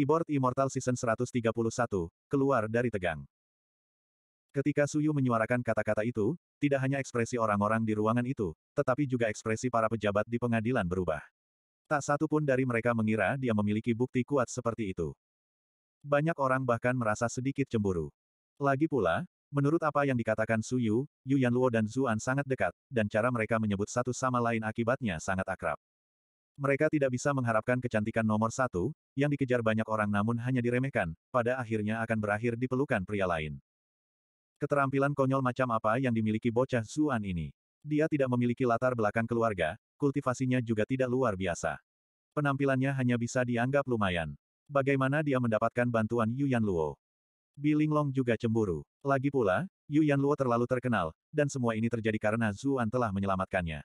Keyboard Immortal Season 131, keluar dari tegang. Ketika Suyu menyuarakan kata-kata itu, tidak hanya ekspresi orang-orang di ruangan itu, tetapi juga ekspresi para pejabat di pengadilan berubah. Tak satu pun dari mereka mengira dia memiliki bukti kuat seperti itu. Banyak orang bahkan merasa sedikit cemburu. Lagi pula, menurut apa yang dikatakan Suyu, Yu, Yu Yanluo dan Zuan sangat dekat, dan cara mereka menyebut satu sama lain akibatnya sangat akrab. Mereka tidak bisa mengharapkan kecantikan nomor satu, yang dikejar banyak orang namun hanya diremehkan, pada akhirnya akan berakhir di pelukan pria lain. Keterampilan konyol macam apa yang dimiliki bocah Zuan ini? Dia tidak memiliki latar belakang keluarga, kultivasinya juga tidak luar biasa. Penampilannya hanya bisa dianggap lumayan. Bagaimana dia mendapatkan bantuan Yuan Luo? Bi Linglong juga cemburu. Lagi pula, Yuan Luo terlalu terkenal, dan semua ini terjadi karena Zuan telah menyelamatkannya.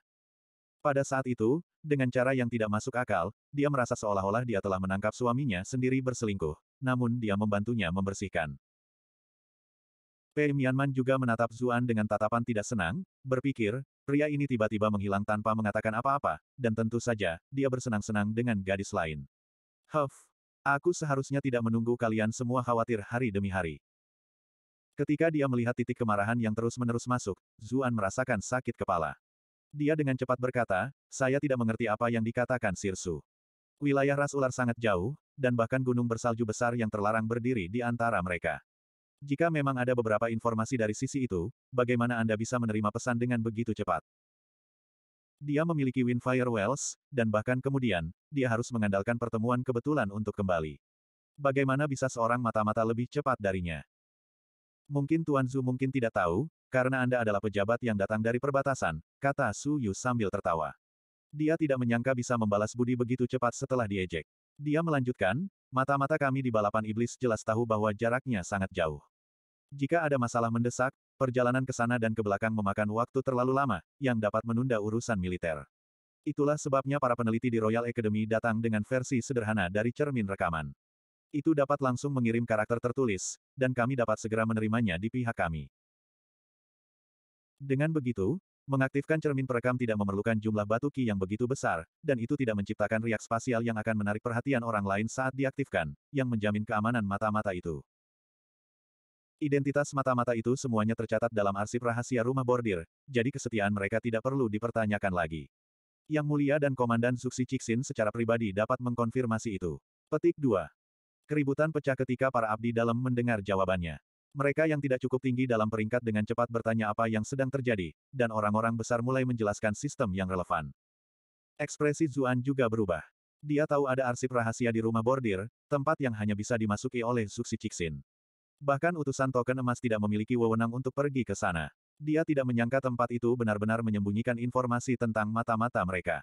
Pada saat itu, dengan cara yang tidak masuk akal, dia merasa seolah-olah dia telah menangkap suaminya sendiri berselingkuh, namun dia membantunya membersihkan. Pei Mianman juga menatap Zuan dengan tatapan tidak senang, berpikir, pria ini tiba-tiba menghilang tanpa mengatakan apa-apa, dan tentu saja, dia bersenang-senang dengan gadis lain. Huff, aku seharusnya tidak menunggu kalian semua khawatir hari demi hari. Ketika dia melihat titik kemarahan yang terus-menerus masuk, Zuan merasakan sakit kepala. Dia dengan cepat berkata, saya tidak mengerti apa yang dikatakan Sirsu. Wilayah ras ular sangat jauh, dan bahkan gunung bersalju besar yang terlarang berdiri di antara mereka. Jika memang ada beberapa informasi dari sisi itu, bagaimana Anda bisa menerima pesan dengan begitu cepat? Dia memiliki Windfire Wells, dan bahkan kemudian, dia harus mengandalkan pertemuan kebetulan untuk kembali. Bagaimana bisa seorang mata-mata lebih cepat darinya? Mungkin Tuan Zhu mungkin tidak tahu, karena Anda adalah pejabat yang datang dari perbatasan, kata Su Yu sambil tertawa. Dia tidak menyangka bisa membalas budi begitu cepat setelah diejek. Dia melanjutkan, mata-mata kami di balapan iblis jelas tahu bahwa jaraknya sangat jauh. Jika ada masalah mendesak, perjalanan ke sana dan ke belakang memakan waktu terlalu lama, yang dapat menunda urusan militer. Itulah sebabnya para peneliti di Royal Academy datang dengan versi sederhana dari cermin rekaman itu dapat langsung mengirim karakter tertulis, dan kami dapat segera menerimanya di pihak kami. Dengan begitu, mengaktifkan cermin perekam tidak memerlukan jumlah batu ki yang begitu besar, dan itu tidak menciptakan riak spasial yang akan menarik perhatian orang lain saat diaktifkan, yang menjamin keamanan mata-mata itu. Identitas mata-mata itu semuanya tercatat dalam arsip rahasia rumah bordir, jadi kesetiaan mereka tidak perlu dipertanyakan lagi. Yang Mulia dan Komandan Suksi Cixin secara pribadi dapat mengkonfirmasi itu. Petik 2. Keributan pecah ketika para abdi dalam mendengar jawabannya. Mereka yang tidak cukup tinggi dalam peringkat dengan cepat bertanya apa yang sedang terjadi, dan orang-orang besar mulai menjelaskan sistem yang relevan. Ekspresi Zuan juga berubah. Dia tahu ada arsip rahasia di rumah bordir, tempat yang hanya bisa dimasuki oleh Suksi Cixin. Bahkan utusan token emas tidak memiliki wewenang untuk pergi ke sana. Dia tidak menyangka tempat itu benar-benar menyembunyikan informasi tentang mata-mata mereka.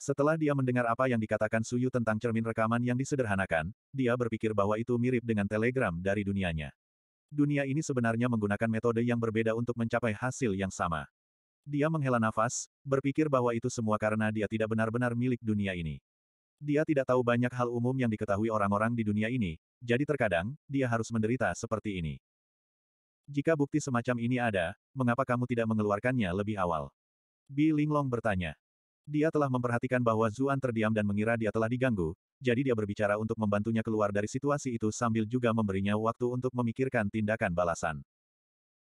Setelah dia mendengar apa yang dikatakan Suyu tentang cermin rekaman yang disederhanakan, dia berpikir bahwa itu mirip dengan telegram dari dunianya. Dunia ini sebenarnya menggunakan metode yang berbeda untuk mencapai hasil yang sama. Dia menghela nafas, berpikir bahwa itu semua karena dia tidak benar-benar milik dunia ini. Dia tidak tahu banyak hal umum yang diketahui orang-orang di dunia ini, jadi terkadang, dia harus menderita seperti ini. Jika bukti semacam ini ada, mengapa kamu tidak mengeluarkannya lebih awal? Bi Linglong bertanya. Dia telah memperhatikan bahwa Zuan terdiam dan mengira dia telah diganggu, jadi dia berbicara untuk membantunya keluar dari situasi itu sambil juga memberinya waktu untuk memikirkan tindakan balasan.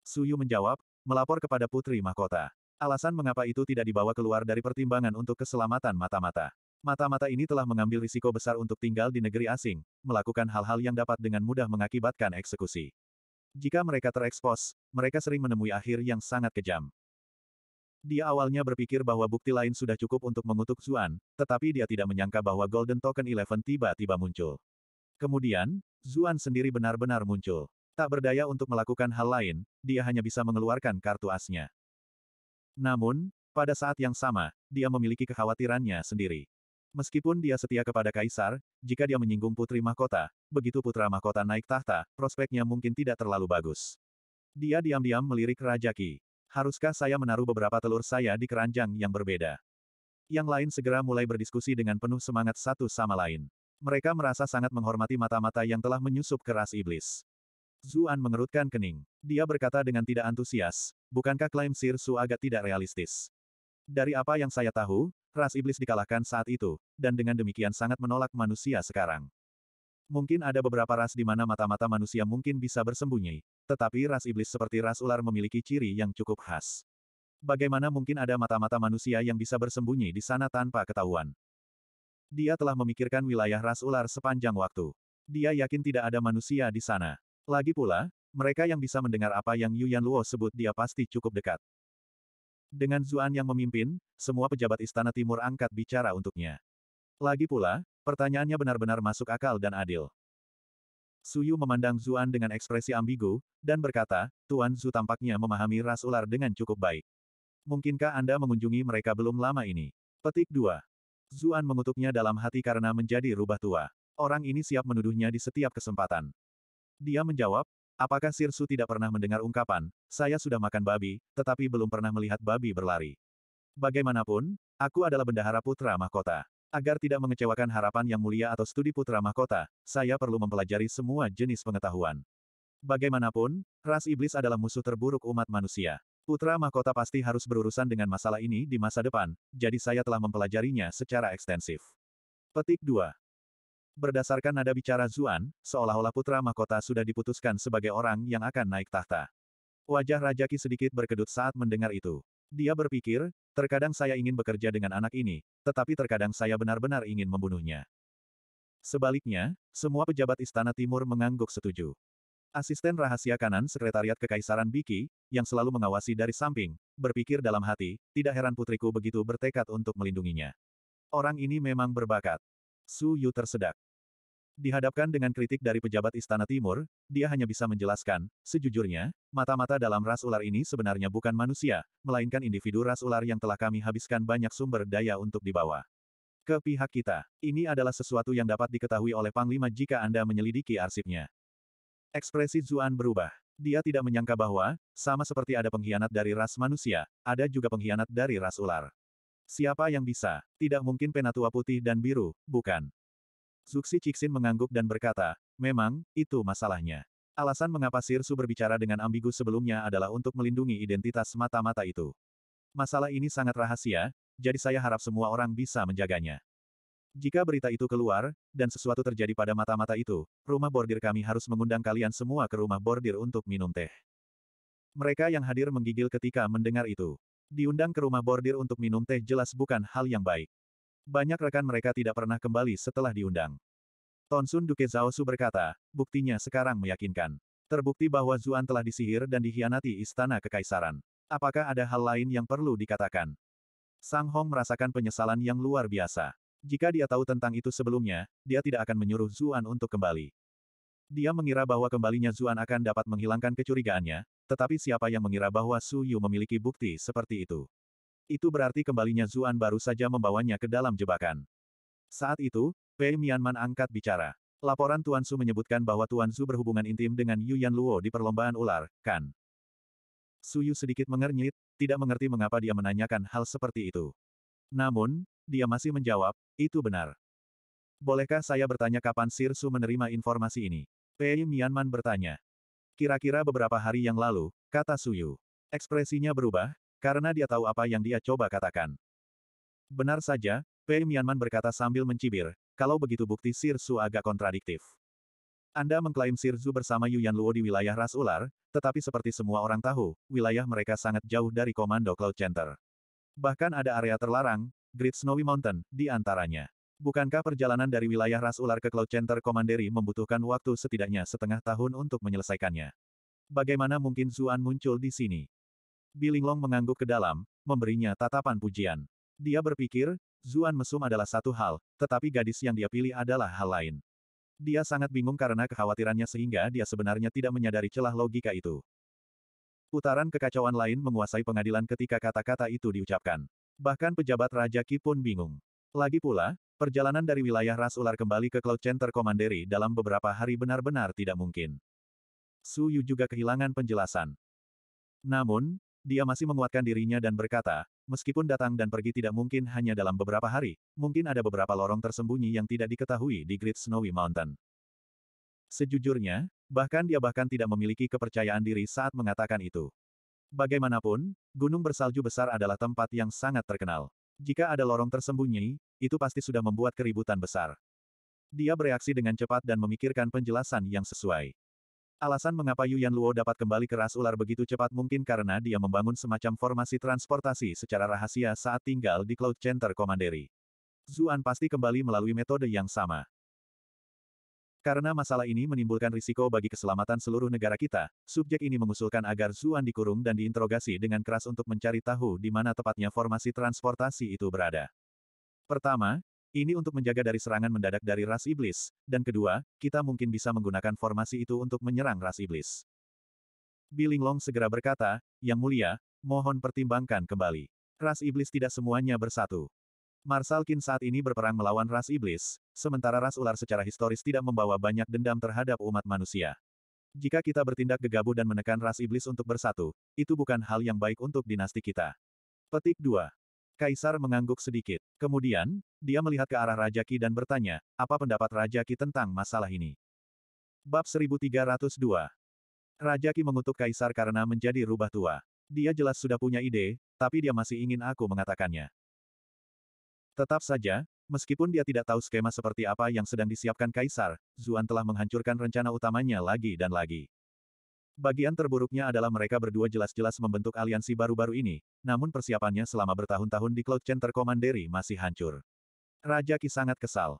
Suyu menjawab, melapor kepada Putri Mahkota. Alasan mengapa itu tidak dibawa keluar dari pertimbangan untuk keselamatan mata-mata. Mata-mata ini telah mengambil risiko besar untuk tinggal di negeri asing, melakukan hal-hal yang dapat dengan mudah mengakibatkan eksekusi. Jika mereka terekspos, mereka sering menemui akhir yang sangat kejam. Dia awalnya berpikir bahwa bukti lain sudah cukup untuk mengutuk Zuan, tetapi dia tidak menyangka bahwa Golden Token Eleven tiba-tiba muncul. Kemudian, Zuan sendiri benar-benar muncul. Tak berdaya untuk melakukan hal lain, dia hanya bisa mengeluarkan kartu asnya. Namun, pada saat yang sama, dia memiliki kekhawatirannya sendiri. Meskipun dia setia kepada Kaisar, jika dia menyinggung Putri Mahkota, begitu Putra Mahkota naik tahta, prospeknya mungkin tidak terlalu bagus. Dia diam-diam melirik Raja Ki. Haruskah saya menaruh beberapa telur saya di keranjang yang berbeda? Yang lain segera mulai berdiskusi dengan penuh semangat satu sama lain. Mereka merasa sangat menghormati mata-mata yang telah menyusup ke ras iblis. Zuan mengerutkan kening. Dia berkata dengan tidak antusias, bukankah klaim Sir Su agak tidak realistis? Dari apa yang saya tahu, ras iblis dikalahkan saat itu, dan dengan demikian sangat menolak manusia sekarang. Mungkin ada beberapa ras di mana mata-mata manusia mungkin bisa bersembunyi, tetapi ras iblis seperti ras ular memiliki ciri yang cukup khas. Bagaimana mungkin ada mata-mata manusia yang bisa bersembunyi di sana tanpa ketahuan? Dia telah memikirkan wilayah ras ular sepanjang waktu. Dia yakin tidak ada manusia di sana. Lagi pula, mereka yang bisa mendengar apa yang Yu Yan Luo sebut dia pasti cukup dekat. Dengan Zuan yang memimpin, semua pejabat Istana Timur angkat bicara untuknya. Lagi pula, pertanyaannya benar-benar masuk akal dan adil. Suyu memandang Zuan dengan ekspresi ambigu, dan berkata, Tuan Zu tampaknya memahami ras ular dengan cukup baik. Mungkinkah Anda mengunjungi mereka belum lama ini? Petik 2. Zuan mengutuknya dalam hati karena menjadi rubah tua. Orang ini siap menuduhnya di setiap kesempatan. Dia menjawab, apakah Sirsu tidak pernah mendengar ungkapan, saya sudah makan babi, tetapi belum pernah melihat babi berlari. Bagaimanapun, aku adalah bendahara putra mahkota. Agar tidak mengecewakan harapan yang mulia atau studi putra mahkota, saya perlu mempelajari semua jenis pengetahuan. Bagaimanapun, ras iblis adalah musuh terburuk umat manusia. Putra mahkota pasti harus berurusan dengan masalah ini di masa depan, jadi saya telah mempelajarinya secara ekstensif. Petik 2. Berdasarkan nada bicara Zuan, seolah-olah putra mahkota sudah diputuskan sebagai orang yang akan naik tahta. Wajah Rajaki sedikit berkedut saat mendengar itu. Dia berpikir, terkadang saya ingin bekerja dengan anak ini, tetapi terkadang saya benar-benar ingin membunuhnya. Sebaliknya, semua pejabat Istana Timur mengangguk setuju. Asisten rahasia kanan Sekretariat Kekaisaran Biki, yang selalu mengawasi dari samping, berpikir dalam hati, tidak heran putriku begitu bertekad untuk melindunginya. Orang ini memang berbakat. Su Yu tersedak. Dihadapkan dengan kritik dari pejabat Istana Timur, dia hanya bisa menjelaskan, sejujurnya, mata-mata dalam ras ular ini sebenarnya bukan manusia, melainkan individu ras ular yang telah kami habiskan banyak sumber daya untuk dibawa. Ke pihak kita, ini adalah sesuatu yang dapat diketahui oleh Panglima jika Anda menyelidiki arsipnya. Ekspresi Zuan berubah. Dia tidak menyangka bahwa, sama seperti ada pengkhianat dari ras manusia, ada juga pengkhianat dari ras ular. Siapa yang bisa? Tidak mungkin penatua putih dan biru, bukan? Zuxi Cixin mengangguk dan berkata, memang, itu masalahnya. Alasan mengapa Sir Su berbicara dengan ambigu sebelumnya adalah untuk melindungi identitas mata-mata itu. Masalah ini sangat rahasia, jadi saya harap semua orang bisa menjaganya. Jika berita itu keluar, dan sesuatu terjadi pada mata-mata itu, rumah bordir kami harus mengundang kalian semua ke rumah bordir untuk minum teh. Mereka yang hadir menggigil ketika mendengar itu. Diundang ke rumah bordir untuk minum teh jelas bukan hal yang baik. Banyak rekan mereka tidak pernah kembali setelah diundang. Tonsun Duke Zhao Su berkata, buktinya sekarang meyakinkan. Terbukti bahwa Zuan telah disihir dan dihianati istana kekaisaran. Apakah ada hal lain yang perlu dikatakan? Sang Hong merasakan penyesalan yang luar biasa. Jika dia tahu tentang itu sebelumnya, dia tidak akan menyuruh Zuan untuk kembali. Dia mengira bahwa kembalinya Zuan akan dapat menghilangkan kecurigaannya, tetapi siapa yang mengira bahwa Su Yu memiliki bukti seperti itu? Itu berarti kembalinya Zuan baru saja membawanya ke dalam jebakan. Saat itu, Pei Mianman angkat bicara. Laporan Tuan Su menyebutkan bahwa Tuan Su berhubungan intim dengan Yu Yan Luo di perlombaan ular, kan? Su Yu sedikit mengernyit, tidak mengerti mengapa dia menanyakan hal seperti itu. Namun, dia masih menjawab, itu benar. Bolehkah saya bertanya kapan Sir Su menerima informasi ini? Pei Mianman bertanya. Kira-kira beberapa hari yang lalu, kata Su Yu. Ekspresinya berubah, karena dia tahu apa yang dia coba katakan. Benar saja, Pei Mianman berkata sambil mencibir, kalau begitu bukti Sir Su agak kontradiktif. Anda mengklaim Sir Su bersama Yan Luo di wilayah Ras Ular, tetapi seperti semua orang tahu, wilayah mereka sangat jauh dari Komando Cloud Center. Bahkan ada area terlarang, Great Snowy Mountain, di antaranya. Bukankah perjalanan dari wilayah Ras Ular ke Cloud Center Komanderi membutuhkan waktu setidaknya setengah tahun untuk menyelesaikannya? Bagaimana mungkin Zuan muncul di sini? Bilinglong mengangguk ke dalam, memberinya tatapan pujian. Dia berpikir, Zuan Mesum adalah satu hal, tetapi gadis yang dia pilih adalah hal lain. Dia sangat bingung karena kekhawatirannya sehingga dia sebenarnya tidak menyadari celah logika itu. Putaran kekacauan lain menguasai pengadilan ketika kata-kata itu diucapkan. Bahkan pejabat Raja Ki pun bingung. Lagi pula, Perjalanan dari wilayah Ras Ular kembali ke Cloud Center Commandery dalam beberapa hari benar-benar tidak mungkin. Su Yu juga kehilangan penjelasan. Namun, dia masih menguatkan dirinya dan berkata, meskipun datang dan pergi tidak mungkin hanya dalam beberapa hari, mungkin ada beberapa lorong tersembunyi yang tidak diketahui di Great Snowy Mountain. Sejujurnya, bahkan dia bahkan tidak memiliki kepercayaan diri saat mengatakan itu. Bagaimanapun, gunung bersalju besar adalah tempat yang sangat terkenal. Jika ada lorong tersembunyi, itu pasti sudah membuat keributan besar. Dia bereaksi dengan cepat dan memikirkan penjelasan yang sesuai. Alasan mengapa Yuan Luo dapat kembali ke ras ular begitu cepat mungkin karena dia membangun semacam formasi transportasi secara rahasia saat tinggal di Cloud Center Commandery. Zuan pasti kembali melalui metode yang sama. Karena masalah ini menimbulkan risiko bagi keselamatan seluruh negara kita, subjek ini mengusulkan agar Zuan dikurung dan diinterogasi dengan keras untuk mencari tahu di mana tepatnya formasi transportasi itu berada. Pertama, ini untuk menjaga dari serangan mendadak dari ras iblis, dan kedua, kita mungkin bisa menggunakan formasi itu untuk menyerang ras iblis. Bilinglong segera berkata, Yang mulia, mohon pertimbangkan kembali. Ras iblis tidak semuanya bersatu. Marsalkin saat ini berperang melawan ras iblis, sementara ras ular secara historis tidak membawa banyak dendam terhadap umat manusia. Jika kita bertindak gegabah dan menekan ras iblis untuk bersatu, itu bukan hal yang baik untuk dinasti kita. Petik 2. Kaisar mengangguk sedikit. Kemudian, dia melihat ke arah Raja Ki dan bertanya, apa pendapat Raja Ki tentang masalah ini? Bab 1302 Raja Ki mengutuk Kaisar karena menjadi rubah tua. Dia jelas sudah punya ide, tapi dia masih ingin aku mengatakannya. Tetap saja, meskipun dia tidak tahu skema seperti apa yang sedang disiapkan Kaisar, Zuan telah menghancurkan rencana utamanya lagi dan lagi. Bagian terburuknya adalah mereka berdua jelas-jelas membentuk aliansi baru-baru ini, namun persiapannya selama bertahun-tahun di Cloud Center Commandery masih hancur. Raja Ki sangat kesal.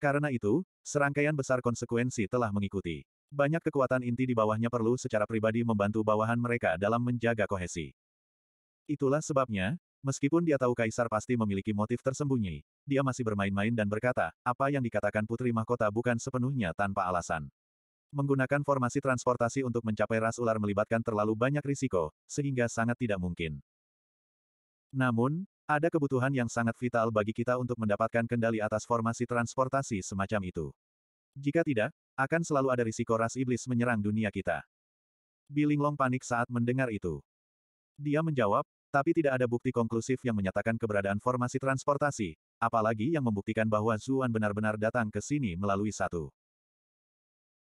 Karena itu, serangkaian besar konsekuensi telah mengikuti. Banyak kekuatan inti di bawahnya perlu secara pribadi membantu bawahan mereka dalam menjaga kohesi. Itulah sebabnya, meskipun dia tahu Kaisar pasti memiliki motif tersembunyi, dia masih bermain-main dan berkata, apa yang dikatakan Putri Mahkota bukan sepenuhnya tanpa alasan. Menggunakan formasi transportasi untuk mencapai ras ular melibatkan terlalu banyak risiko, sehingga sangat tidak mungkin. Namun, ada kebutuhan yang sangat vital bagi kita untuk mendapatkan kendali atas formasi transportasi semacam itu. Jika tidak, akan selalu ada risiko ras iblis menyerang dunia kita. Bilinglong panik saat mendengar itu. Dia menjawab, tapi tidak ada bukti konklusif yang menyatakan keberadaan formasi transportasi, apalagi yang membuktikan bahwa Zuan benar-benar datang ke sini melalui satu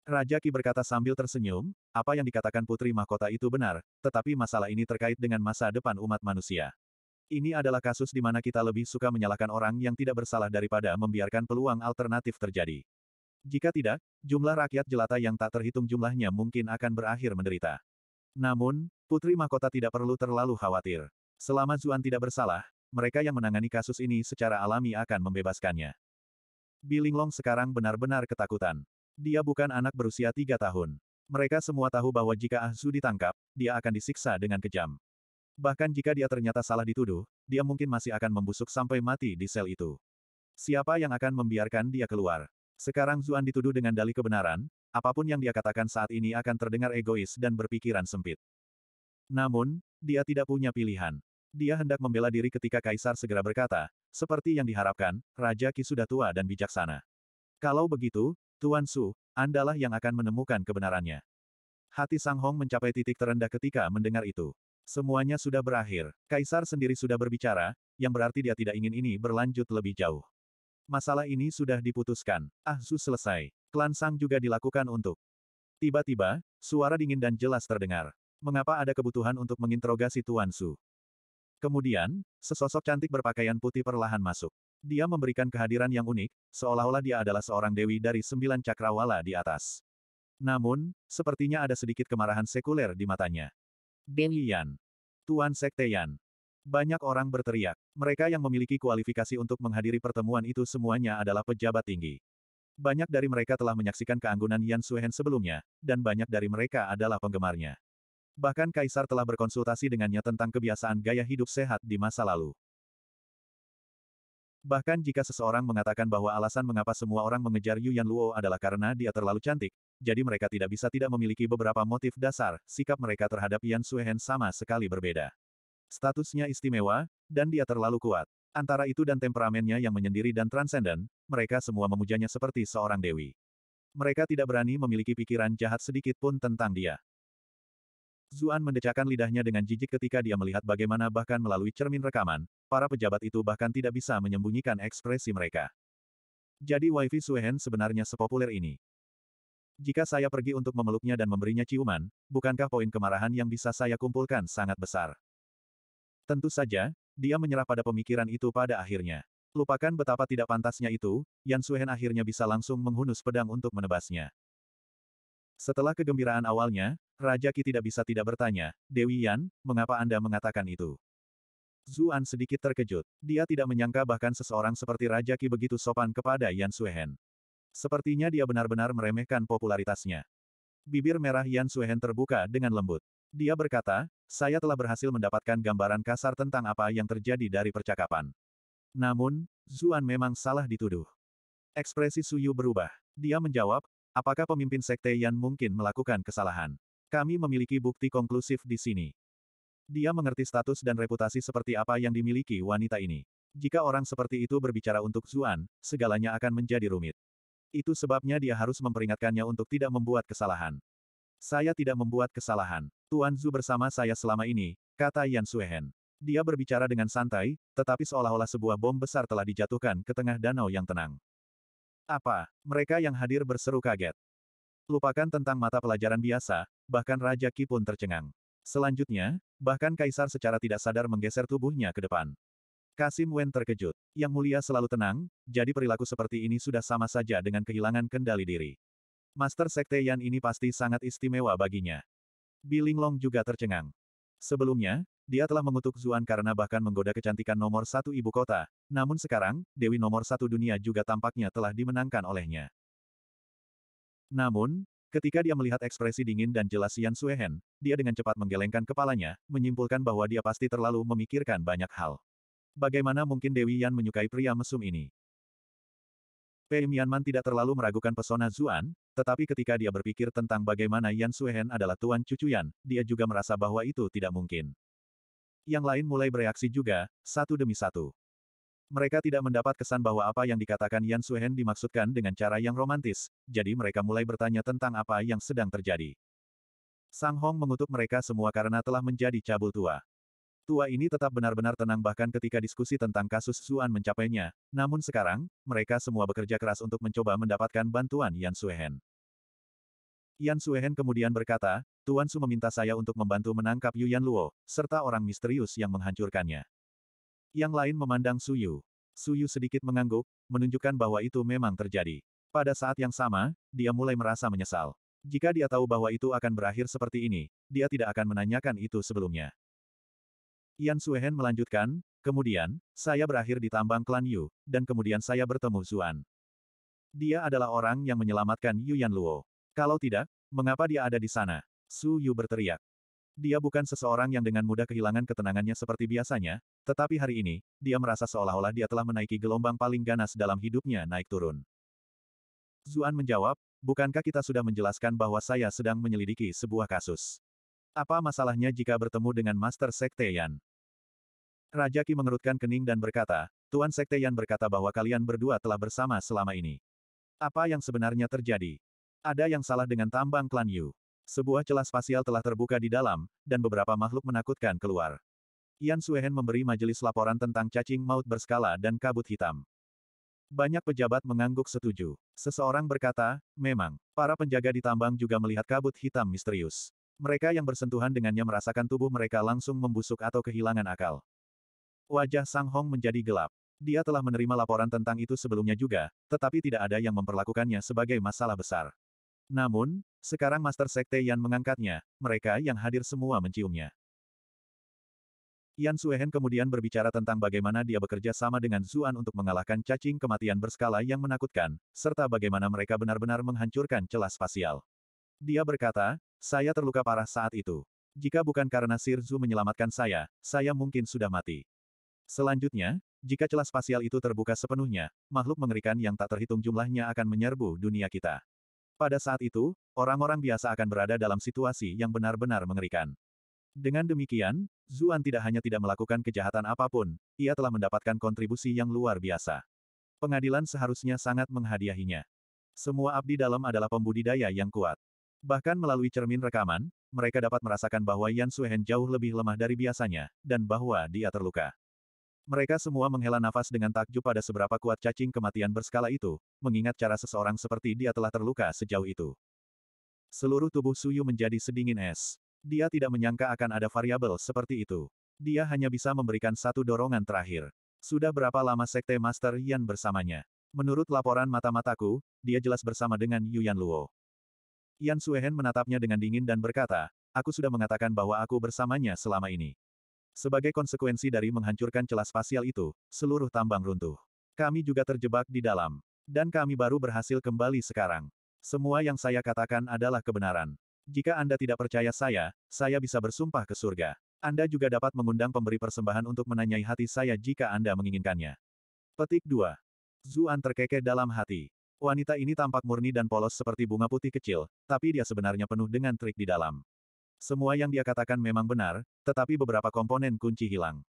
Raja Ki berkata sambil tersenyum, apa yang dikatakan Putri Mahkota itu benar, tetapi masalah ini terkait dengan masa depan umat manusia. Ini adalah kasus di mana kita lebih suka menyalahkan orang yang tidak bersalah daripada membiarkan peluang alternatif terjadi. Jika tidak, jumlah rakyat jelata yang tak terhitung jumlahnya mungkin akan berakhir menderita. Namun, Putri Mahkota tidak perlu terlalu khawatir. Selama Zuan tidak bersalah, mereka yang menangani kasus ini secara alami akan membebaskannya. Bilinglong sekarang benar-benar ketakutan. Dia bukan anak berusia tiga tahun. Mereka semua tahu bahwa jika Ahzu ditangkap, dia akan disiksa dengan kejam. Bahkan jika dia ternyata salah dituduh, dia mungkin masih akan membusuk sampai mati di sel itu. Siapa yang akan membiarkan dia keluar? Sekarang Zuan dituduh dengan dalih kebenaran, apapun yang dia katakan saat ini akan terdengar egois dan berpikiran sempit. Namun, dia tidak punya pilihan. Dia hendak membela diri ketika Kaisar segera berkata, seperti yang diharapkan, Raja Qi sudah tua dan bijaksana. Kalau begitu, Tuan Su, Andalah yang akan menemukan kebenarannya. Hati Sang Hong mencapai titik terendah ketika mendengar itu. Semuanya sudah berakhir, Kaisar sendiri sudah berbicara, yang berarti dia tidak ingin ini berlanjut lebih jauh. Masalah ini sudah diputuskan, Ah Su selesai. Klan Sang juga dilakukan untuk. Tiba-tiba, suara dingin dan jelas terdengar. Mengapa ada kebutuhan untuk menginterogasi Tuan Su? Kemudian, sesosok cantik berpakaian putih perlahan masuk. Dia memberikan kehadiran yang unik, seolah-olah dia adalah seorang dewi dari sembilan cakrawala di atas. Namun, sepertinya ada sedikit kemarahan sekuler di matanya. Dewi Yan. Tuan Sekte Yan. Banyak orang berteriak. Mereka yang memiliki kualifikasi untuk menghadiri pertemuan itu semuanya adalah pejabat tinggi. Banyak dari mereka telah menyaksikan keanggunan Yan Suhen sebelumnya, dan banyak dari mereka adalah penggemarnya. Bahkan Kaisar telah berkonsultasi dengannya tentang kebiasaan gaya hidup sehat di masa lalu. Bahkan jika seseorang mengatakan bahwa alasan mengapa semua orang mengejar Yu Yan Luo adalah karena dia terlalu cantik, jadi mereka tidak bisa tidak memiliki beberapa motif dasar, sikap mereka terhadap Yan Suehen sama sekali berbeda. Statusnya istimewa, dan dia terlalu kuat. Antara itu dan temperamennya yang menyendiri dan transenden, mereka semua memujanya seperti seorang dewi. Mereka tidak berani memiliki pikiran jahat sedikit pun tentang dia. Zuan mendecakkan lidahnya dengan jijik ketika dia melihat bagaimana bahkan melalui cermin rekaman, para pejabat itu bahkan tidak bisa menyembunyikan ekspresi mereka. Jadi Wifi Suehen sebenarnya sepopuler ini. Jika saya pergi untuk memeluknya dan memberinya ciuman, bukankah poin kemarahan yang bisa saya kumpulkan sangat besar? Tentu saja, dia menyerah pada pemikiran itu pada akhirnya. Lupakan betapa tidak pantasnya itu, Yan Suhen akhirnya bisa langsung menghunus pedang untuk menebasnya. Setelah kegembiraan awalnya, Raja Ki tidak bisa tidak bertanya, Dewi Yan, mengapa Anda mengatakan itu? Zuan sedikit terkejut. Dia tidak menyangka bahkan seseorang seperti Raja Ki begitu sopan kepada Yan Suehen. Sepertinya dia benar-benar meremehkan popularitasnya. Bibir merah Yan Suehen terbuka dengan lembut. Dia berkata, saya telah berhasil mendapatkan gambaran kasar tentang apa yang terjadi dari percakapan. Namun, Zuan memang salah dituduh. Ekspresi Suyu berubah. Dia menjawab, Apakah pemimpin sekte Yan mungkin melakukan kesalahan? Kami memiliki bukti konklusif di sini. Dia mengerti status dan reputasi seperti apa yang dimiliki wanita ini. Jika orang seperti itu berbicara untuk Zuan, segalanya akan menjadi rumit. Itu sebabnya dia harus memperingatkannya untuk tidak membuat kesalahan. Saya tidak membuat kesalahan. Tuan Zu bersama saya selama ini, kata Yan Suehen. Dia berbicara dengan santai, tetapi seolah-olah sebuah bom besar telah dijatuhkan ke tengah danau yang tenang. Apa? Mereka yang hadir berseru kaget. Lupakan tentang mata pelajaran biasa, bahkan Raja Ki pun tercengang. Selanjutnya, bahkan Kaisar secara tidak sadar menggeser tubuhnya ke depan. Kasim Wen terkejut. Yang mulia selalu tenang, jadi perilaku seperti ini sudah sama saja dengan kehilangan kendali diri. Master Sekte Yan ini pasti sangat istimewa baginya. Bilinglong juga tercengang. Sebelumnya, dia telah mengutuk Zuan karena bahkan menggoda kecantikan nomor satu ibu kota, namun sekarang, Dewi nomor satu dunia juga tampaknya telah dimenangkan olehnya. Namun, ketika dia melihat ekspresi dingin dan jelas Yan Suehen, dia dengan cepat menggelengkan kepalanya, menyimpulkan bahwa dia pasti terlalu memikirkan banyak hal. Bagaimana mungkin Dewi Yan menyukai pria mesum ini? Pei Mianman tidak terlalu meragukan pesona Zuan, tetapi ketika dia berpikir tentang bagaimana Yan Suehen adalah tuan cucu Yan, dia juga merasa bahwa itu tidak mungkin yang lain mulai bereaksi juga, satu demi satu. Mereka tidak mendapat kesan bahwa apa yang dikatakan Yan Suhen dimaksudkan dengan cara yang romantis, jadi mereka mulai bertanya tentang apa yang sedang terjadi. Sang Hong mengutuk mereka semua karena telah menjadi cabul tua. Tua ini tetap benar-benar tenang bahkan ketika diskusi tentang kasus Suan mencapainya, namun sekarang, mereka semua bekerja keras untuk mencoba mendapatkan bantuan Yan Suhen. Yan Suehen kemudian berkata, Tuan Su meminta saya untuk membantu menangkap Yuan Luo, serta orang misterius yang menghancurkannya. Yang lain memandang Su Yu. Su Yu sedikit mengangguk, menunjukkan bahwa itu memang terjadi. Pada saat yang sama, dia mulai merasa menyesal. Jika dia tahu bahwa itu akan berakhir seperti ini, dia tidak akan menanyakan itu sebelumnya. Yan Suehen melanjutkan, kemudian, saya berakhir di tambang klan Yu, dan kemudian saya bertemu Zuan. Dia adalah orang yang menyelamatkan Yuan Luo. Kalau tidak, mengapa dia ada di sana? Su Yu berteriak. Dia bukan seseorang yang dengan mudah kehilangan ketenangannya seperti biasanya, tetapi hari ini, dia merasa seolah-olah dia telah menaiki gelombang paling ganas dalam hidupnya naik turun. Zuan menjawab, bukankah kita sudah menjelaskan bahwa saya sedang menyelidiki sebuah kasus? Apa masalahnya jika bertemu dengan Master Sekte Yan? Raja Ki mengerutkan kening dan berkata, Tuan Sekte Yan berkata bahwa kalian berdua telah bersama selama ini. Apa yang sebenarnya terjadi? Ada yang salah dengan tambang klan Yu. Sebuah celah spasial telah terbuka di dalam, dan beberapa makhluk menakutkan keluar. Yan Suehen memberi majelis laporan tentang cacing maut berskala dan kabut hitam. Banyak pejabat mengangguk setuju. Seseorang berkata, memang, para penjaga di tambang juga melihat kabut hitam misterius. Mereka yang bersentuhan dengannya merasakan tubuh mereka langsung membusuk atau kehilangan akal. Wajah Sang Hong menjadi gelap. Dia telah menerima laporan tentang itu sebelumnya juga, tetapi tidak ada yang memperlakukannya sebagai masalah besar. Namun, sekarang Master Sekte Yan mengangkatnya, mereka yang hadir semua menciumnya. Yan Suehen kemudian berbicara tentang bagaimana dia bekerja sama dengan Zuan untuk mengalahkan cacing kematian berskala yang menakutkan, serta bagaimana mereka benar-benar menghancurkan celah spasial. Dia berkata, saya terluka parah saat itu. Jika bukan karena Sir Zhu menyelamatkan saya, saya mungkin sudah mati. Selanjutnya, jika celah spasial itu terbuka sepenuhnya, makhluk mengerikan yang tak terhitung jumlahnya akan menyerbu dunia kita. Pada saat itu, orang-orang biasa akan berada dalam situasi yang benar-benar mengerikan. Dengan demikian, Zuan tidak hanya tidak melakukan kejahatan apapun, ia telah mendapatkan kontribusi yang luar biasa. Pengadilan seharusnya sangat menghadiahinya. Semua abdi dalam adalah pembudidaya yang kuat. Bahkan melalui cermin rekaman, mereka dapat merasakan bahwa Yan Suhen jauh lebih lemah dari biasanya, dan bahwa dia terluka. Mereka semua menghela nafas dengan takjub pada seberapa kuat cacing kematian berskala itu, mengingat cara seseorang seperti dia telah terluka sejauh itu. Seluruh tubuh Suyu menjadi sedingin es. Dia tidak menyangka akan ada variabel seperti itu. Dia hanya bisa memberikan satu dorongan terakhir. Sudah berapa lama Sekte Master Yan bersamanya? Menurut laporan mata-mataku, dia jelas bersama dengan Yu Yan Luo. Yan Suehen menatapnya dengan dingin dan berkata, aku sudah mengatakan bahwa aku bersamanya selama ini. Sebagai konsekuensi dari menghancurkan celah spasial itu, seluruh tambang runtuh. Kami juga terjebak di dalam. Dan kami baru berhasil kembali sekarang. Semua yang saya katakan adalah kebenaran. Jika Anda tidak percaya saya, saya bisa bersumpah ke surga. Anda juga dapat mengundang pemberi persembahan untuk menanyai hati saya jika Anda menginginkannya. Petik 2. Zuan terkekeh dalam hati. Wanita ini tampak murni dan polos seperti bunga putih kecil, tapi dia sebenarnya penuh dengan trik di dalam. Semua yang dia katakan memang benar, tetapi beberapa komponen kunci hilang.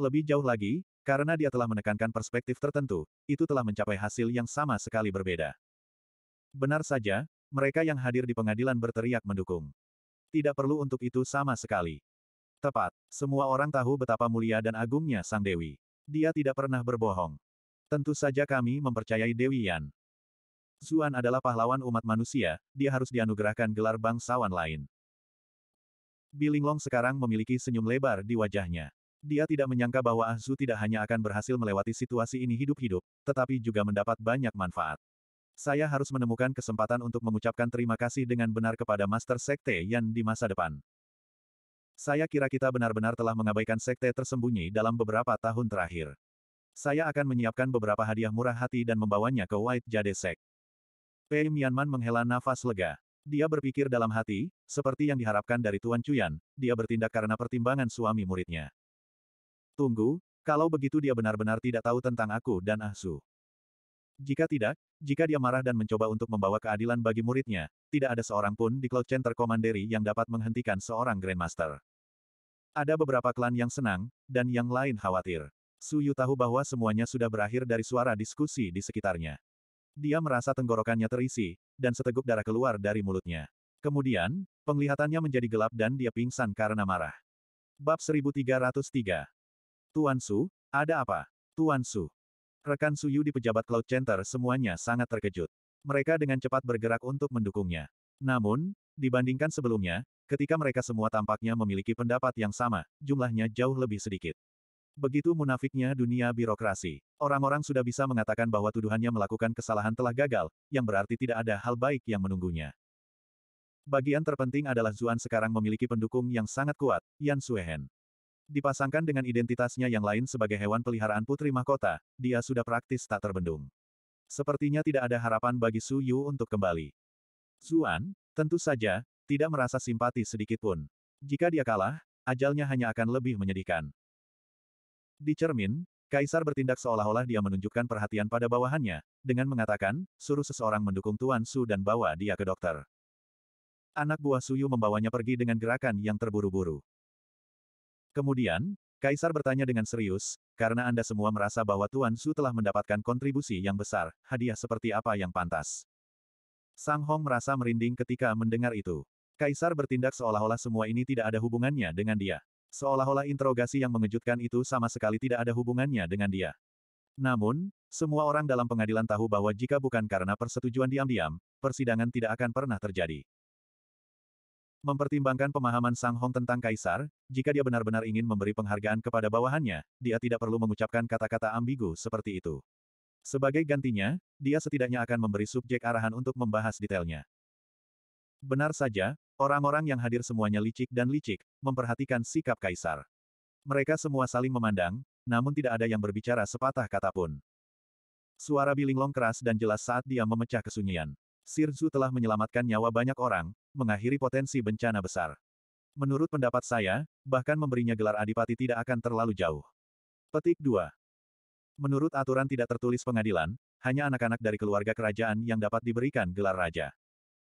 Lebih jauh lagi, karena dia telah menekankan perspektif tertentu, itu telah mencapai hasil yang sama sekali berbeda. Benar saja, mereka yang hadir di pengadilan berteriak mendukung. Tidak perlu untuk itu sama sekali. Tepat, semua orang tahu betapa mulia dan agungnya Sang Dewi. Dia tidak pernah berbohong. Tentu saja kami mempercayai Dewi Yan. Zuan adalah pahlawan umat manusia, dia harus dianugerahkan gelar bangsawan lain. Bilinglong sekarang memiliki senyum lebar di wajahnya. Dia tidak menyangka bahwa Ahzu tidak hanya akan berhasil melewati situasi ini hidup-hidup, tetapi juga mendapat banyak manfaat. Saya harus menemukan kesempatan untuk mengucapkan terima kasih dengan benar kepada Master Sekte Yan di masa depan. Saya kira kita benar-benar telah mengabaikan sekte tersembunyi dalam beberapa tahun terakhir. Saya akan menyiapkan beberapa hadiah murah hati dan membawanya ke White Jade Sect. Pei Mianman menghela nafas lega. Dia berpikir dalam hati, seperti yang diharapkan dari Tuan Cuyan, dia bertindak karena pertimbangan suami muridnya. Tunggu, kalau begitu dia benar-benar tidak tahu tentang aku dan Ahsu. Jika tidak, jika dia marah dan mencoba untuk membawa keadilan bagi muridnya, tidak ada seorang pun di Cloud Center Commandery yang dapat menghentikan seorang Grandmaster. Ada beberapa klan yang senang, dan yang lain khawatir. Su Yu tahu bahwa semuanya sudah berakhir dari suara diskusi di sekitarnya. Dia merasa tenggorokannya terisi, dan seteguk darah keluar dari mulutnya. Kemudian, penglihatannya menjadi gelap dan dia pingsan karena marah. Bab 1303 Tuan Su, ada apa? Tuan Su. Rekan Su Yu di pejabat Cloud Center semuanya sangat terkejut. Mereka dengan cepat bergerak untuk mendukungnya. Namun, dibandingkan sebelumnya, ketika mereka semua tampaknya memiliki pendapat yang sama, jumlahnya jauh lebih sedikit. Begitu munafiknya dunia birokrasi. Orang-orang sudah bisa mengatakan bahwa tuduhannya melakukan kesalahan telah gagal, yang berarti tidak ada hal baik yang menunggunya. Bagian terpenting adalah Zuan sekarang memiliki pendukung yang sangat kuat, Yan Suehen. Dipasangkan dengan identitasnya yang lain sebagai hewan peliharaan putri mahkota, dia sudah praktis tak terbendung. Sepertinya tidak ada harapan bagi Su Yu untuk kembali. Zuan, tentu saja, tidak merasa simpati sedikitpun. Jika dia kalah, ajalnya hanya akan lebih menyedihkan. Di cermin, Kaisar bertindak seolah-olah dia menunjukkan perhatian pada bawahannya, dengan mengatakan, suruh seseorang mendukung Tuan Su dan bawa dia ke dokter. Anak buah Suyu membawanya pergi dengan gerakan yang terburu-buru. Kemudian, Kaisar bertanya dengan serius, karena Anda semua merasa bahwa Tuan Su telah mendapatkan kontribusi yang besar, hadiah seperti apa yang pantas. Sang Hong merasa merinding ketika mendengar itu. Kaisar bertindak seolah-olah semua ini tidak ada hubungannya dengan dia. Seolah-olah interogasi yang mengejutkan itu sama sekali tidak ada hubungannya dengan dia. Namun, semua orang dalam pengadilan tahu bahwa jika bukan karena persetujuan diam-diam, persidangan tidak akan pernah terjadi. Mempertimbangkan pemahaman Sang Hong tentang Kaisar, jika dia benar-benar ingin memberi penghargaan kepada bawahannya, dia tidak perlu mengucapkan kata-kata ambigu seperti itu. Sebagai gantinya, dia setidaknya akan memberi subjek arahan untuk membahas detailnya. Benar saja, orang-orang yang hadir semuanya licik dan licik, memperhatikan sikap kaisar. Mereka semua saling memandang, namun tidak ada yang berbicara sepatah kata pun. Suara Bilinglong keras dan jelas saat dia memecah kesunyian. Sirzu telah menyelamatkan nyawa banyak orang, mengakhiri potensi bencana besar. Menurut pendapat saya, bahkan memberinya gelar adipati tidak akan terlalu jauh. Petik 2. Menurut aturan tidak tertulis pengadilan, hanya anak-anak dari keluarga kerajaan yang dapat diberikan gelar raja.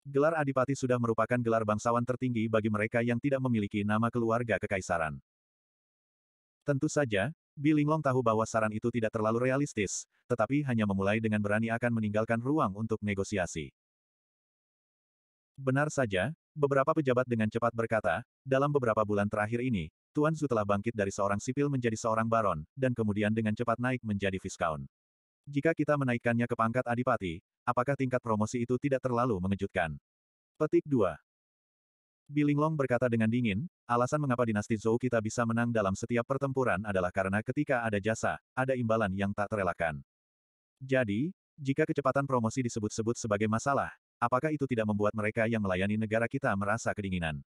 Gelar Adipati sudah merupakan gelar bangsawan tertinggi bagi mereka yang tidak memiliki nama keluarga kekaisaran. Tentu saja, Bilinglong tahu bahwa saran itu tidak terlalu realistis, tetapi hanya memulai dengan berani akan meninggalkan ruang untuk negosiasi. Benar saja, beberapa pejabat dengan cepat berkata, dalam beberapa bulan terakhir ini, Tuan Zhu telah bangkit dari seorang sipil menjadi seorang baron, dan kemudian dengan cepat naik menjadi viscount. Jika kita menaikkannya ke pangkat adipati, apakah tingkat promosi itu tidak terlalu mengejutkan? Petik 2. Bilinglong berkata dengan dingin, alasan mengapa dinasti Zhou kita bisa menang dalam setiap pertempuran adalah karena ketika ada jasa, ada imbalan yang tak terelakkan. Jadi, jika kecepatan promosi disebut-sebut sebagai masalah, apakah itu tidak membuat mereka yang melayani negara kita merasa kedinginan?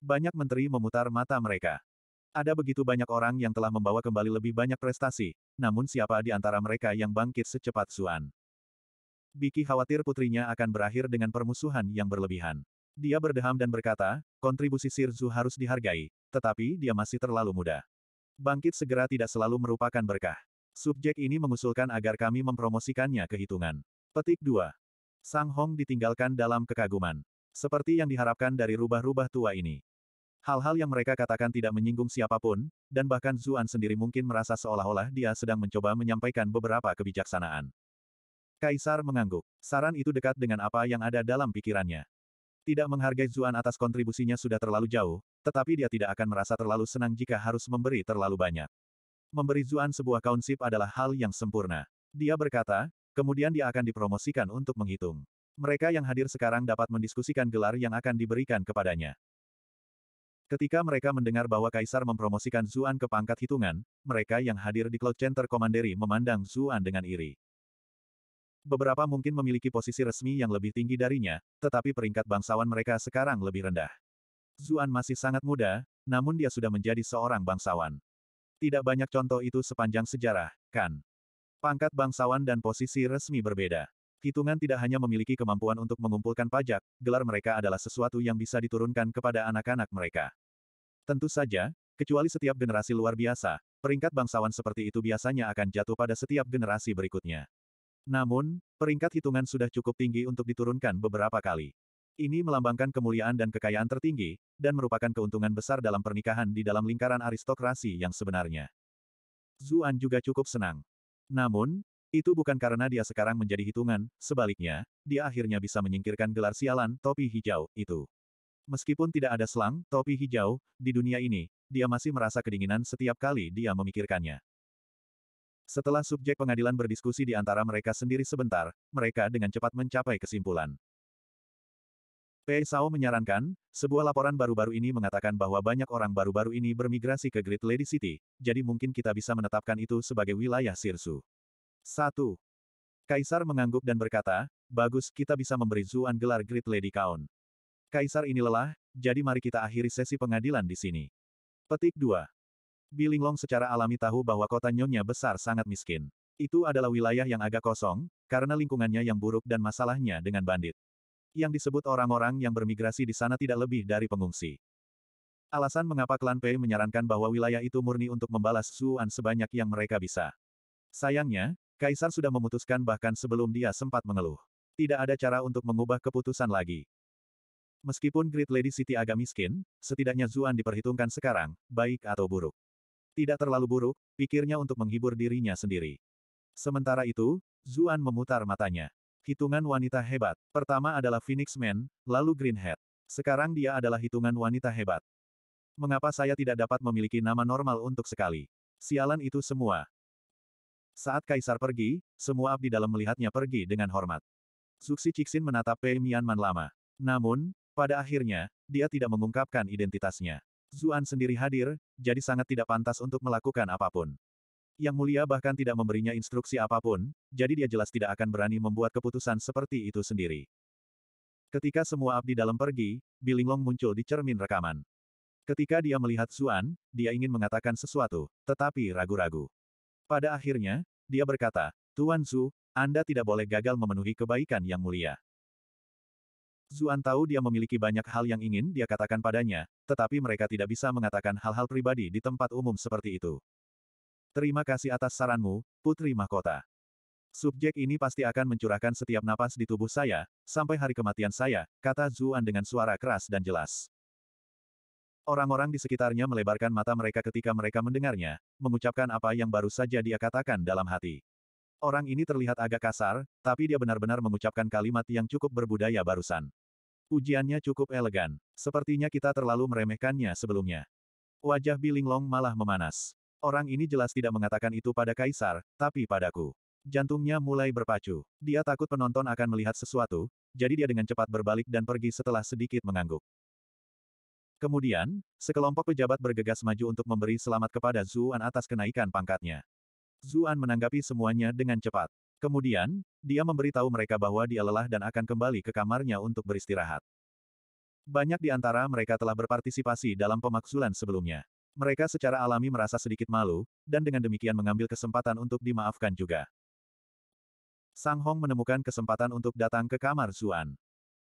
Banyak menteri memutar mata mereka. Ada begitu banyak orang yang telah membawa kembali lebih banyak prestasi, namun siapa di antara mereka yang bangkit secepat Suan? Biki khawatir putrinya akan berakhir dengan permusuhan yang berlebihan. Dia berdeham dan berkata, kontribusi Sirzu harus dihargai, tetapi dia masih terlalu muda. Bangkit segera tidak selalu merupakan berkah. Subjek ini mengusulkan agar kami mempromosikannya ke hitungan. Petik 2. Sang Hong ditinggalkan dalam kekaguman. Seperti yang diharapkan dari rubah-rubah tua ini. Hal-hal yang mereka katakan tidak menyinggung siapapun, dan bahkan Zuan sendiri mungkin merasa seolah-olah dia sedang mencoba menyampaikan beberapa kebijaksanaan. Kaisar mengangguk. Saran itu dekat dengan apa yang ada dalam pikirannya. Tidak menghargai Zuan atas kontribusinya sudah terlalu jauh, tetapi dia tidak akan merasa terlalu senang jika harus memberi terlalu banyak. Memberi Zuan sebuah kaunsip adalah hal yang sempurna. Dia berkata, kemudian dia akan dipromosikan untuk menghitung. Mereka yang hadir sekarang dapat mendiskusikan gelar yang akan diberikan kepadanya. Ketika mereka mendengar bahwa Kaisar mempromosikan Zuan ke pangkat hitungan, mereka yang hadir di Cloud Center Komanderi memandang Zuan dengan iri. Beberapa mungkin memiliki posisi resmi yang lebih tinggi darinya, tetapi peringkat bangsawan mereka sekarang lebih rendah. Zuan masih sangat muda, namun dia sudah menjadi seorang bangsawan. Tidak banyak contoh itu sepanjang sejarah, kan? Pangkat bangsawan dan posisi resmi berbeda. Hitungan tidak hanya memiliki kemampuan untuk mengumpulkan pajak, gelar mereka adalah sesuatu yang bisa diturunkan kepada anak-anak mereka. Tentu saja, kecuali setiap generasi luar biasa, peringkat bangsawan seperti itu biasanya akan jatuh pada setiap generasi berikutnya. Namun, peringkat hitungan sudah cukup tinggi untuk diturunkan beberapa kali. Ini melambangkan kemuliaan dan kekayaan tertinggi, dan merupakan keuntungan besar dalam pernikahan di dalam lingkaran aristokrasi yang sebenarnya. Zuan juga cukup senang. Namun, itu bukan karena dia sekarang menjadi hitungan, sebaliknya, dia akhirnya bisa menyingkirkan gelar sialan topi hijau itu. Meskipun tidak ada selang topi hijau di dunia ini, dia masih merasa kedinginan setiap kali dia memikirkannya. Setelah subjek pengadilan berdiskusi di antara mereka sendiri sebentar, mereka dengan cepat mencapai kesimpulan. Pei Sao menyarankan, sebuah laporan baru-baru ini mengatakan bahwa banyak orang baru-baru ini bermigrasi ke Great Lady City, jadi mungkin kita bisa menetapkan itu sebagai wilayah Sirsu. 1. Kaisar mengangguk dan berkata, bagus kita bisa memberi Zuan gelar Great Lady Kaon. Kaisar ini lelah, jadi mari kita akhiri sesi pengadilan di sini. Petik 2. Bilinglong secara alami tahu bahwa kota Nyonya besar sangat miskin. Itu adalah wilayah yang agak kosong, karena lingkungannya yang buruk dan masalahnya dengan bandit. Yang disebut orang-orang yang bermigrasi di sana tidak lebih dari pengungsi. Alasan mengapa klan Pei menyarankan bahwa wilayah itu murni untuk membalas Zuan sebanyak yang mereka bisa. Sayangnya, Kaisar sudah memutuskan bahkan sebelum dia sempat mengeluh. Tidak ada cara untuk mengubah keputusan lagi. Meskipun Great Lady City agak miskin, setidaknya Zuan diperhitungkan sekarang, baik atau buruk. Tidak terlalu buruk, pikirnya untuk menghibur dirinya sendiri. Sementara itu, Zuan memutar matanya. Hitungan wanita hebat. Pertama adalah Phoenix Man, lalu Green Hat. Sekarang dia adalah hitungan wanita hebat. Mengapa saya tidak dapat memiliki nama normal untuk sekali? Sialan itu semua. Saat Kaisar pergi, semua abdi dalam melihatnya pergi dengan hormat. Suksi Cixin menatap Pei Mianman lama. Namun, pada akhirnya, dia tidak mengungkapkan identitasnya. Zuan sendiri hadir, jadi sangat tidak pantas untuk melakukan apapun. Yang mulia bahkan tidak memberinya instruksi apapun, jadi dia jelas tidak akan berani membuat keputusan seperti itu sendiri. Ketika semua abdi dalam pergi, Bilinglong muncul di cermin rekaman. Ketika dia melihat Zuan, dia ingin mengatakan sesuatu, tetapi ragu-ragu. Pada akhirnya, dia berkata, Tuan Zu, Anda tidak boleh gagal memenuhi kebaikan yang mulia. Zuan tahu dia memiliki banyak hal yang ingin dia katakan padanya, tetapi mereka tidak bisa mengatakan hal-hal pribadi di tempat umum seperti itu. Terima kasih atas saranmu, Putri Mahkota. Subjek ini pasti akan mencurahkan setiap napas di tubuh saya, sampai hari kematian saya, kata Zuan dengan suara keras dan jelas. Orang-orang di sekitarnya melebarkan mata mereka ketika mereka mendengarnya, mengucapkan apa yang baru saja dia katakan dalam hati. Orang ini terlihat agak kasar, tapi dia benar-benar mengucapkan kalimat yang cukup berbudaya barusan. Ujiannya cukup elegan. Sepertinya kita terlalu meremehkannya sebelumnya. Wajah Bilinglong malah memanas. Orang ini jelas tidak mengatakan itu pada Kaisar, tapi padaku. Jantungnya mulai berpacu. Dia takut penonton akan melihat sesuatu, jadi dia dengan cepat berbalik dan pergi setelah sedikit mengangguk. Kemudian, sekelompok pejabat bergegas maju untuk memberi selamat kepada Zuan atas kenaikan pangkatnya. Zuan menanggapi semuanya dengan cepat. Kemudian, dia memberitahu mereka bahwa dia lelah dan akan kembali ke kamarnya untuk beristirahat. Banyak di antara mereka telah berpartisipasi dalam pemakzulan sebelumnya. Mereka secara alami merasa sedikit malu, dan dengan demikian mengambil kesempatan untuk dimaafkan juga. Sang Hong menemukan kesempatan untuk datang ke kamar Zuan.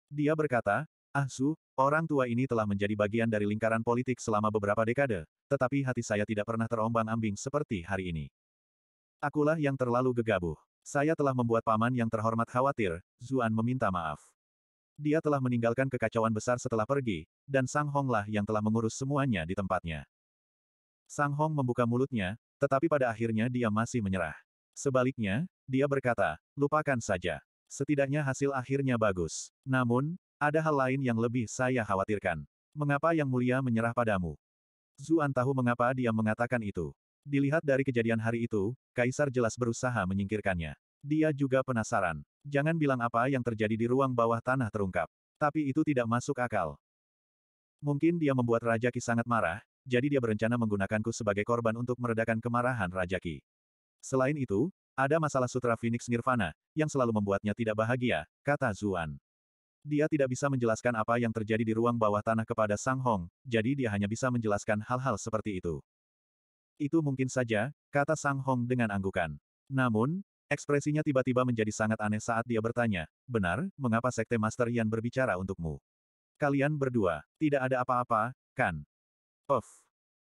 Dia berkata, Ah Su, orang tua ini telah menjadi bagian dari lingkaran politik selama beberapa dekade, tetapi hati saya tidak pernah terombang-ambing seperti hari ini. Akulah yang terlalu gegabah. Saya telah membuat paman yang terhormat khawatir, Zuan meminta maaf. Dia telah meninggalkan kekacauan besar setelah pergi, dan Sang Hong lah yang telah mengurus semuanya di tempatnya. Sang Hong membuka mulutnya, tetapi pada akhirnya dia masih menyerah. Sebaliknya, dia berkata, lupakan saja. Setidaknya hasil akhirnya bagus. Namun, ada hal lain yang lebih saya khawatirkan. Mengapa Yang Mulia menyerah padamu? Zuan tahu mengapa dia mengatakan itu. Dilihat dari kejadian hari itu, Kaisar jelas berusaha menyingkirkannya. Dia juga penasaran. Jangan bilang apa yang terjadi di ruang bawah tanah terungkap. Tapi itu tidak masuk akal. Mungkin dia membuat Raja Ki sangat marah, jadi dia berencana menggunakanku sebagai korban untuk meredakan kemarahan Raja Ki. Selain itu, ada masalah Sutra Phoenix Nirvana, yang selalu membuatnya tidak bahagia, kata Zuan. Dia tidak bisa menjelaskan apa yang terjadi di ruang bawah tanah kepada Sang Hong, jadi dia hanya bisa menjelaskan hal-hal seperti itu. Itu mungkin saja, kata Sang Hong dengan anggukan. Namun, ekspresinya tiba-tiba menjadi sangat aneh saat dia bertanya, benar, mengapa Sekte Master Yan berbicara untukmu? Kalian berdua, tidak ada apa-apa, kan? Of.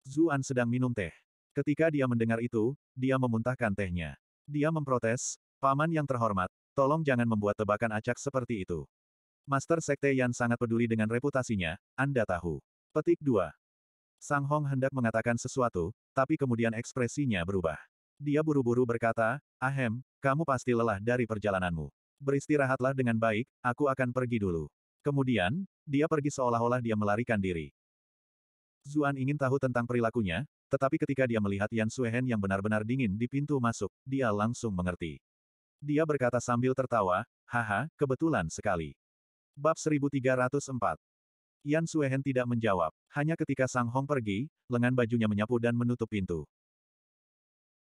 Zuan sedang minum teh. Ketika dia mendengar itu, dia memuntahkan tehnya. Dia memprotes, Paman yang terhormat, tolong jangan membuat tebakan acak seperti itu. Master Sekte Yan sangat peduli dengan reputasinya, Anda tahu. Petik 2. Sang Hong hendak mengatakan sesuatu, tapi kemudian ekspresinya berubah. Dia buru-buru berkata, Ahem, kamu pasti lelah dari perjalananmu. Beristirahatlah dengan baik, aku akan pergi dulu. Kemudian, dia pergi seolah-olah dia melarikan diri. Zuan ingin tahu tentang perilakunya, tetapi ketika dia melihat Yan Suehen yang benar-benar dingin di pintu masuk, dia langsung mengerti. Dia berkata sambil tertawa, Haha, kebetulan sekali. Bab 1304 Yan Suehen tidak menjawab, hanya ketika Sang Hong pergi, lengan bajunya menyapu dan menutup pintu.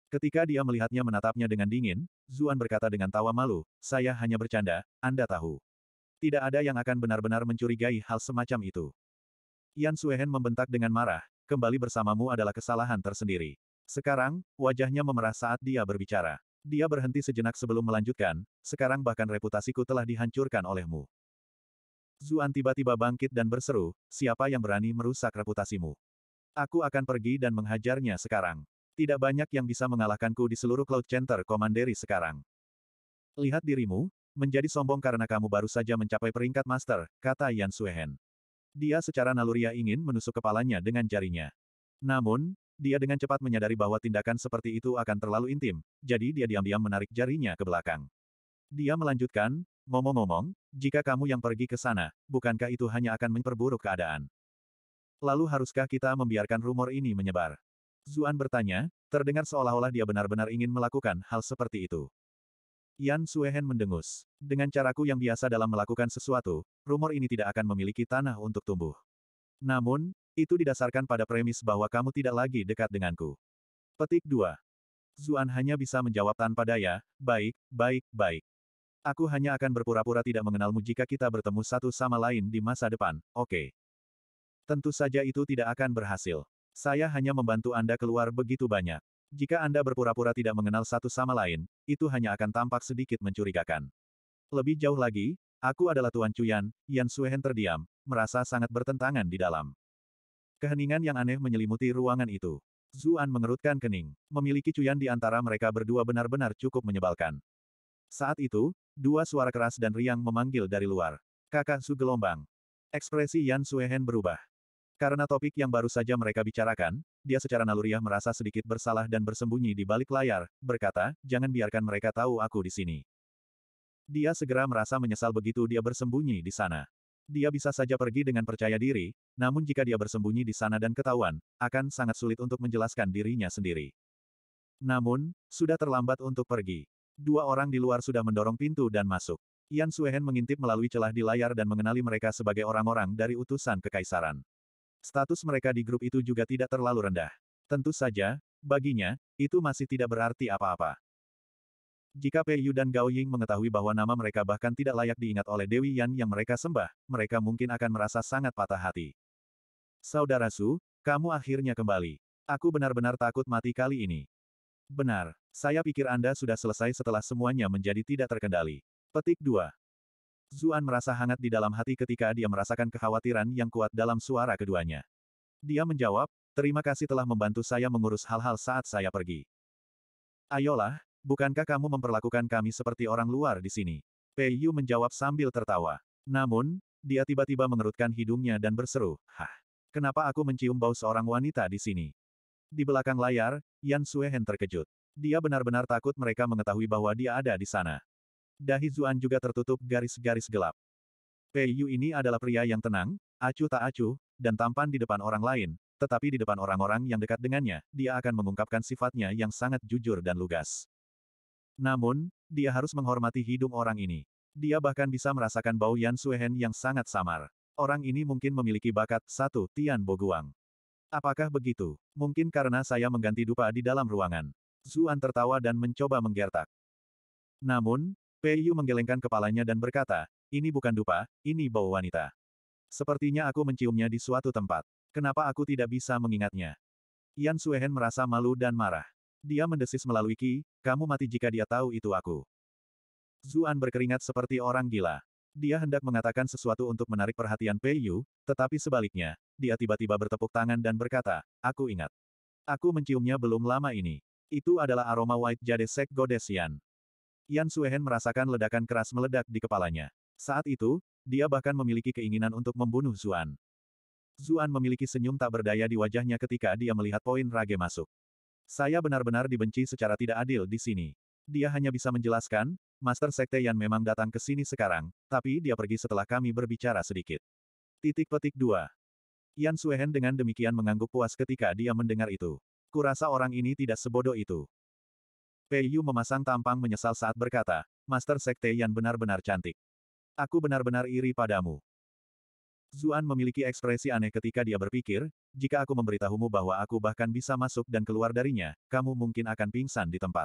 Ketika dia melihatnya menatapnya dengan dingin, Zuan berkata dengan tawa malu, saya hanya bercanda, Anda tahu. Tidak ada yang akan benar-benar mencurigai hal semacam itu. Yan Suehen membentak dengan marah, kembali bersamamu adalah kesalahan tersendiri. Sekarang, wajahnya memerah saat dia berbicara. Dia berhenti sejenak sebelum melanjutkan, sekarang bahkan reputasiku telah dihancurkan olehmu. Zuan tiba-tiba bangkit dan berseru, siapa yang berani merusak reputasimu? Aku akan pergi dan menghajarnya sekarang. Tidak banyak yang bisa mengalahkanku di seluruh Cloud Center Komanderi sekarang. Lihat dirimu, menjadi sombong karena kamu baru saja mencapai peringkat master, kata Yan Suehen. Dia secara naluriah ingin menusuk kepalanya dengan jarinya. Namun, dia dengan cepat menyadari bahwa tindakan seperti itu akan terlalu intim, jadi dia diam-diam menarik jarinya ke belakang. Dia melanjutkan, Ngomong-ngomong, jika kamu yang pergi ke sana, bukankah itu hanya akan memperburuk keadaan? Lalu haruskah kita membiarkan rumor ini menyebar? Zuan bertanya, terdengar seolah-olah dia benar-benar ingin melakukan hal seperti itu. Yan Suehen mendengus. Dengan caraku yang biasa dalam melakukan sesuatu, rumor ini tidak akan memiliki tanah untuk tumbuh. Namun, itu didasarkan pada premis bahwa kamu tidak lagi dekat denganku. Petik 2. Zuan hanya bisa menjawab tanpa daya, baik, baik, baik. Aku hanya akan berpura-pura tidak mengenalmu jika kita bertemu satu sama lain di masa depan, oke. Okay. Tentu saja itu tidak akan berhasil. Saya hanya membantu Anda keluar begitu banyak. Jika Anda berpura-pura tidak mengenal satu sama lain, itu hanya akan tampak sedikit mencurigakan. Lebih jauh lagi, aku adalah Tuan Cuyan, Yan Suhen terdiam, merasa sangat bertentangan di dalam. Keheningan yang aneh menyelimuti ruangan itu. Zuan mengerutkan kening. Memiliki Cuyan di antara mereka berdua benar-benar cukup menyebalkan. Saat itu, dua suara keras dan riang memanggil dari luar. Kakak Su gelombang. Ekspresi Yan Suehen berubah. Karena topik yang baru saja mereka bicarakan, dia secara naluriah merasa sedikit bersalah dan bersembunyi di balik layar, berkata, jangan biarkan mereka tahu aku di sini. Dia segera merasa menyesal begitu dia bersembunyi di sana. Dia bisa saja pergi dengan percaya diri, namun jika dia bersembunyi di sana dan ketahuan, akan sangat sulit untuk menjelaskan dirinya sendiri. Namun, sudah terlambat untuk pergi. Dua orang di luar sudah mendorong pintu dan masuk. Yan Suehen mengintip melalui celah di layar dan mengenali mereka sebagai orang-orang dari utusan kekaisaran. Status mereka di grup itu juga tidak terlalu rendah. Tentu saja, baginya, itu masih tidak berarti apa-apa. Jika Pei Yu dan Gao Ying mengetahui bahwa nama mereka bahkan tidak layak diingat oleh Dewi Yan yang mereka sembah, mereka mungkin akan merasa sangat patah hati. Saudara Su, kamu akhirnya kembali. Aku benar-benar takut mati kali ini. Benar. Saya pikir Anda sudah selesai setelah semuanya menjadi tidak terkendali. Petik 2. Zuan merasa hangat di dalam hati ketika dia merasakan kekhawatiran yang kuat dalam suara keduanya. Dia menjawab, terima kasih telah membantu saya mengurus hal-hal saat saya pergi. Ayolah, bukankah kamu memperlakukan kami seperti orang luar di sini? Pei Yu menjawab sambil tertawa. Namun, dia tiba-tiba mengerutkan hidungnya dan berseru, Hah, kenapa aku mencium bau seorang wanita di sini? Di belakang layar, Yan Suehen terkejut. Dia benar-benar takut mereka mengetahui bahwa dia ada di sana. Dahi Zuan juga tertutup garis-garis gelap. Pei Yu ini adalah pria yang tenang, acuh tak acuh, dan tampan di depan orang lain, tetapi di depan orang-orang yang dekat dengannya, dia akan mengungkapkan sifatnya yang sangat jujur dan lugas. Namun, dia harus menghormati hidung orang ini. Dia bahkan bisa merasakan bau Yan Suehen yang sangat samar. Orang ini mungkin memiliki bakat satu Tian Boguang. Apakah begitu? Mungkin karena saya mengganti dupa di dalam ruangan. Zuan tertawa dan mencoba menggertak. Namun, Pei Yu menggelengkan kepalanya dan berkata, ini bukan dupa, ini bau wanita. Sepertinya aku menciumnya di suatu tempat. Kenapa aku tidak bisa mengingatnya? Yan Suehen merasa malu dan marah. Dia mendesis melalui Ki, kamu mati jika dia tahu itu aku. Zuan berkeringat seperti orang gila. Dia hendak mengatakan sesuatu untuk menarik perhatian Pei Yu, tetapi sebaliknya, dia tiba-tiba bertepuk tangan dan berkata, Aku ingat. Aku menciumnya belum lama ini. Itu adalah aroma white jade sek Godesian. Yan Suehen merasakan ledakan keras meledak di kepalanya. Saat itu, dia bahkan memiliki keinginan untuk membunuh Zuan. Zuan memiliki senyum tak berdaya di wajahnya ketika dia melihat poin Rage masuk. Saya benar-benar dibenci secara tidak adil di sini. Dia hanya bisa menjelaskan, Master Sekte Yan memang datang ke sini sekarang, tapi dia pergi setelah kami berbicara sedikit. Titik petik 2. Yan Suehen dengan demikian mengangguk puas ketika dia mendengar itu. Kurasa orang ini tidak sebodoh itu. Pei Yu memasang tampang menyesal saat berkata, Master Sekte Yan benar-benar cantik. Aku benar-benar iri padamu. Zuan memiliki ekspresi aneh ketika dia berpikir, jika aku memberitahumu bahwa aku bahkan bisa masuk dan keluar darinya, kamu mungkin akan pingsan di tempat.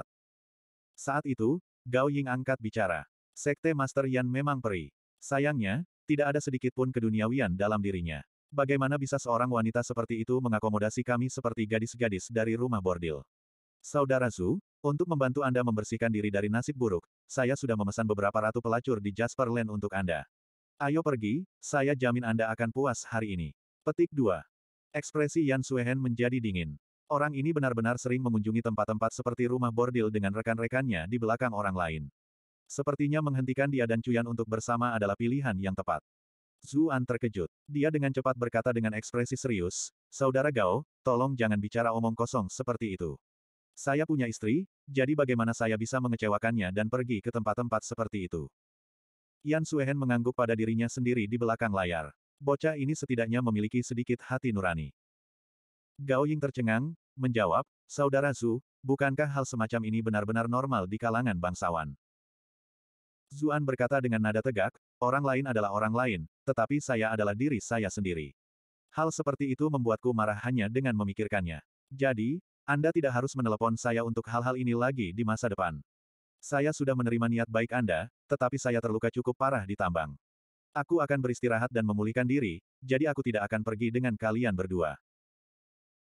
Saat itu, Gao Ying angkat bicara. Sekte Master Yan memang peri. Sayangnya, tidak ada sedikit pun keduniawian dalam dirinya. Bagaimana bisa seorang wanita seperti itu mengakomodasi kami seperti gadis-gadis dari rumah bordil? Saudara Zhu, untuk membantu Anda membersihkan diri dari nasib buruk, saya sudah memesan beberapa ratu pelacur di Jasper Land untuk Anda. Ayo pergi, saya jamin Anda akan puas hari ini. Petik 2. Ekspresi Yan Suehen menjadi dingin. Orang ini benar-benar sering mengunjungi tempat-tempat seperti rumah bordil dengan rekan-rekannya di belakang orang lain. Sepertinya menghentikan dia dan Cuyan untuk bersama adalah pilihan yang tepat. Zuan terkejut. Dia dengan cepat berkata dengan ekspresi serius, Saudara Gao, tolong jangan bicara omong kosong seperti itu. Saya punya istri, jadi bagaimana saya bisa mengecewakannya dan pergi ke tempat-tempat seperti itu? Yan Suehen mengangguk pada dirinya sendiri di belakang layar. Bocah ini setidaknya memiliki sedikit hati nurani. Gao Ying tercengang, menjawab, Saudara Zhu, bukankah hal semacam ini benar-benar normal di kalangan bangsawan? Zuan berkata dengan nada tegak, orang lain adalah orang lain, tetapi saya adalah diri saya sendiri. Hal seperti itu membuatku marah hanya dengan memikirkannya. Jadi, Anda tidak harus menelepon saya untuk hal-hal ini lagi di masa depan. Saya sudah menerima niat baik Anda, tetapi saya terluka cukup parah di tambang. Aku akan beristirahat dan memulihkan diri, jadi aku tidak akan pergi dengan kalian berdua.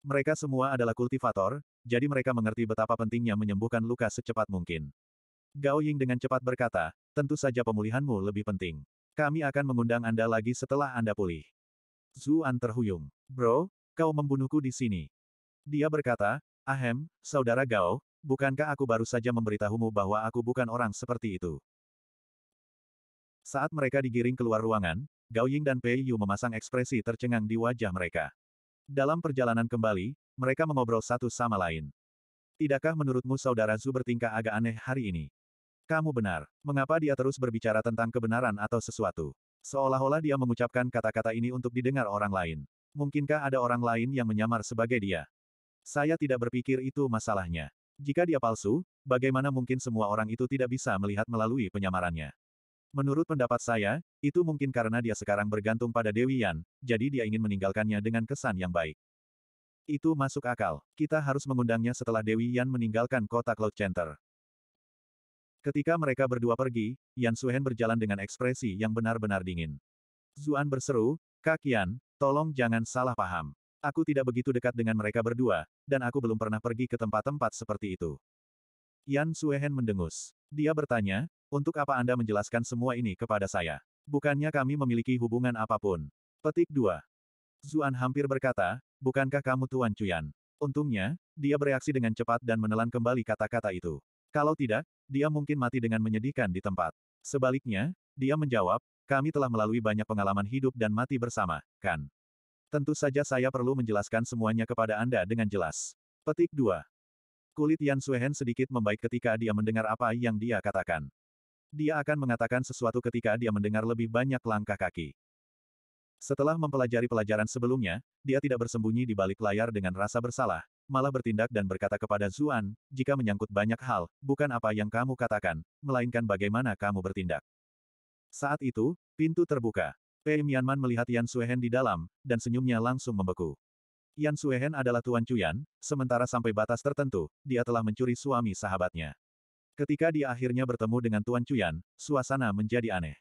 Mereka semua adalah kultivator, jadi mereka mengerti betapa pentingnya menyembuhkan luka secepat mungkin. Gao Ying dengan cepat berkata, tentu saja pemulihanmu lebih penting. Kami akan mengundang Anda lagi setelah Anda pulih. Zuan terhuyung. Bro, kau membunuhku di sini. Dia berkata, Ahem, saudara Gao, bukankah aku baru saja memberitahumu bahwa aku bukan orang seperti itu? Saat mereka digiring keluar ruangan, Gao Ying dan Pei Yu memasang ekspresi tercengang di wajah mereka. Dalam perjalanan kembali, mereka mengobrol satu sama lain. Tidakkah menurutmu saudara Zu bertingkah agak aneh hari ini? Kamu benar. Mengapa dia terus berbicara tentang kebenaran atau sesuatu? Seolah-olah dia mengucapkan kata-kata ini untuk didengar orang lain. Mungkinkah ada orang lain yang menyamar sebagai dia? Saya tidak berpikir itu masalahnya. Jika dia palsu, bagaimana mungkin semua orang itu tidak bisa melihat melalui penyamarannya? Menurut pendapat saya, itu mungkin karena dia sekarang bergantung pada Dewi Yan, jadi dia ingin meninggalkannya dengan kesan yang baik. Itu masuk akal. Kita harus mengundangnya setelah Dewi Yan meninggalkan kota Cloud Center. Ketika mereka berdua pergi, Yan Suhen berjalan dengan ekspresi yang benar-benar dingin. Zuan berseru, Kak Yan, tolong jangan salah paham. Aku tidak begitu dekat dengan mereka berdua, dan aku belum pernah pergi ke tempat-tempat seperti itu. Yan Suhen mendengus. Dia bertanya, untuk apa Anda menjelaskan semua ini kepada saya? Bukannya kami memiliki hubungan apapun. Petik 2. Zuan hampir berkata, bukankah kamu Tuan Cuyan? Untungnya, dia bereaksi dengan cepat dan menelan kembali kata-kata itu. Kalau tidak, dia mungkin mati dengan menyedihkan di tempat. Sebaliknya, dia menjawab, kami telah melalui banyak pengalaman hidup dan mati bersama, kan? Tentu saja saya perlu menjelaskan semuanya kepada Anda dengan jelas. Petik 2. Kulit Yan Suehen sedikit membaik ketika dia mendengar apa yang dia katakan. Dia akan mengatakan sesuatu ketika dia mendengar lebih banyak langkah kaki. Setelah mempelajari pelajaran sebelumnya, dia tidak bersembunyi di balik layar dengan rasa bersalah, malah bertindak dan berkata kepada Zuan, jika menyangkut banyak hal, bukan apa yang kamu katakan, melainkan bagaimana kamu bertindak. Saat itu, pintu terbuka. Pei Mianman melihat Yan Suehen di dalam, dan senyumnya langsung membeku. Yan Suehen adalah Tuan Cuyan, sementara sampai batas tertentu, dia telah mencuri suami sahabatnya. Ketika dia akhirnya bertemu dengan Tuan Cuyan, suasana menjadi aneh.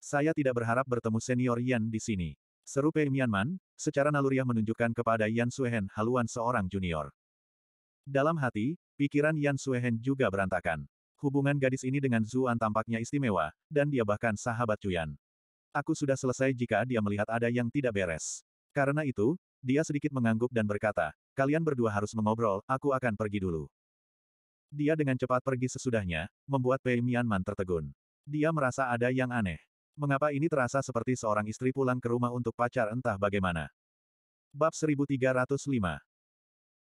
Saya tidak berharap bertemu senior Yan di sini. Seru Pei Mianman, secara naluriah menunjukkan kepada Yan Suehen haluan seorang junior. Dalam hati, pikiran Yan Suehen juga berantakan. Hubungan gadis ini dengan Zuan tampaknya istimewa, dan dia bahkan sahabat Cuyan. Aku sudah selesai jika dia melihat ada yang tidak beres. Karena itu, dia sedikit mengangguk dan berkata, kalian berdua harus mengobrol, aku akan pergi dulu. Dia dengan cepat pergi sesudahnya, membuat Pei Mianman tertegun. Dia merasa ada yang aneh. Mengapa ini terasa seperti seorang istri pulang ke rumah untuk pacar entah bagaimana. Bab 1305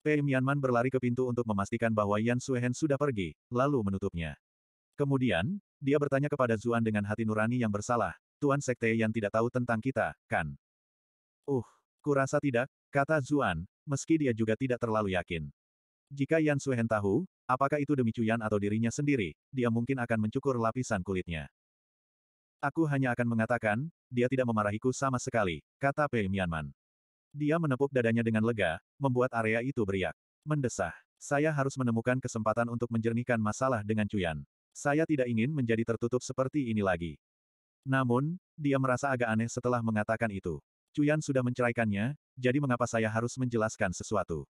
Pei Mianman berlari ke pintu untuk memastikan bahwa Yan Suehen sudah pergi, lalu menutupnya. Kemudian, dia bertanya kepada Zuan dengan hati nurani yang bersalah, Tuan Sekte yang tidak tahu tentang kita, kan? Uh, aku rasa tidak, kata Zuan, meski dia juga tidak terlalu yakin. Jika Yan Suhen tahu, apakah itu demi Cuyan atau dirinya sendiri, dia mungkin akan mencukur lapisan kulitnya. Aku hanya akan mengatakan, dia tidak memarahiku sama sekali, kata Pei Mianman. Dia menepuk dadanya dengan lega, membuat area itu beriak. Mendesah. Saya harus menemukan kesempatan untuk menjernihkan masalah dengan Cuyan. Saya tidak ingin menjadi tertutup seperti ini lagi. Namun, dia merasa agak aneh setelah mengatakan itu. Cuyan sudah menceraikannya, jadi mengapa saya harus menjelaskan sesuatu?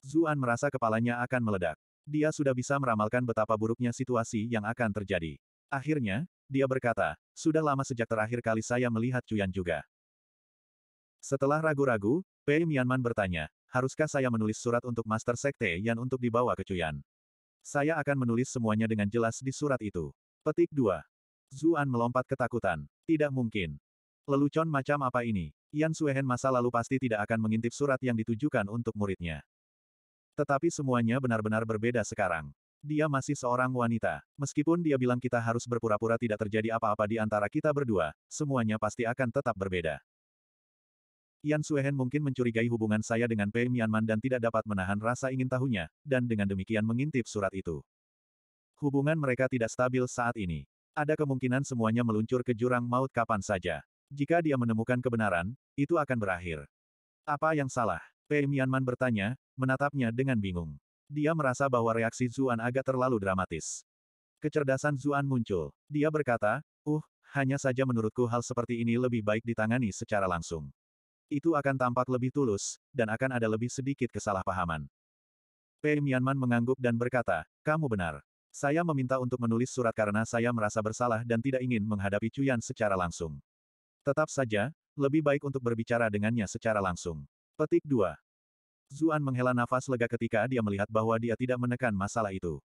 Zuan merasa kepalanya akan meledak. Dia sudah bisa meramalkan betapa buruknya situasi yang akan terjadi. Akhirnya, dia berkata, sudah lama sejak terakhir kali saya melihat Cuyan juga. Setelah ragu-ragu, Pei Mianman bertanya, haruskah saya menulis surat untuk Master Sekte yang untuk dibawa ke Cuyan? Saya akan menulis semuanya dengan jelas di surat itu. Petik 2. Zuan melompat ketakutan. Tidak mungkin. Lelucon macam apa ini? Yan Suehen masa lalu pasti tidak akan mengintip surat yang ditujukan untuk muridnya. Tetapi semuanya benar-benar berbeda sekarang. Dia masih seorang wanita. Meskipun dia bilang kita harus berpura-pura tidak terjadi apa-apa di antara kita berdua, semuanya pasti akan tetap berbeda. Yan Suehen mungkin mencurigai hubungan saya dengan Pei Mianman dan tidak dapat menahan rasa ingin tahunya, dan dengan demikian mengintip surat itu. Hubungan mereka tidak stabil saat ini. Ada kemungkinan semuanya meluncur ke jurang maut kapan saja. Jika dia menemukan kebenaran, itu akan berakhir. Apa yang salah? Pei Mianman bertanya, menatapnya dengan bingung. Dia merasa bahwa reaksi Zuan agak terlalu dramatis. Kecerdasan Zuan muncul. Dia berkata, Uh, hanya saja menurutku hal seperti ini lebih baik ditangani secara langsung. Itu akan tampak lebih tulus, dan akan ada lebih sedikit kesalahpahaman. Pei Mianman mengangguk dan berkata, Kamu benar. Saya meminta untuk menulis surat karena saya merasa bersalah dan tidak ingin menghadapi Cuyan secara langsung. Tetap saja, lebih baik untuk berbicara dengannya secara langsung. Petik 2. Zuan menghela nafas lega ketika dia melihat bahwa dia tidak menekan masalah itu.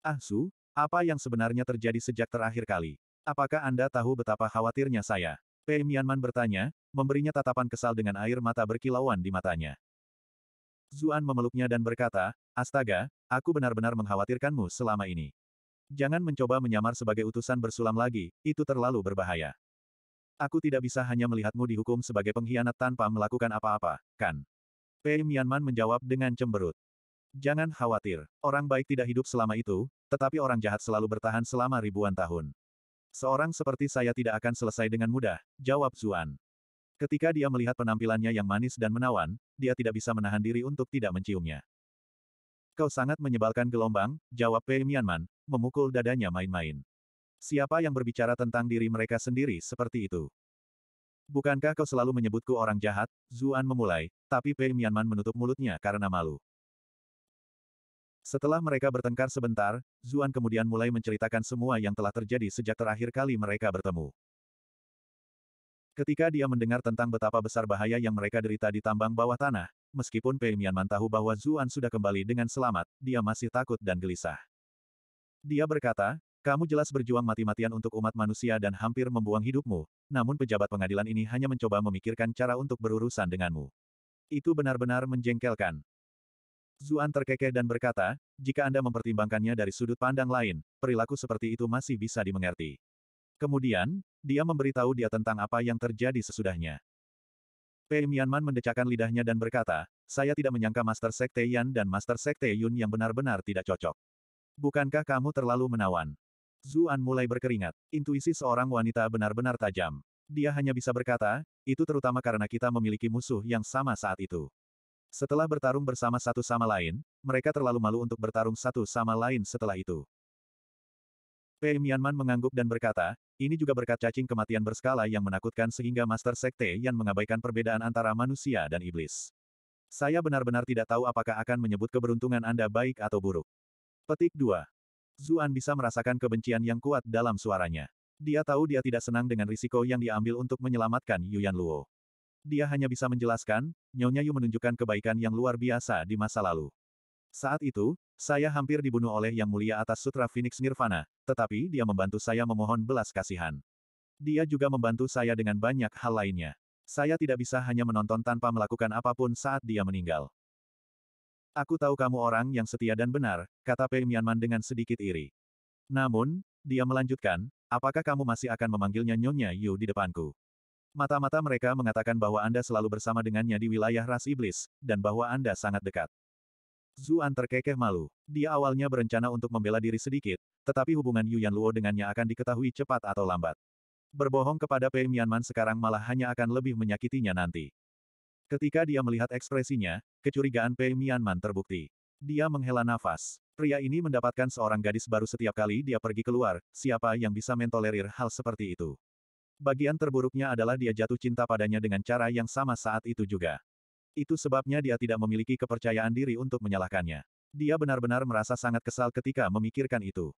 Ah Su, apa yang sebenarnya terjadi sejak terakhir kali? Apakah Anda tahu betapa khawatirnya saya? Pei Mianman bertanya, memberinya tatapan kesal dengan air mata berkilauan di matanya. Zuan memeluknya dan berkata, Astaga, aku benar-benar mengkhawatirkanmu selama ini. Jangan mencoba menyamar sebagai utusan bersulam lagi, itu terlalu berbahaya. Aku tidak bisa hanya melihatmu dihukum sebagai pengkhianat tanpa melakukan apa-apa, kan? Pei Mianman menjawab dengan cemberut. Jangan khawatir, orang baik tidak hidup selama itu, tetapi orang jahat selalu bertahan selama ribuan tahun. Seorang seperti saya tidak akan selesai dengan mudah, jawab Zuan. Ketika dia melihat penampilannya yang manis dan menawan, dia tidak bisa menahan diri untuk tidak menciumnya. Kau sangat menyebalkan gelombang, jawab Pei Mianman, memukul dadanya main-main. Siapa yang berbicara tentang diri mereka sendiri seperti itu? Bukankah kau selalu menyebutku orang jahat? Zuan memulai, tapi Pei Mianman menutup mulutnya karena malu. Setelah mereka bertengkar sebentar, Zuan kemudian mulai menceritakan semua yang telah terjadi sejak terakhir kali mereka bertemu. Ketika dia mendengar tentang betapa besar bahaya yang mereka derita di tambang bawah tanah, meskipun Pei Mianman tahu bahwa Zuan sudah kembali dengan selamat, dia masih takut dan gelisah. Dia berkata, kamu jelas berjuang mati-matian untuk umat manusia dan hampir membuang hidupmu, namun pejabat pengadilan ini hanya mencoba memikirkan cara untuk berurusan denganmu. Itu benar-benar menjengkelkan. Zuan terkekeh dan berkata, jika Anda mempertimbangkannya dari sudut pandang lain, perilaku seperti itu masih bisa dimengerti. Kemudian, dia memberitahu dia tentang apa yang terjadi sesudahnya. Pei Mianman mendecakkan lidahnya dan berkata, saya tidak menyangka Master Sekte Yan dan Master Sekte Yun yang benar-benar tidak cocok. Bukankah kamu terlalu menawan? Zuan mulai berkeringat. Intuisi seorang wanita benar-benar tajam. Dia hanya bisa berkata, itu terutama karena kita memiliki musuh yang sama saat itu. Setelah bertarung bersama satu sama lain, mereka terlalu malu untuk bertarung satu sama lain setelah itu. Pei Mianman mengangguk dan berkata, ini juga berkat cacing kematian berskala yang menakutkan sehingga Master Sekte yang mengabaikan perbedaan antara manusia dan iblis. Saya benar-benar tidak tahu apakah akan menyebut keberuntungan Anda baik atau buruk. Petik 2. Zuan bisa merasakan kebencian yang kuat dalam suaranya. Dia tahu dia tidak senang dengan risiko yang diambil untuk menyelamatkan Yuan Luo. Dia hanya bisa menjelaskan, Nyonya Yu menunjukkan kebaikan yang luar biasa di masa lalu. Saat itu, saya hampir dibunuh oleh Yang Mulia atas Sutra Phoenix Nirvana, tetapi dia membantu saya memohon belas kasihan. Dia juga membantu saya dengan banyak hal lainnya. Saya tidak bisa hanya menonton tanpa melakukan apapun saat dia meninggal. Aku tahu kamu orang yang setia dan benar, kata Pei Mianman dengan sedikit iri. Namun, dia melanjutkan, apakah kamu masih akan memanggilnya Nyonya Yu di depanku? Mata-mata mereka mengatakan bahwa Anda selalu bersama dengannya di wilayah ras iblis, dan bahwa Anda sangat dekat. Zuan terkekeh malu. Dia awalnya berencana untuk membela diri sedikit, tetapi hubungan Yu Yuan Luo dengannya akan diketahui cepat atau lambat. Berbohong kepada Pei Mianman sekarang malah hanya akan lebih menyakitinya nanti. Ketika dia melihat ekspresinya, kecurigaan Pei Mianman terbukti. Dia menghela nafas. Pria ini mendapatkan seorang gadis baru setiap kali dia pergi keluar, siapa yang bisa mentolerir hal seperti itu. Bagian terburuknya adalah dia jatuh cinta padanya dengan cara yang sama saat itu juga. Itu sebabnya dia tidak memiliki kepercayaan diri untuk menyalahkannya. Dia benar-benar merasa sangat kesal ketika memikirkan itu.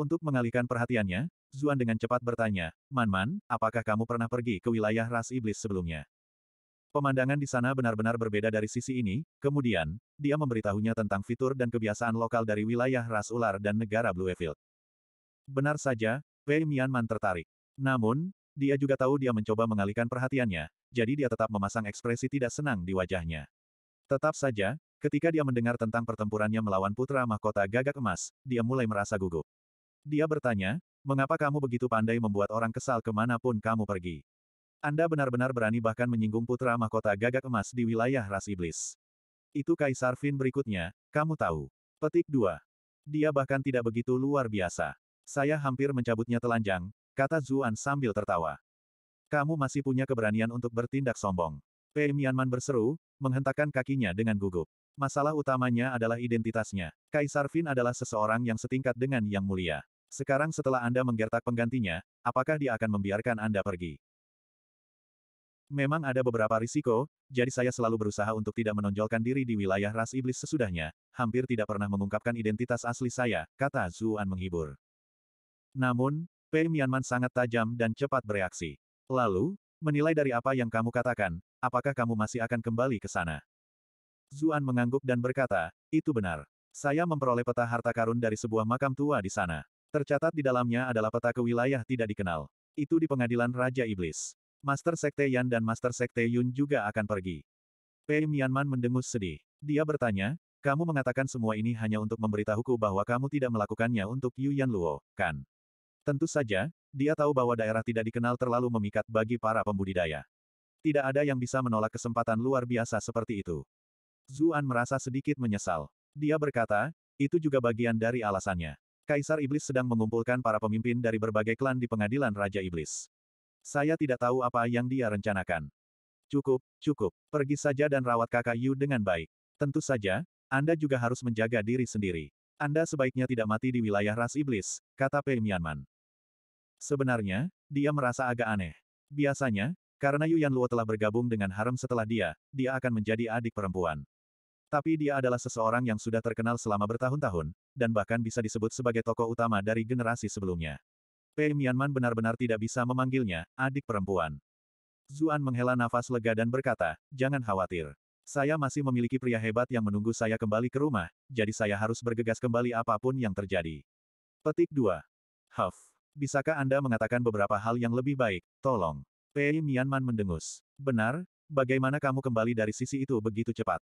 Untuk mengalihkan perhatiannya, Zuan dengan cepat bertanya, Man Man, apakah kamu pernah pergi ke wilayah ras iblis sebelumnya? Pemandangan di sana benar-benar berbeda dari sisi ini, kemudian, dia memberitahunya tentang fitur dan kebiasaan lokal dari wilayah ras ular dan negara Bluefield. Benar saja, Pei Mianman tertarik. Namun, dia juga tahu dia mencoba mengalihkan perhatiannya, jadi dia tetap memasang ekspresi tidak senang di wajahnya. Tetap saja, ketika dia mendengar tentang pertempurannya melawan putra mahkota gagak emas, dia mulai merasa gugup. Dia bertanya, mengapa kamu begitu pandai membuat orang kesal kemanapun kamu pergi? Anda benar-benar berani bahkan menyinggung putra mahkota gagak emas di wilayah ras iblis. Itu Kaisar Fin berikutnya, kamu tahu. Petik 2. Dia bahkan tidak begitu luar biasa. Saya hampir mencabutnya telanjang, kata Zuan sambil tertawa. Kamu masih punya keberanian untuk bertindak sombong. Pei Mianman berseru, menghentakkan kakinya dengan gugup. Masalah utamanya adalah identitasnya. Kaisar Fin adalah seseorang yang setingkat dengan Yang Mulia. Sekarang setelah Anda menggertak penggantinya, apakah dia akan membiarkan Anda pergi? Memang ada beberapa risiko, jadi saya selalu berusaha untuk tidak menonjolkan diri di wilayah ras iblis sesudahnya, hampir tidak pernah mengungkapkan identitas asli saya, kata Zuan menghibur. Namun, Pei Mianman sangat tajam dan cepat bereaksi. Lalu, menilai dari apa yang kamu katakan, apakah kamu masih akan kembali ke sana? Zuan mengangguk dan berkata, itu benar. Saya memperoleh peta harta karun dari sebuah makam tua di sana. Tercatat di dalamnya adalah peta ke wilayah tidak dikenal. Itu di pengadilan Raja Iblis. Master Sekte Yan dan Master Sekte Yun juga akan pergi. Pei Mianman mendengus sedih. Dia bertanya, kamu mengatakan semua ini hanya untuk memberitahuku bahwa kamu tidak melakukannya untuk Yu Yan Luo, kan? Tentu saja, dia tahu bahwa daerah tidak dikenal terlalu memikat bagi para pembudidaya. Tidak ada yang bisa menolak kesempatan luar biasa seperti itu. Zuan merasa sedikit menyesal. Dia berkata, itu juga bagian dari alasannya. Kaisar Iblis sedang mengumpulkan para pemimpin dari berbagai klan di pengadilan Raja Iblis. Saya tidak tahu apa yang dia rencanakan. Cukup, cukup, pergi saja dan rawat kakak Yu dengan baik. Tentu saja, Anda juga harus menjaga diri sendiri. Anda sebaiknya tidak mati di wilayah ras iblis, kata Pei Mianman. Sebenarnya, dia merasa agak aneh. Biasanya, karena Yu Yanluo telah bergabung dengan harem setelah dia, dia akan menjadi adik perempuan. Tapi dia adalah seseorang yang sudah terkenal selama bertahun-tahun, dan bahkan bisa disebut sebagai tokoh utama dari generasi sebelumnya. Fei Mianman benar-benar tidak bisa memanggilnya, adik perempuan. Zuan menghela nafas lega dan berkata, jangan khawatir. Saya masih memiliki pria hebat yang menunggu saya kembali ke rumah, jadi saya harus bergegas kembali apapun yang terjadi. Petik 2. Huff. Bisakah Anda mengatakan beberapa hal yang lebih baik, tolong? Pei Mianman mendengus. Benar? Bagaimana kamu kembali dari sisi itu begitu cepat?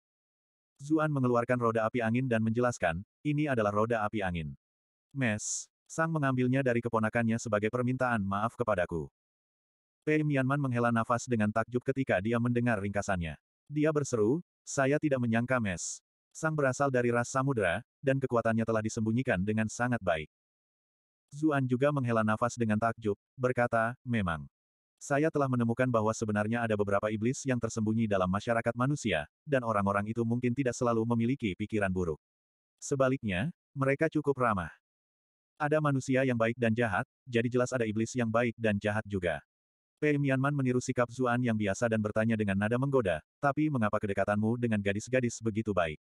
Zuan mengeluarkan roda api angin dan menjelaskan, ini adalah roda api angin. Mes. Sang mengambilnya dari keponakannya sebagai permintaan maaf kepadaku. Pei Mianman menghela nafas dengan takjub ketika dia mendengar ringkasannya. Dia berseru, saya tidak menyangka Mes. Sang berasal dari ras samudera, dan kekuatannya telah disembunyikan dengan sangat baik. Zuan juga menghela nafas dengan takjub, berkata, memang. Saya telah menemukan bahwa sebenarnya ada beberapa iblis yang tersembunyi dalam masyarakat manusia, dan orang-orang itu mungkin tidak selalu memiliki pikiran buruk. Sebaliknya, mereka cukup ramah. Ada manusia yang baik dan jahat, jadi jelas ada iblis yang baik dan jahat juga. Pei Mianman meniru sikap Zuan yang biasa dan bertanya dengan nada menggoda, tapi mengapa kedekatanmu dengan gadis-gadis begitu baik?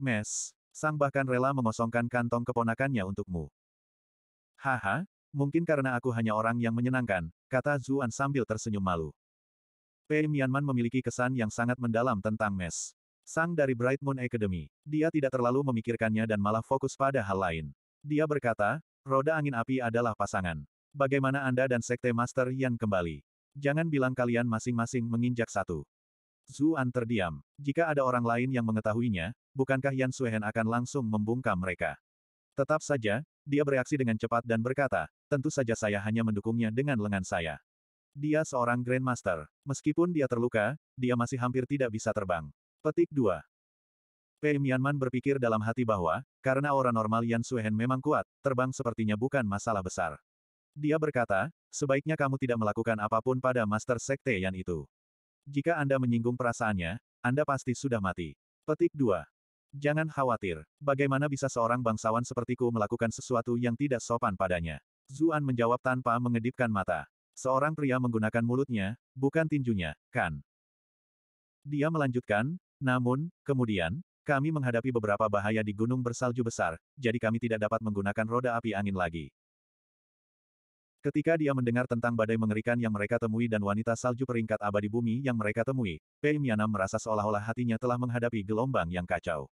Mes, Sang bahkan rela mengosongkan kantong keponakannya untukmu. Haha, mungkin karena aku hanya orang yang menyenangkan, kata Zuan sambil tersenyum malu. Pei Mianman memiliki kesan yang sangat mendalam tentang Mes. Sang dari Bright Moon Academy. Dia tidak terlalu memikirkannya dan malah fokus pada hal lain. Dia berkata, roda angin api adalah pasangan. Bagaimana Anda dan Sekte Master Yan kembali? Jangan bilang kalian masing-masing menginjak satu. Zuan terdiam. Jika ada orang lain yang mengetahuinya, bukankah Yan Suhen akan langsung membungkam mereka? Tetap saja, dia bereaksi dengan cepat dan berkata, tentu saja saya hanya mendukungnya dengan lengan saya. Dia seorang Grandmaster. Meskipun dia terluka, dia masih hampir tidak bisa terbang. Petik 2. Pei Mianman berpikir dalam hati bahwa, karena orang normal Yan Suhen memang kuat, terbang sepertinya bukan masalah besar. Dia berkata, sebaiknya kamu tidak melakukan apapun pada Master Sekte Yan itu. Jika Anda menyinggung perasaannya, Anda pasti sudah mati. Petik 2. Jangan khawatir, bagaimana bisa seorang bangsawan sepertiku melakukan sesuatu yang tidak sopan padanya? Zuan menjawab tanpa mengedipkan mata. Seorang pria menggunakan mulutnya, bukan tinjunya, kan? Dia melanjutkan, namun, kemudian, kami menghadapi beberapa bahaya di gunung bersalju besar, jadi kami tidak dapat menggunakan roda api angin lagi. Ketika dia mendengar tentang badai mengerikan yang mereka temui dan wanita salju peringkat abadi bumi yang mereka temui, Pei Mianam merasa seolah-olah hatinya telah menghadapi gelombang yang kacau.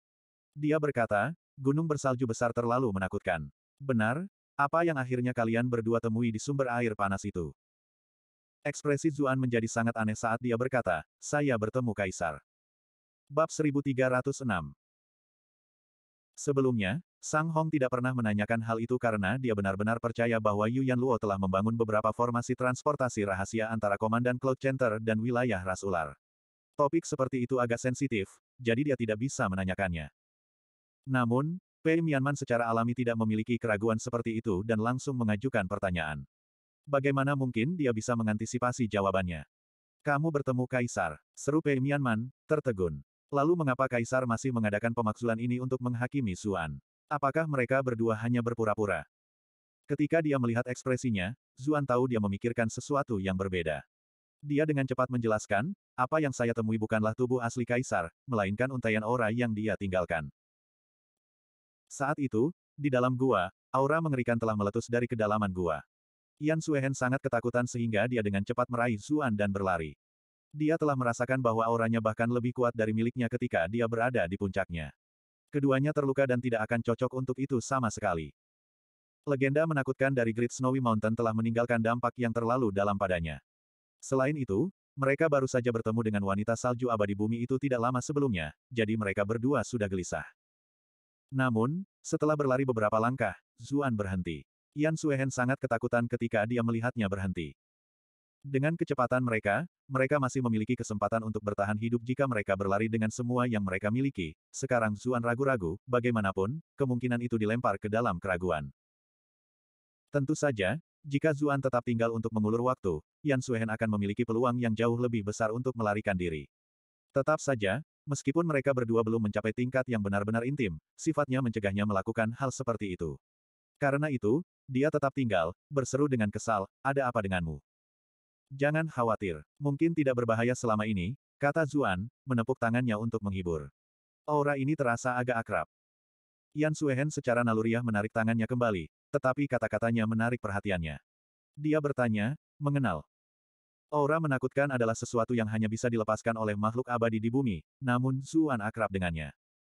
Dia berkata, gunung bersalju besar terlalu menakutkan. Benar? Apa yang akhirnya kalian berdua temui di sumber air panas itu? Ekspresi Zuan menjadi sangat aneh saat dia berkata, saya bertemu Kaisar. Bab 1306 Sebelumnya, Sang Hong tidak pernah menanyakan hal itu karena dia benar-benar percaya bahwa Yu Yan Luo telah membangun beberapa formasi transportasi rahasia antara Komandan Cloud Center dan wilayah Ras Ular. Topik seperti itu agak sensitif, jadi dia tidak bisa menanyakannya. Namun, Pei Mianman secara alami tidak memiliki keraguan seperti itu dan langsung mengajukan pertanyaan. Bagaimana mungkin dia bisa mengantisipasi jawabannya? Kamu bertemu Kaisar, seru Pei Mianman, tertegun. Lalu mengapa Kaisar masih mengadakan pemakzulan ini untuk menghakimi Zuan? Apakah mereka berdua hanya berpura-pura? Ketika dia melihat ekspresinya, Zuan tahu dia memikirkan sesuatu yang berbeda. Dia dengan cepat menjelaskan, apa yang saya temui bukanlah tubuh asli Kaisar, melainkan untayan aura yang dia tinggalkan. Saat itu, di dalam gua, aura mengerikan telah meletus dari kedalaman gua. Yan Suehen sangat ketakutan sehingga dia dengan cepat meraih Zuan dan berlari. Dia telah merasakan bahwa auranya bahkan lebih kuat dari miliknya ketika dia berada di puncaknya. Keduanya terluka dan tidak akan cocok untuk itu sama sekali. Legenda menakutkan dari Great Snowy Mountain telah meninggalkan dampak yang terlalu dalam padanya. Selain itu, mereka baru saja bertemu dengan wanita salju abadi bumi itu tidak lama sebelumnya, jadi mereka berdua sudah gelisah. Namun, setelah berlari beberapa langkah, Zuan berhenti. Yan Suehen sangat ketakutan ketika dia melihatnya berhenti. Dengan kecepatan mereka, mereka masih memiliki kesempatan untuk bertahan hidup jika mereka berlari dengan semua yang mereka miliki. Sekarang Zuan ragu-ragu, bagaimanapun, kemungkinan itu dilempar ke dalam keraguan. Tentu saja, jika Zuan tetap tinggal untuk mengulur waktu, Yan Suhen akan memiliki peluang yang jauh lebih besar untuk melarikan diri. Tetap saja, meskipun mereka berdua belum mencapai tingkat yang benar-benar intim, sifatnya mencegahnya melakukan hal seperti itu. Karena itu, dia tetap tinggal, berseru dengan kesal, ada apa denganmu? Jangan khawatir, mungkin tidak berbahaya selama ini, kata Zuan, menepuk tangannya untuk menghibur. Aura ini terasa agak akrab. Yan Suehen secara naluriah menarik tangannya kembali, tetapi kata-katanya menarik perhatiannya. Dia bertanya, mengenal. Aura menakutkan adalah sesuatu yang hanya bisa dilepaskan oleh makhluk abadi di bumi, namun Zuan akrab dengannya.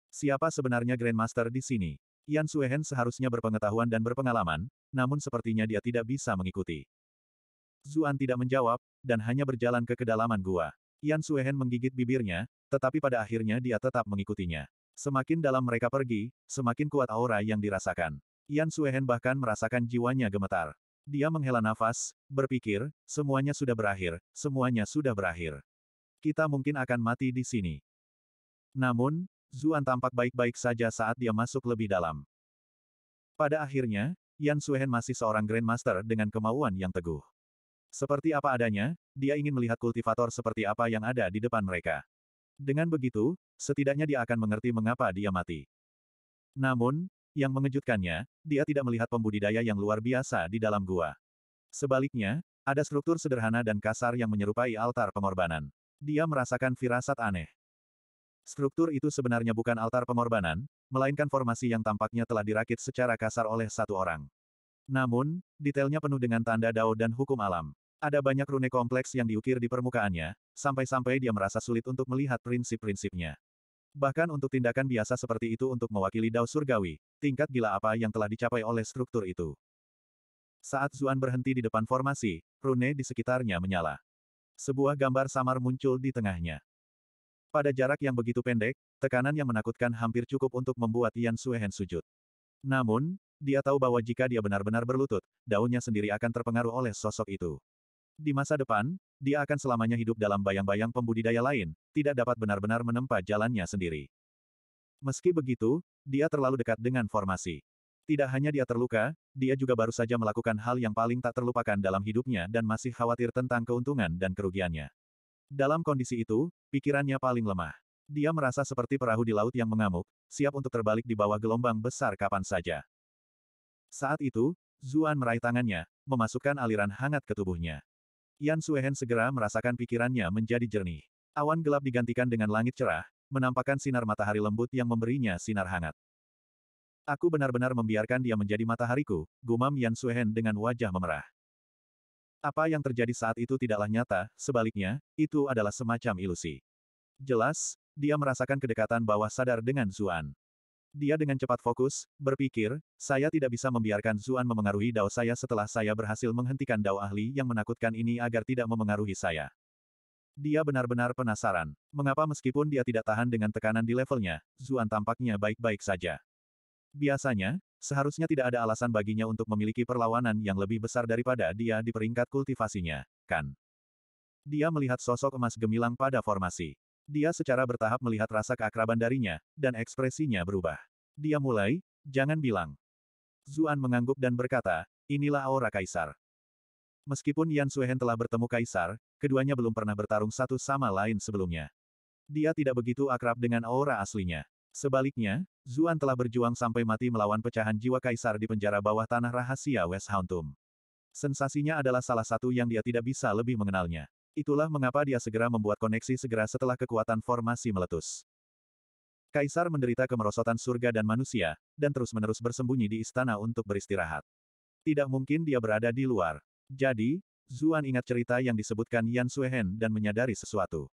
Siapa sebenarnya Grandmaster di sini? Yan Suehen seharusnya berpengetahuan dan berpengalaman, namun sepertinya dia tidak bisa mengikuti. Zuan tidak menjawab, dan hanya berjalan ke kedalaman gua. Yan Suehen menggigit bibirnya, tetapi pada akhirnya dia tetap mengikutinya. Semakin dalam mereka pergi, semakin kuat aura yang dirasakan. Yan Suehen bahkan merasakan jiwanya gemetar. Dia menghela nafas, berpikir, semuanya sudah berakhir, semuanya sudah berakhir. Kita mungkin akan mati di sini. Namun, Zuan tampak baik-baik saja saat dia masuk lebih dalam. Pada akhirnya, Yan Suehen masih seorang Grandmaster dengan kemauan yang teguh. Seperti apa adanya, dia ingin melihat kultivator seperti apa yang ada di depan mereka. Dengan begitu, setidaknya dia akan mengerti mengapa dia mati. Namun, yang mengejutkannya, dia tidak melihat pembudidaya yang luar biasa di dalam gua. Sebaliknya, ada struktur sederhana dan kasar yang menyerupai altar pengorbanan. Dia merasakan firasat aneh. Struktur itu sebenarnya bukan altar pengorbanan, melainkan formasi yang tampaknya telah dirakit secara kasar oleh satu orang. Namun, detailnya penuh dengan tanda dao dan hukum alam. Ada banyak rune kompleks yang diukir di permukaannya, sampai-sampai dia merasa sulit untuk melihat prinsip-prinsipnya. Bahkan untuk tindakan biasa seperti itu untuk mewakili dao surgawi, tingkat gila apa yang telah dicapai oleh struktur itu. Saat Zuan berhenti di depan formasi, rune di sekitarnya menyala. Sebuah gambar samar muncul di tengahnya. Pada jarak yang begitu pendek, tekanan yang menakutkan hampir cukup untuk membuat Yan Suehen sujud. Namun, dia tahu bahwa jika dia benar-benar berlutut, daunnya sendiri akan terpengaruh oleh sosok itu. Di masa depan, dia akan selamanya hidup dalam bayang-bayang pembudidaya lain, tidak dapat benar-benar menempa jalannya sendiri. Meski begitu, dia terlalu dekat dengan formasi. Tidak hanya dia terluka, dia juga baru saja melakukan hal yang paling tak terlupakan dalam hidupnya dan masih khawatir tentang keuntungan dan kerugiannya. Dalam kondisi itu, pikirannya paling lemah. Dia merasa seperti perahu di laut yang mengamuk, siap untuk terbalik di bawah gelombang besar kapan saja. Saat itu, Zuan meraih tangannya, memasukkan aliran hangat ke tubuhnya. Yan Suehen segera merasakan pikirannya menjadi jernih. Awan gelap digantikan dengan langit cerah, menampakkan sinar matahari lembut yang memberinya sinar hangat. Aku benar-benar membiarkan dia menjadi matahariku, gumam Yan Suehen dengan wajah memerah. Apa yang terjadi saat itu tidaklah nyata, sebaliknya, itu adalah semacam ilusi. Jelas, dia merasakan kedekatan bawah sadar dengan Zuan. Dia dengan cepat fokus, berpikir, saya tidak bisa membiarkan Zuan memengaruhi dao saya setelah saya berhasil menghentikan dao ahli yang menakutkan ini agar tidak memengaruhi saya. Dia benar-benar penasaran, mengapa meskipun dia tidak tahan dengan tekanan di levelnya, Zuan tampaknya baik-baik saja. Biasanya, seharusnya tidak ada alasan baginya untuk memiliki perlawanan yang lebih besar daripada dia di peringkat kultivasinya, kan? Dia melihat sosok emas gemilang pada formasi. Dia secara bertahap melihat rasa keakraban darinya, dan ekspresinya berubah. Dia mulai, jangan bilang. Zuan mengangguk dan berkata, inilah aura kaisar. Meskipun Yan Suehen telah bertemu kaisar, keduanya belum pernah bertarung satu sama lain sebelumnya. Dia tidak begitu akrab dengan aura aslinya. Sebaliknya, Zuan telah berjuang sampai mati melawan pecahan jiwa kaisar di penjara bawah tanah rahasia West Hauntum. Sensasinya adalah salah satu yang dia tidak bisa lebih mengenalnya. Itulah mengapa dia segera membuat koneksi segera setelah kekuatan formasi meletus. Kaisar menderita kemerosotan surga dan manusia, dan terus-menerus bersembunyi di istana untuk beristirahat. Tidak mungkin dia berada di luar. Jadi, Zuan ingat cerita yang disebutkan Yan Suehen dan menyadari sesuatu.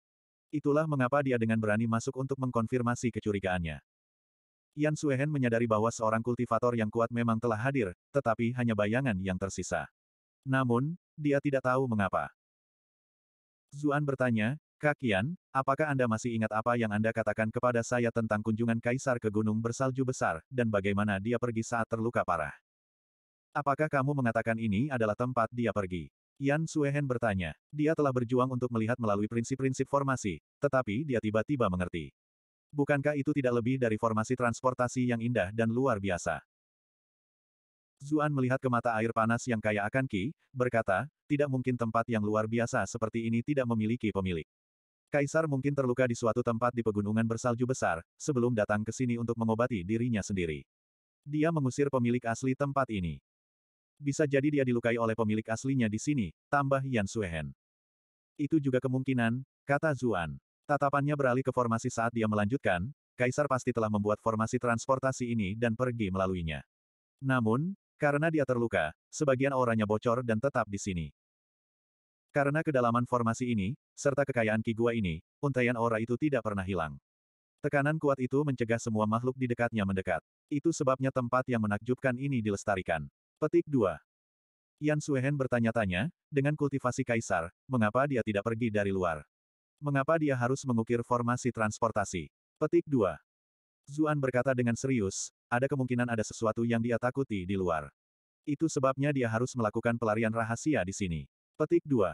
Itulah mengapa dia dengan berani masuk untuk mengkonfirmasi kecurigaannya. Yan Suehen menyadari bahwa seorang kultivator yang kuat memang telah hadir, tetapi hanya bayangan yang tersisa. Namun, dia tidak tahu mengapa. Zuan bertanya, Kak Kian, apakah Anda masih ingat apa yang Anda katakan kepada saya tentang kunjungan Kaisar ke Gunung Bersalju Besar, dan bagaimana dia pergi saat terluka parah? Apakah kamu mengatakan ini adalah tempat dia pergi? Yan Suehen bertanya. Dia telah berjuang untuk melihat melalui prinsip-prinsip formasi, tetapi dia tiba-tiba mengerti. Bukankah itu tidak lebih dari formasi transportasi yang indah dan luar biasa? Zuan melihat ke mata air panas yang kaya akan ki, berkata, tidak mungkin tempat yang luar biasa seperti ini tidak memiliki pemilik. Kaisar mungkin terluka di suatu tempat di pegunungan bersalju besar, sebelum datang ke sini untuk mengobati dirinya sendiri. Dia mengusir pemilik asli tempat ini. Bisa jadi dia dilukai oleh pemilik aslinya di sini, tambah Yan Suehen. Itu juga kemungkinan, kata Zuan. Tatapannya beralih ke formasi saat dia melanjutkan, Kaisar pasti telah membuat formasi transportasi ini dan pergi melaluinya. Namun, karena dia terluka, sebagian auranya bocor dan tetap di sini. Karena kedalaman formasi ini, serta kekayaan Ki Gua ini, untaian aura itu tidak pernah hilang. Tekanan kuat itu mencegah semua makhluk di dekatnya mendekat. Itu sebabnya tempat yang menakjubkan ini dilestarikan. Petik 2. Yan Suehen bertanya-tanya, dengan kultivasi kaisar, mengapa dia tidak pergi dari luar? Mengapa dia harus mengukir formasi transportasi? Petik 2. Zuan berkata dengan serius, ada kemungkinan ada sesuatu yang dia takuti di luar. Itu sebabnya dia harus melakukan pelarian rahasia di sini. Petik 2.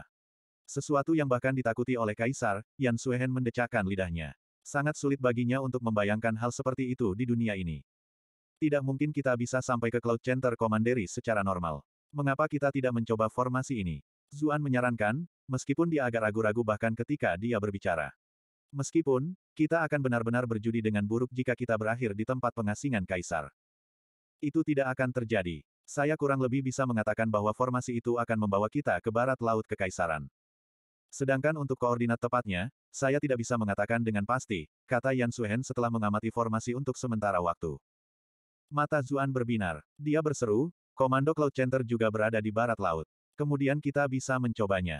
Sesuatu yang bahkan ditakuti oleh Kaisar, Yan Suehen mendecakkan lidahnya. Sangat sulit baginya untuk membayangkan hal seperti itu di dunia ini. Tidak mungkin kita bisa sampai ke Cloud Center Commandery secara normal. Mengapa kita tidak mencoba formasi ini? Zuan menyarankan, meskipun dia agak ragu-ragu bahkan ketika dia berbicara. Meskipun, kita akan benar-benar berjudi dengan buruk jika kita berakhir di tempat pengasingan kaisar. Itu tidak akan terjadi. Saya kurang lebih bisa mengatakan bahwa formasi itu akan membawa kita ke barat laut kekaisaran. Sedangkan untuk koordinat tepatnya, saya tidak bisa mengatakan dengan pasti, kata Yan Suhen setelah mengamati formasi untuk sementara waktu. Mata Zuan berbinar. Dia berseru, Komando Cloud Center juga berada di barat laut. Kemudian kita bisa mencobanya.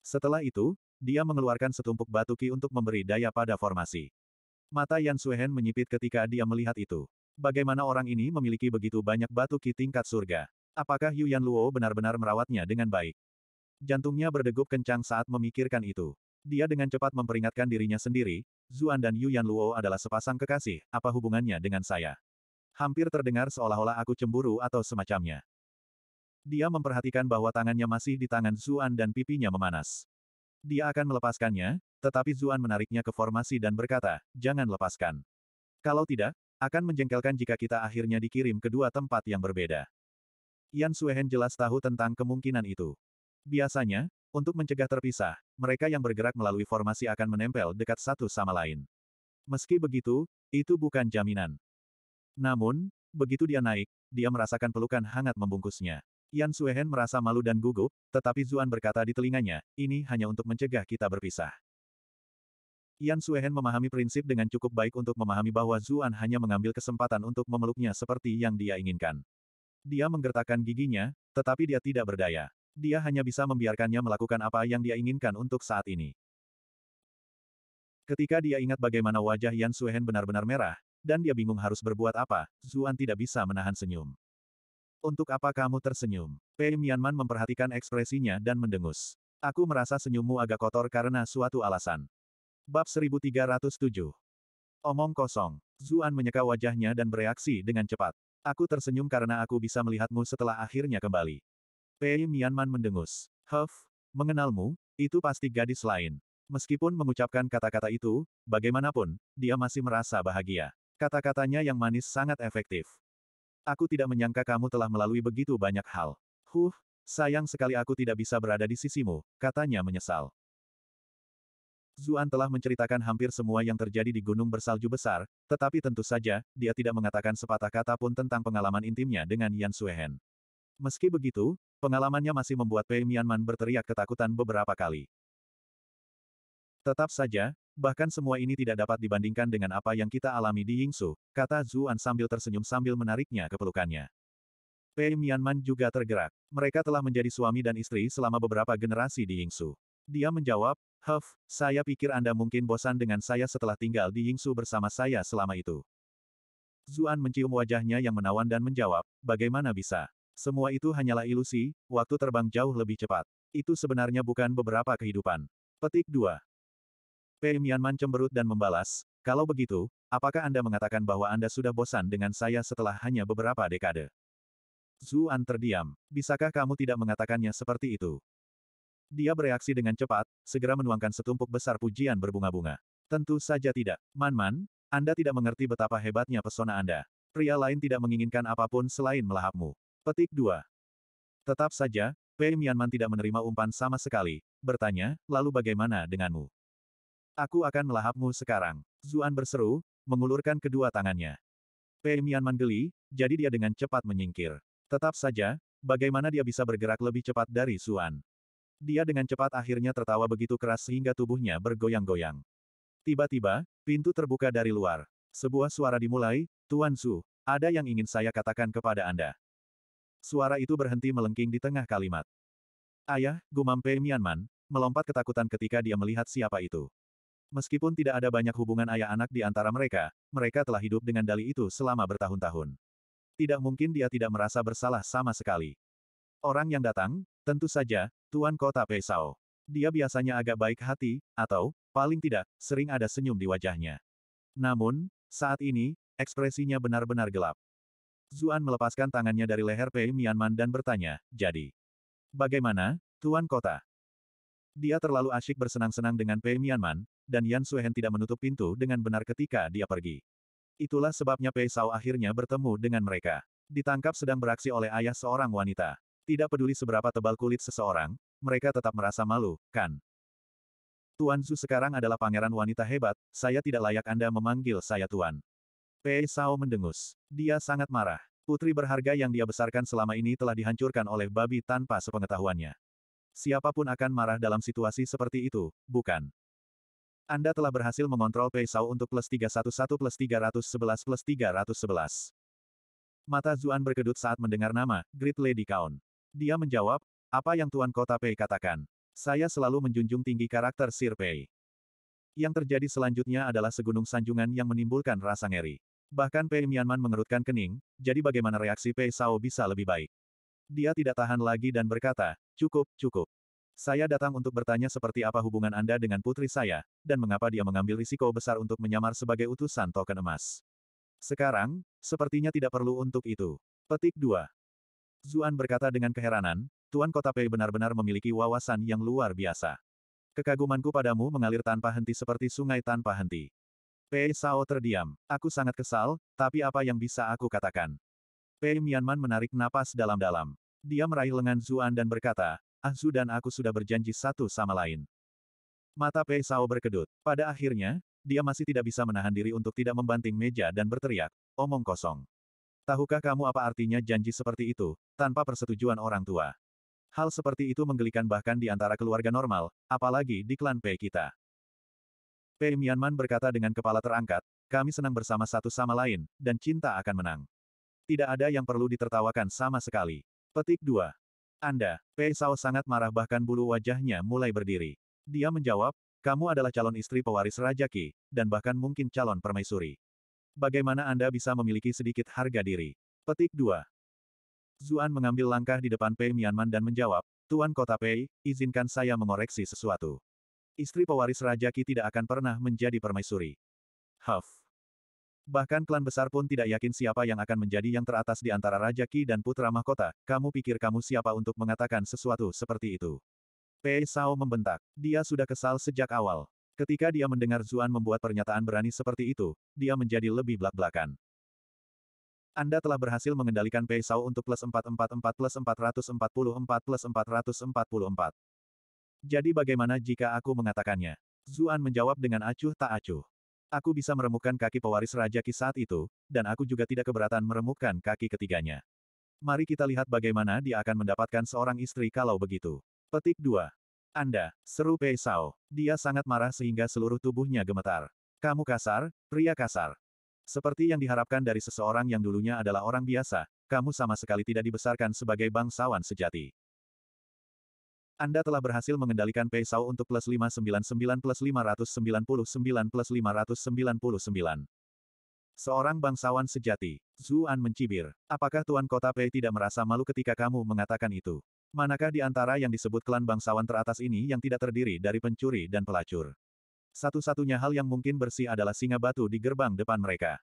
Setelah itu, dia mengeluarkan setumpuk batu ki untuk memberi daya pada formasi. Mata Yan Suehen menyipit ketika dia melihat itu. Bagaimana orang ini memiliki begitu banyak batu ki tingkat surga? Apakah Yu Yan Luo benar-benar merawatnya dengan baik? Jantungnya berdegup kencang saat memikirkan itu. Dia dengan cepat memperingatkan dirinya sendiri, Zuan dan Yu Yan Luo adalah sepasang kekasih, apa hubungannya dengan saya? Hampir terdengar seolah-olah aku cemburu atau semacamnya. Dia memperhatikan bahwa tangannya masih di tangan Zuan dan pipinya memanas. Dia akan melepaskannya, tetapi Zuan menariknya ke formasi dan berkata, jangan lepaskan. Kalau tidak, akan menjengkelkan jika kita akhirnya dikirim ke dua tempat yang berbeda. Yan Suehen jelas tahu tentang kemungkinan itu. Biasanya, untuk mencegah terpisah, mereka yang bergerak melalui formasi akan menempel dekat satu sama lain. Meski begitu, itu bukan jaminan. Namun, begitu dia naik, dia merasakan pelukan hangat membungkusnya. Yan Suehen merasa malu dan gugup, tetapi Zuan berkata di telinganya, ini hanya untuk mencegah kita berpisah. Yan Suehen memahami prinsip dengan cukup baik untuk memahami bahwa Zuan hanya mengambil kesempatan untuk memeluknya seperti yang dia inginkan. Dia menggertakkan giginya, tetapi dia tidak berdaya. Dia hanya bisa membiarkannya melakukan apa yang dia inginkan untuk saat ini. Ketika dia ingat bagaimana wajah Yan Suehen benar-benar merah, dan dia bingung harus berbuat apa, Zuan tidak bisa menahan senyum. Untuk apa kamu tersenyum? Pei Mianman memperhatikan ekspresinya dan mendengus. Aku merasa senyummu agak kotor karena suatu alasan. Bab 1307 Omong kosong. Zuan menyeka wajahnya dan bereaksi dengan cepat. Aku tersenyum karena aku bisa melihatmu setelah akhirnya kembali. Pei Mianman mendengus. Huff, mengenalmu, itu pasti gadis lain. Meskipun mengucapkan kata-kata itu, bagaimanapun, dia masih merasa bahagia. Kata-katanya yang manis sangat efektif. Aku tidak menyangka kamu telah melalui begitu banyak hal. Huh, sayang sekali aku tidak bisa berada di sisimu, katanya menyesal. Zuan telah menceritakan hampir semua yang terjadi di gunung bersalju besar, tetapi tentu saja, dia tidak mengatakan sepatah kata pun tentang pengalaman intimnya dengan Yan Suehen. Meski begitu, pengalamannya masih membuat Pei Mianman berteriak ketakutan beberapa kali. Tetap saja, Bahkan semua ini tidak dapat dibandingkan dengan apa yang kita alami di Yingsu, kata Zuan sambil tersenyum sambil menariknya ke pelukannya. Pei Mianman juga tergerak. Mereka telah menjadi suami dan istri selama beberapa generasi di Yingsu. Dia menjawab, Huff, saya pikir Anda mungkin bosan dengan saya setelah tinggal di Yingsu bersama saya selama itu. Zuan mencium wajahnya yang menawan dan menjawab, bagaimana bisa? Semua itu hanyalah ilusi, waktu terbang jauh lebih cepat. Itu sebenarnya bukan beberapa kehidupan. Petik 2. Fei Mianman cemberut dan membalas, kalau begitu, apakah Anda mengatakan bahwa Anda sudah bosan dengan saya setelah hanya beberapa dekade? Zuan terdiam. Bisakah kamu tidak mengatakannya seperti itu? Dia bereaksi dengan cepat, segera menuangkan setumpuk besar pujian berbunga-bunga. Tentu saja tidak. Man-man, Anda tidak mengerti betapa hebatnya pesona Anda. Pria lain tidak menginginkan apapun selain melahapmu. Petik 2. Tetap saja, Pei Mianman tidak menerima umpan sama sekali, bertanya, lalu bagaimana denganmu? Aku akan melahapmu sekarang. Zuan berseru, mengulurkan kedua tangannya. Pei Mian menggeli, jadi dia dengan cepat menyingkir. Tetap saja, bagaimana dia bisa bergerak lebih cepat dari Zuan? Dia dengan cepat akhirnya tertawa begitu keras sehingga tubuhnya bergoyang-goyang. Tiba-tiba, pintu terbuka dari luar. Sebuah suara dimulai, Tuan Su, ada yang ingin saya katakan kepada Anda. Suara itu berhenti melengking di tengah kalimat. Ayah, gumam Pei Mianman, melompat ketakutan ketika dia melihat siapa itu. Meskipun tidak ada banyak hubungan ayah anak di antara mereka, mereka telah hidup dengan dali itu selama bertahun-tahun. Tidak mungkin dia tidak merasa bersalah sama sekali. Orang yang datang, tentu saja, Tuan Kota Peisao. Dia biasanya agak baik hati, atau, paling tidak, sering ada senyum di wajahnya. Namun, saat ini, ekspresinya benar-benar gelap. Zuan melepaskan tangannya dari leher Pei Mianman dan bertanya, jadi, bagaimana, Tuan Kota? Dia terlalu asyik bersenang-senang dengan Pei Mianman, dan Yan Suhen tidak menutup pintu dengan benar ketika dia pergi. Itulah sebabnya Pei Sao akhirnya bertemu dengan mereka. Ditangkap sedang beraksi oleh ayah seorang wanita. Tidak peduli seberapa tebal kulit seseorang, mereka tetap merasa malu, kan? Tuan Zhu sekarang adalah pangeran wanita hebat, saya tidak layak Anda memanggil saya Tuan. Pei Sao mendengus. Dia sangat marah. Putri berharga yang dia besarkan selama ini telah dihancurkan oleh babi tanpa sepengetahuannya. Siapapun akan marah dalam situasi seperti itu, bukan? Anda telah berhasil mengontrol Pei Sao untuk plus 311 plus 311 plus 311. Mata Zuan berkedut saat mendengar nama, Great Lady Kaon. Dia menjawab, apa yang Tuan Kota Pei katakan? Saya selalu menjunjung tinggi karakter Sir Pei. Yang terjadi selanjutnya adalah segunung sanjungan yang menimbulkan rasa ngeri. Bahkan Pei Mianman mengerutkan kening, jadi bagaimana reaksi Pei Sao bisa lebih baik? Dia tidak tahan lagi dan berkata, cukup, cukup. Saya datang untuk bertanya seperti apa hubungan Anda dengan putri saya, dan mengapa dia mengambil risiko besar untuk menyamar sebagai utusan token emas. Sekarang, sepertinya tidak perlu untuk itu. Petik 2. Zuan berkata dengan keheranan, Tuan Kota Pei benar-benar memiliki wawasan yang luar biasa. Kekagumanku padamu mengalir tanpa henti seperti sungai tanpa henti. Pei Sao terdiam. Aku sangat kesal, tapi apa yang bisa aku katakan? Pei Mianman menarik napas dalam-dalam. Dia meraih lengan Zuan dan berkata, Anzu dan aku sudah berjanji satu sama lain. Mata Pei Sao berkedut. Pada akhirnya, dia masih tidak bisa menahan diri untuk tidak membanting meja dan berteriak, omong kosong. Tahukah kamu apa artinya janji seperti itu, tanpa persetujuan orang tua? Hal seperti itu menggelikan bahkan di antara keluarga normal, apalagi di klan Pei kita. Pei Mianman berkata dengan kepala terangkat, kami senang bersama satu sama lain, dan cinta akan menang. Tidak ada yang perlu ditertawakan sama sekali. Petik 2. Anda, Pei Sao sangat marah bahkan bulu wajahnya mulai berdiri. Dia menjawab, kamu adalah calon istri pewaris Raja Qi, dan bahkan mungkin calon permaisuri. Bagaimana Anda bisa memiliki sedikit harga diri? Petik 2. Zuan mengambil langkah di depan Pei Mianman dan menjawab, Tuan Kota Pei, izinkan saya mengoreksi sesuatu. Istri pewaris Raja Qi tidak akan pernah menjadi permaisuri. Huff. Bahkan klan besar pun tidak yakin siapa yang akan menjadi yang teratas di antara Raja Ki dan Putra Mahkota, kamu pikir kamu siapa untuk mengatakan sesuatu seperti itu? Pei Sao membentak. Dia sudah kesal sejak awal. Ketika dia mendengar Zuan membuat pernyataan berani seperti itu, dia menjadi lebih blak-blakan. Anda telah berhasil mengendalikan Pei Sao untuk plus 444 plus 444 plus 444. Jadi bagaimana jika aku mengatakannya? Zuan menjawab dengan acuh tak acuh. Aku bisa meremukkan kaki pewaris Raja Ki saat itu, dan aku juga tidak keberatan meremukkan kaki ketiganya. Mari kita lihat bagaimana dia akan mendapatkan seorang istri kalau begitu. Petik 2. Anda, seru Pei Sao. Dia sangat marah sehingga seluruh tubuhnya gemetar. Kamu kasar, pria kasar. Seperti yang diharapkan dari seseorang yang dulunya adalah orang biasa, kamu sama sekali tidak dibesarkan sebagai bangsawan sejati. Anda telah berhasil mengendalikan Pei Sao untuk plus 599 plus 599 plus 599. Seorang bangsawan sejati, Zuan mencibir. Apakah Tuan Kota Pei tidak merasa malu ketika kamu mengatakan itu? Manakah di antara yang disebut klan bangsawan teratas ini yang tidak terdiri dari pencuri dan pelacur? Satu-satunya hal yang mungkin bersih adalah singa batu di gerbang depan mereka.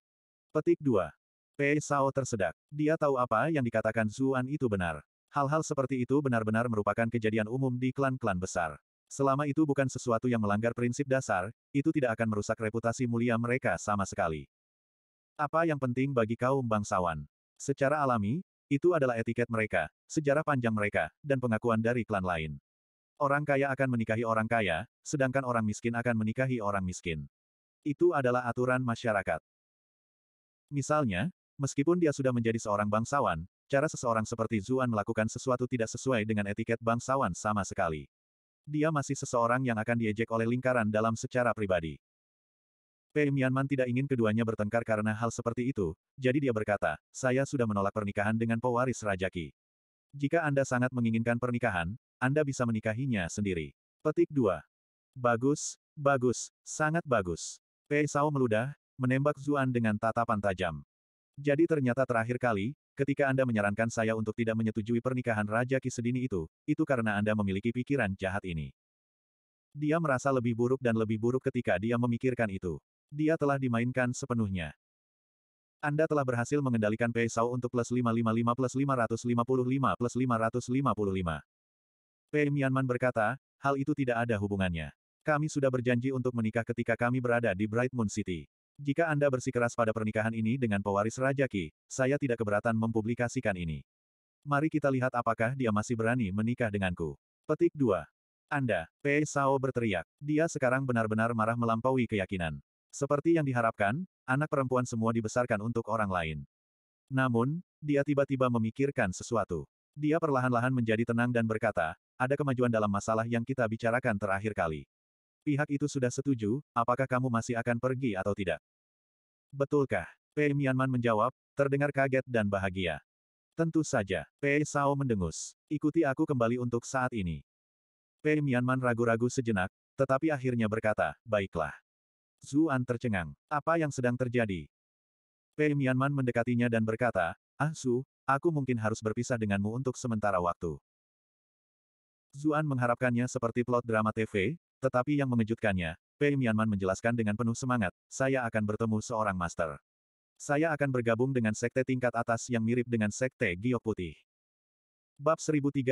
Petik 2. Pei Sao tersedak. Dia tahu apa yang dikatakan Zuan itu benar. Hal-hal seperti itu benar-benar merupakan kejadian umum di klan-klan besar. Selama itu bukan sesuatu yang melanggar prinsip dasar, itu tidak akan merusak reputasi mulia mereka sama sekali. Apa yang penting bagi kaum bangsawan? Secara alami, itu adalah etiket mereka, sejarah panjang mereka, dan pengakuan dari klan lain. Orang kaya akan menikahi orang kaya, sedangkan orang miskin akan menikahi orang miskin. Itu adalah aturan masyarakat. Misalnya, meskipun dia sudah menjadi seorang bangsawan, cara seseorang seperti Zuan melakukan sesuatu tidak sesuai dengan etiket bangsawan sama sekali. Dia masih seseorang yang akan diejek oleh lingkaran dalam secara pribadi. Pei Mianman tidak ingin keduanya bertengkar karena hal seperti itu, jadi dia berkata, saya sudah menolak pernikahan dengan pewaris Rajaki. Jika Anda sangat menginginkan pernikahan, Anda bisa menikahinya sendiri. Petik 2. Bagus, bagus, sangat bagus. Pei Sao meludah, menembak Zuan dengan tatapan tajam. Jadi ternyata terakhir kali, Ketika Anda menyarankan saya untuk tidak menyetujui pernikahan Raja Kisedini itu, itu karena Anda memiliki pikiran jahat ini. Dia merasa lebih buruk dan lebih buruk ketika dia memikirkan itu. Dia telah dimainkan sepenuhnya. Anda telah berhasil mengendalikan Pei Sao untuk plus 555 plus 555 plus 555. Pei Mianman berkata, hal itu tidak ada hubungannya. Kami sudah berjanji untuk menikah ketika kami berada di Bright Moon City. Jika Anda bersikeras pada pernikahan ini dengan pewaris Raja Qi, saya tidak keberatan mempublikasikan ini. Mari kita lihat apakah dia masih berani menikah denganku. Petik 2. Anda, Pei Sao berteriak. Dia sekarang benar-benar marah melampaui keyakinan. Seperti yang diharapkan, anak perempuan semua dibesarkan untuk orang lain. Namun, dia tiba-tiba memikirkan sesuatu. Dia perlahan-lahan menjadi tenang dan berkata, ada kemajuan dalam masalah yang kita bicarakan terakhir kali. Pihak itu sudah setuju, apakah kamu masih akan pergi atau tidak? Betulkah? Pei Mianman menjawab, terdengar kaget dan bahagia. Tentu saja, Pei Sao mendengus. Ikuti aku kembali untuk saat ini. Pei Mianman ragu-ragu sejenak, tetapi akhirnya berkata, baiklah. Zuan tercengang. Apa yang sedang terjadi? Pei Mianman mendekatinya dan berkata, Ah Su, aku mungkin harus berpisah denganmu untuk sementara waktu. Zuan mengharapkannya seperti plot drama TV, tetapi yang mengejutkannya, Pei Mianman menjelaskan dengan penuh semangat, saya akan bertemu seorang master. Saya akan bergabung dengan sekte tingkat atas yang mirip dengan sekte giok putih. Bab 1308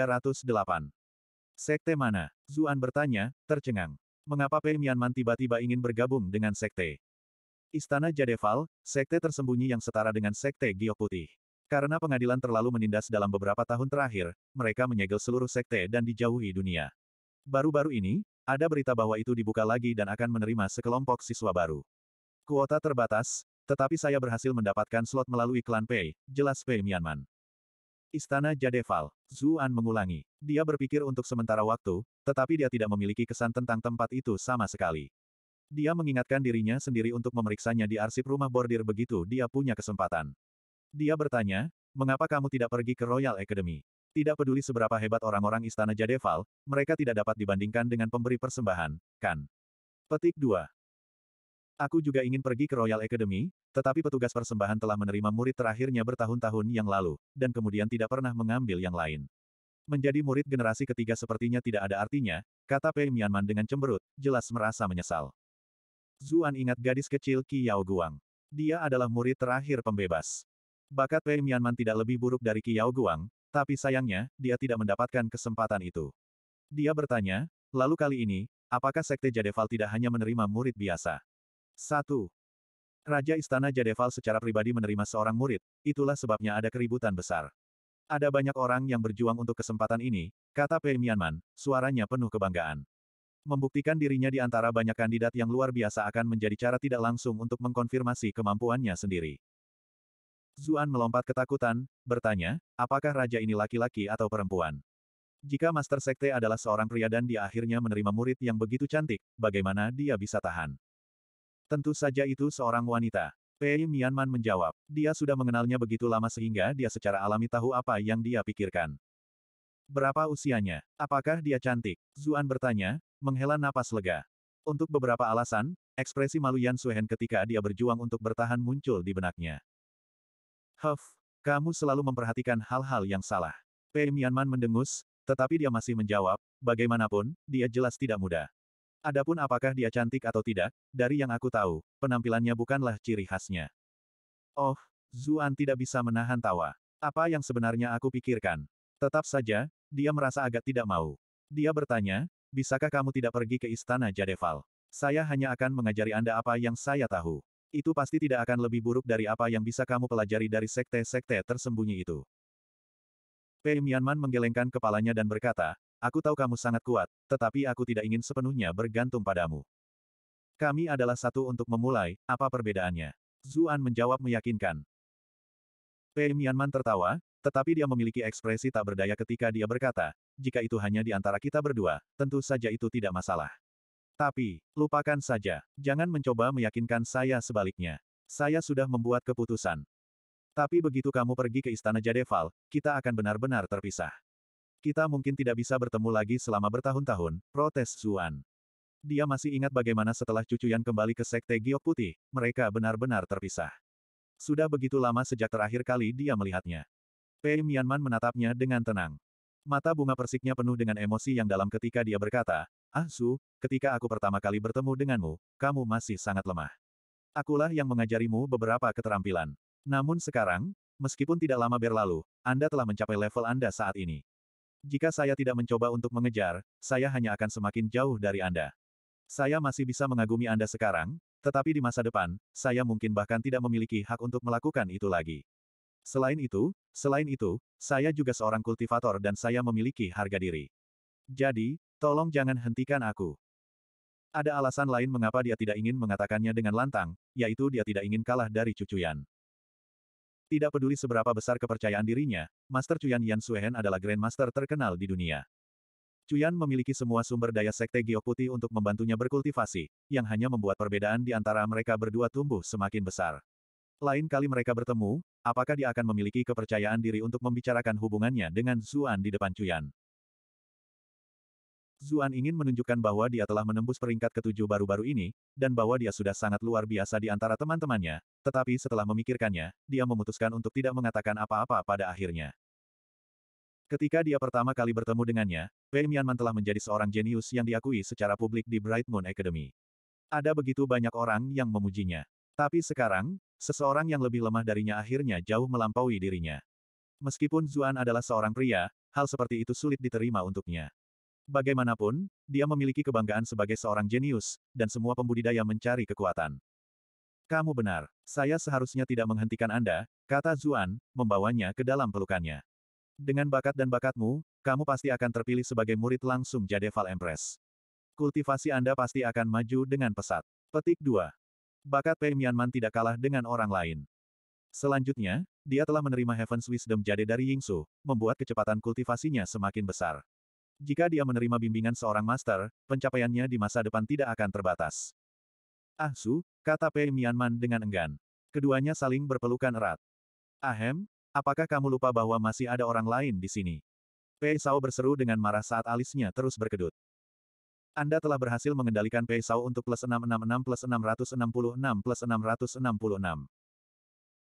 Sekte mana? Zuan bertanya, tercengang. Mengapa Pei Mianman tiba-tiba ingin bergabung dengan sekte? Istana Jadeval, sekte tersembunyi yang setara dengan sekte giok putih. Karena pengadilan terlalu menindas dalam beberapa tahun terakhir, mereka menyegel seluruh sekte dan dijauhi dunia. Baru-baru ini, ada berita bahwa itu dibuka lagi dan akan menerima sekelompok siswa baru. Kuota terbatas, tetapi saya berhasil mendapatkan slot melalui klan Pei, jelas Pei Myanmar. Istana Jadeval, Zuan mengulangi. Dia berpikir untuk sementara waktu, tetapi dia tidak memiliki kesan tentang tempat itu sama sekali. Dia mengingatkan dirinya sendiri untuk memeriksanya di arsip rumah bordir begitu dia punya kesempatan. Dia bertanya, mengapa kamu tidak pergi ke Royal Academy? Tidak peduli seberapa hebat orang-orang istana Jadeval, mereka tidak dapat dibandingkan dengan pemberi persembahan, kan? Petik 2. Aku juga ingin pergi ke Royal Academy, tetapi petugas persembahan telah menerima murid terakhirnya bertahun-tahun yang lalu, dan kemudian tidak pernah mengambil yang lain. Menjadi murid generasi ketiga sepertinya tidak ada artinya, kata Pei Mianman dengan cemberut, jelas merasa menyesal. Zuan ingat gadis kecil Qi Yao Guang. Dia adalah murid terakhir pembebas. Bakat Pei Mianman tidak lebih buruk dari Qi Yao Guang, tapi sayangnya, dia tidak mendapatkan kesempatan itu. Dia bertanya, lalu kali ini, apakah Sekte Jadeval tidak hanya menerima murid biasa? 1. Raja Istana Jadeval secara pribadi menerima seorang murid, itulah sebabnya ada keributan besar. Ada banyak orang yang berjuang untuk kesempatan ini, kata Pei Mianman, suaranya penuh kebanggaan. Membuktikan dirinya di antara banyak kandidat yang luar biasa akan menjadi cara tidak langsung untuk mengkonfirmasi kemampuannya sendiri. Zuan melompat ketakutan, bertanya, apakah raja ini laki-laki atau perempuan? Jika Master Sekte adalah seorang pria dan dia akhirnya menerima murid yang begitu cantik, bagaimana dia bisa tahan? Tentu saja itu seorang wanita. Pei Mianman menjawab, dia sudah mengenalnya begitu lama sehingga dia secara alami tahu apa yang dia pikirkan. Berapa usianya? Apakah dia cantik? Zuan bertanya, menghela napas lega. Untuk beberapa alasan, ekspresi malu Yan Suhen ketika dia berjuang untuk bertahan muncul di benaknya. Huff, kamu selalu memperhatikan hal-hal yang salah. Pei Mianman mendengus, tetapi dia masih menjawab, bagaimanapun, dia jelas tidak muda. Adapun apakah dia cantik atau tidak, dari yang aku tahu, penampilannya bukanlah ciri khasnya. Oh, Zuan tidak bisa menahan tawa. Apa yang sebenarnya aku pikirkan? Tetap saja, dia merasa agak tidak mau. Dia bertanya, bisakah kamu tidak pergi ke istana Jadeval? Saya hanya akan mengajari Anda apa yang saya tahu. Itu pasti tidak akan lebih buruk dari apa yang bisa kamu pelajari dari sekte-sekte tersembunyi itu. Pei Mianman menggelengkan kepalanya dan berkata, Aku tahu kamu sangat kuat, tetapi aku tidak ingin sepenuhnya bergantung padamu. Kami adalah satu untuk memulai, apa perbedaannya? Zuan menjawab meyakinkan. Pei Mianman tertawa, tetapi dia memiliki ekspresi tak berdaya ketika dia berkata, jika itu hanya di antara kita berdua, tentu saja itu tidak masalah. Tapi, lupakan saja, jangan mencoba meyakinkan saya sebaliknya. Saya sudah membuat keputusan. Tapi begitu kamu pergi ke Istana Jadeval, kita akan benar-benar terpisah. Kita mungkin tidak bisa bertemu lagi selama bertahun-tahun, protes Zuan. Dia masih ingat bagaimana setelah cucu yang kembali ke Sekte Giok Putih, mereka benar-benar terpisah. Sudah begitu lama sejak terakhir kali dia melihatnya. Pei Mianman menatapnya dengan tenang. Mata bunga persiknya penuh dengan emosi yang dalam ketika dia berkata, Ah Su, ketika aku pertama kali bertemu denganmu, kamu masih sangat lemah. Akulah yang mengajarimu beberapa keterampilan. Namun sekarang, meskipun tidak lama berlalu, Anda telah mencapai level Anda saat ini. Jika saya tidak mencoba untuk mengejar, saya hanya akan semakin jauh dari Anda. Saya masih bisa mengagumi Anda sekarang, tetapi di masa depan, saya mungkin bahkan tidak memiliki hak untuk melakukan itu lagi. Selain itu, selain itu, saya juga seorang kultivator dan saya memiliki harga diri. Jadi, Tolong jangan hentikan aku. Ada alasan lain mengapa dia tidak ingin mengatakannya dengan lantang, yaitu dia tidak ingin kalah dari Yan. Tidak peduli seberapa besar kepercayaan dirinya, Master Cuyan Yan Suehen adalah Grandmaster terkenal di dunia. Cuyan memiliki semua sumber daya sekte giok putih untuk membantunya berkultivasi, yang hanya membuat perbedaan di antara mereka berdua tumbuh semakin besar. Lain kali mereka bertemu, apakah dia akan memiliki kepercayaan diri untuk membicarakan hubungannya dengan Zuan di depan Cuyan? Zuan ingin menunjukkan bahwa dia telah menembus peringkat ketujuh baru-baru ini, dan bahwa dia sudah sangat luar biasa di antara teman-temannya, tetapi setelah memikirkannya, dia memutuskan untuk tidak mengatakan apa-apa pada akhirnya. Ketika dia pertama kali bertemu dengannya, Pei Mianman telah menjadi seorang jenius yang diakui secara publik di Bright Moon Academy. Ada begitu banyak orang yang memujinya. Tapi sekarang, seseorang yang lebih lemah darinya akhirnya jauh melampaui dirinya. Meskipun Zuan adalah seorang pria, hal seperti itu sulit diterima untuknya. Bagaimanapun, dia memiliki kebanggaan sebagai seorang jenius, dan semua pembudidaya mencari kekuatan. Kamu benar, saya seharusnya tidak menghentikan Anda, kata Zuan, membawanya ke dalam pelukannya. Dengan bakat dan bakatmu, kamu pasti akan terpilih sebagai murid langsung Jadeval Empress. Kultivasi Anda pasti akan maju dengan pesat. Petik 2. Bakat Pei Mianman tidak kalah dengan orang lain. Selanjutnya, dia telah menerima Heaven's Wisdom Jade dari Yingsu, membuat kecepatan kultivasinya semakin besar. Jika dia menerima bimbingan seorang master, pencapaiannya di masa depan tidak akan terbatas. Ah Su, kata Pei Mianman dengan enggan. Keduanya saling berpelukan erat. Ahem, apakah kamu lupa bahwa masih ada orang lain di sini? Pei Sao berseru dengan marah saat alisnya terus berkedut. Anda telah berhasil mengendalikan Pei Sao untuk plus 666 plus 666 plus 666.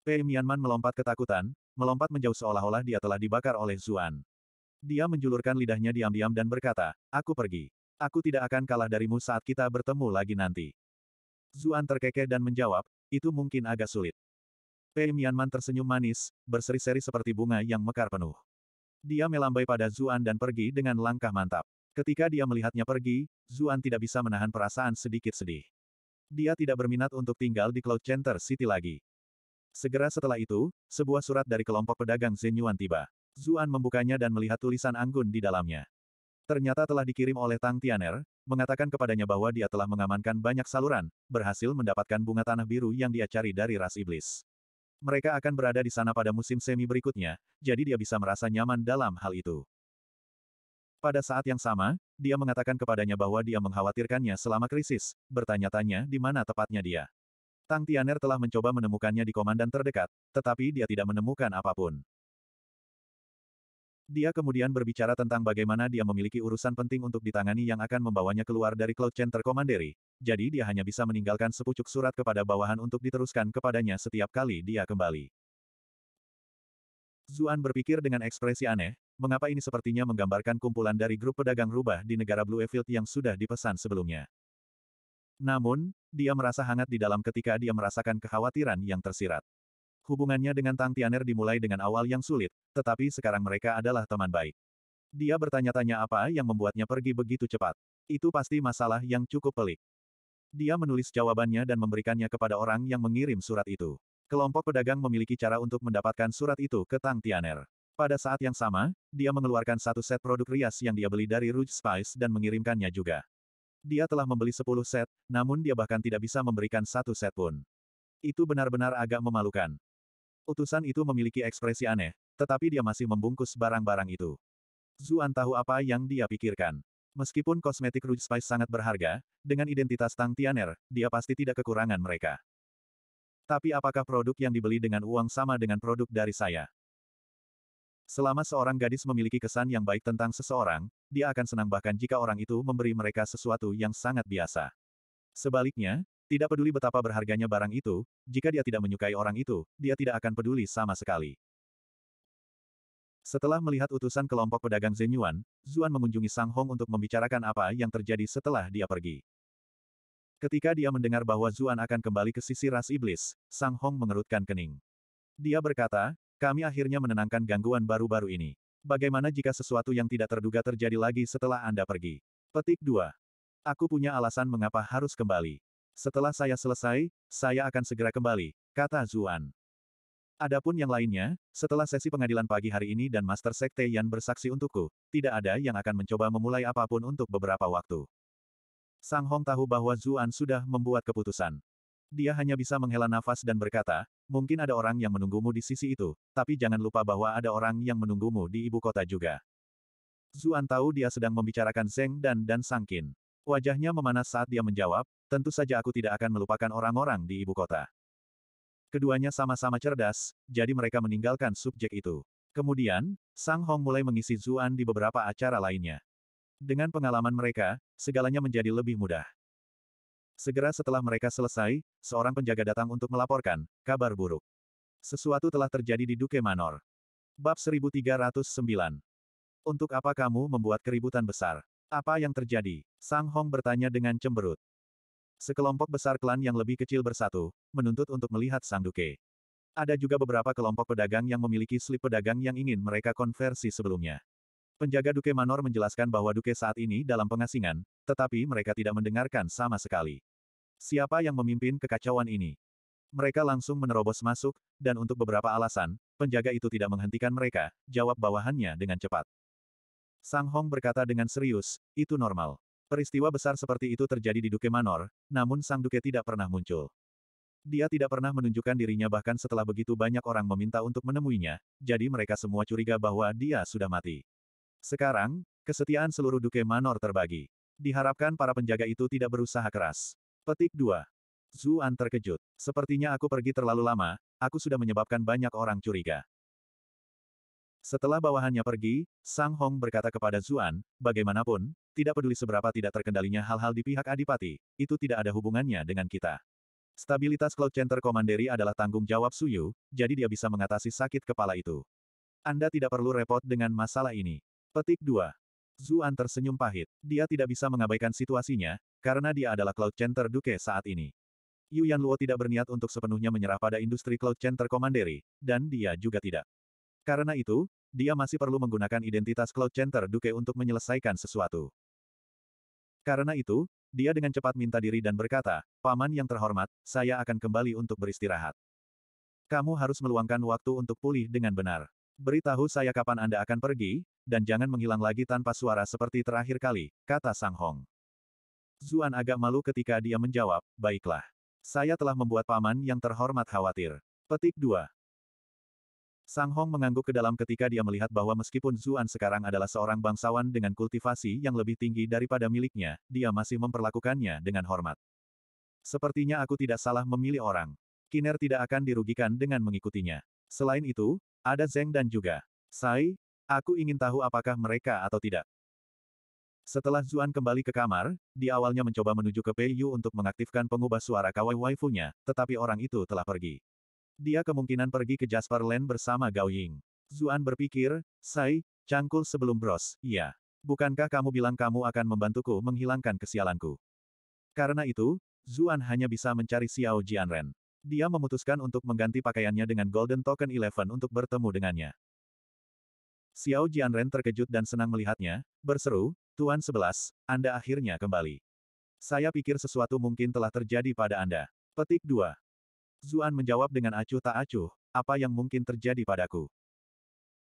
Pei Mianman melompat ketakutan, melompat menjauh seolah-olah dia telah dibakar oleh Zuan. Dia menjulurkan lidahnya diam-diam dan berkata, aku pergi. Aku tidak akan kalah darimu saat kita bertemu lagi nanti. Zuan terkekeh dan menjawab, itu mungkin agak sulit. Pei Mianman tersenyum manis, berseri-seri seperti bunga yang mekar penuh. Dia melambai pada Zuan dan pergi dengan langkah mantap. Ketika dia melihatnya pergi, Zuan tidak bisa menahan perasaan sedikit sedih. Dia tidak berminat untuk tinggal di Cloud Center City lagi. Segera setelah itu, sebuah surat dari kelompok pedagang Zenyuan tiba. Zuan membukanya dan melihat tulisan Anggun di dalamnya. Ternyata telah dikirim oleh Tang Tianer, mengatakan kepadanya bahwa dia telah mengamankan banyak saluran, berhasil mendapatkan bunga tanah biru yang dia cari dari ras iblis. Mereka akan berada di sana pada musim semi berikutnya, jadi dia bisa merasa nyaman dalam hal itu. Pada saat yang sama, dia mengatakan kepadanya bahwa dia mengkhawatirkannya selama krisis, bertanya-tanya di mana tepatnya dia. Tang Tianer telah mencoba menemukannya di komandan terdekat, tetapi dia tidak menemukan apapun. Dia kemudian berbicara tentang bagaimana dia memiliki urusan penting untuk ditangani yang akan membawanya keluar dari Cloud Center Commandery, jadi dia hanya bisa meninggalkan sepucuk surat kepada bawahan untuk diteruskan kepadanya setiap kali dia kembali. Zuan berpikir dengan ekspresi aneh, mengapa ini sepertinya menggambarkan kumpulan dari grup pedagang rubah di negara Blue Bluefield yang sudah dipesan sebelumnya. Namun, dia merasa hangat di dalam ketika dia merasakan kekhawatiran yang tersirat. Hubungannya dengan Tang Tianer dimulai dengan awal yang sulit, tetapi sekarang mereka adalah teman baik. Dia bertanya-tanya apa yang membuatnya pergi begitu cepat. Itu pasti masalah yang cukup pelik. Dia menulis jawabannya dan memberikannya kepada orang yang mengirim surat itu. Kelompok pedagang memiliki cara untuk mendapatkan surat itu ke Tang Tianer. Pada saat yang sama, dia mengeluarkan satu set produk rias yang dia beli dari Rouge Spice dan mengirimkannya juga. Dia telah membeli 10 set, namun dia bahkan tidak bisa memberikan satu set pun. Itu benar-benar agak memalukan. Utusan itu memiliki ekspresi aneh, tetapi dia masih membungkus barang-barang itu. Zuan tahu apa yang dia pikirkan. Meskipun kosmetik Rouge Spice sangat berharga, dengan identitas Tang Tianer, dia pasti tidak kekurangan mereka. Tapi apakah produk yang dibeli dengan uang sama dengan produk dari saya? Selama seorang gadis memiliki kesan yang baik tentang seseorang, dia akan senang bahkan jika orang itu memberi mereka sesuatu yang sangat biasa. Sebaliknya, tidak peduli betapa berharganya barang itu, jika dia tidak menyukai orang itu, dia tidak akan peduli sama sekali. Setelah melihat utusan kelompok pedagang Zenyuan, Zuan mengunjungi Sang Hong untuk membicarakan apa yang terjadi setelah dia pergi. Ketika dia mendengar bahwa Zuan akan kembali ke sisi ras iblis, Sang Hong mengerutkan kening. Dia berkata, kami akhirnya menenangkan gangguan baru-baru ini. Bagaimana jika sesuatu yang tidak terduga terjadi lagi setelah Anda pergi? Petik 2. Aku punya alasan mengapa harus kembali. Setelah saya selesai, saya akan segera kembali, kata Zuan. Adapun yang lainnya, setelah sesi pengadilan pagi hari ini dan Master Sekte Yan bersaksi untukku, tidak ada yang akan mencoba memulai apapun untuk beberapa waktu. Sang Hong tahu bahwa Zuan sudah membuat keputusan. Dia hanya bisa menghela nafas dan berkata, mungkin ada orang yang menunggumu di sisi itu, tapi jangan lupa bahwa ada orang yang menunggumu di ibu kota juga. Zuan tahu dia sedang membicarakan Zeng dan dan Sangkin. Wajahnya memanas saat dia menjawab, Tentu saja aku tidak akan melupakan orang-orang di ibu kota. Keduanya sama-sama cerdas, jadi mereka meninggalkan subjek itu. Kemudian, Sang Hong mulai mengisi Zuan di beberapa acara lainnya. Dengan pengalaman mereka, segalanya menjadi lebih mudah. Segera setelah mereka selesai, seorang penjaga datang untuk melaporkan, kabar buruk. Sesuatu telah terjadi di Duke Manor. Bab 1309. Untuk apa kamu membuat keributan besar? Apa yang terjadi? Sang Hong bertanya dengan cemberut. Sekelompok besar klan yang lebih kecil bersatu, menuntut untuk melihat Sang Duke. Ada juga beberapa kelompok pedagang yang memiliki slip pedagang yang ingin mereka konversi sebelumnya. Penjaga Duke Manor menjelaskan bahwa Duke saat ini dalam pengasingan, tetapi mereka tidak mendengarkan sama sekali. Siapa yang memimpin kekacauan ini? Mereka langsung menerobos masuk, dan untuk beberapa alasan, penjaga itu tidak menghentikan mereka, jawab bawahannya dengan cepat. Sang Hong berkata dengan serius, itu normal. Peristiwa besar seperti itu terjadi di Duke Manor, namun sang Duke tidak pernah muncul. Dia tidak pernah menunjukkan dirinya bahkan setelah begitu banyak orang meminta untuk menemuinya, jadi mereka semua curiga bahwa dia sudah mati. Sekarang, kesetiaan seluruh Duke Manor terbagi. Diharapkan para penjaga itu tidak berusaha keras. Petik 2. Zuan terkejut. Sepertinya aku pergi terlalu lama, aku sudah menyebabkan banyak orang curiga. Setelah bawahannya pergi, Sang Hong berkata kepada Zuan, bagaimanapun, tidak peduli seberapa tidak terkendalinya hal-hal di pihak Adipati, itu tidak ada hubungannya dengan kita. Stabilitas Cloud Center Commandery adalah tanggung jawab Suyu, jadi dia bisa mengatasi sakit kepala itu. Anda tidak perlu repot dengan masalah ini. Petik 2. Zuan tersenyum pahit. Dia tidak bisa mengabaikan situasinya, karena dia adalah Cloud Center Duke saat ini. Yu Luo tidak berniat untuk sepenuhnya menyerah pada industri Cloud Center Commandery, dan dia juga tidak karena itu, dia masih perlu menggunakan identitas Cloud Center Duke untuk menyelesaikan sesuatu. Karena itu, dia dengan cepat minta diri dan berkata, Paman yang terhormat, saya akan kembali untuk beristirahat. Kamu harus meluangkan waktu untuk pulih dengan benar. Beritahu saya kapan Anda akan pergi, dan jangan menghilang lagi tanpa suara seperti terakhir kali, kata Sang Hong. Zuan agak malu ketika dia menjawab, baiklah. Saya telah membuat paman yang terhormat khawatir. Petik 2. Sang Hong mengangguk ke dalam ketika dia melihat bahwa meskipun Zuan sekarang adalah seorang bangsawan dengan kultivasi yang lebih tinggi daripada miliknya, dia masih memperlakukannya dengan hormat. Sepertinya aku tidak salah memilih orang. Kiner tidak akan dirugikan dengan mengikutinya. Selain itu, ada Zeng dan juga Sai, aku ingin tahu apakah mereka atau tidak. Setelah Zuan kembali ke kamar, di awalnya mencoba menuju ke Pei Yu untuk mengaktifkan pengubah suara kawai waifunya, tetapi orang itu telah pergi. Dia kemungkinan pergi ke Jasper Land bersama Gao Ying. Zuan berpikir, Sai, cangkul sebelum bros, Iya. Bukankah kamu bilang kamu akan membantuku menghilangkan kesialanku? Karena itu, Zuan hanya bisa mencari Xiao Jianren. Dia memutuskan untuk mengganti pakaiannya dengan Golden Token Eleven untuk bertemu dengannya. Xiao Jianren terkejut dan senang melihatnya, berseru, Tuan Sebelas, Anda akhirnya kembali. Saya pikir sesuatu mungkin telah terjadi pada Anda. Petik 2. Zuan menjawab dengan acuh tak acuh, apa yang mungkin terjadi padaku?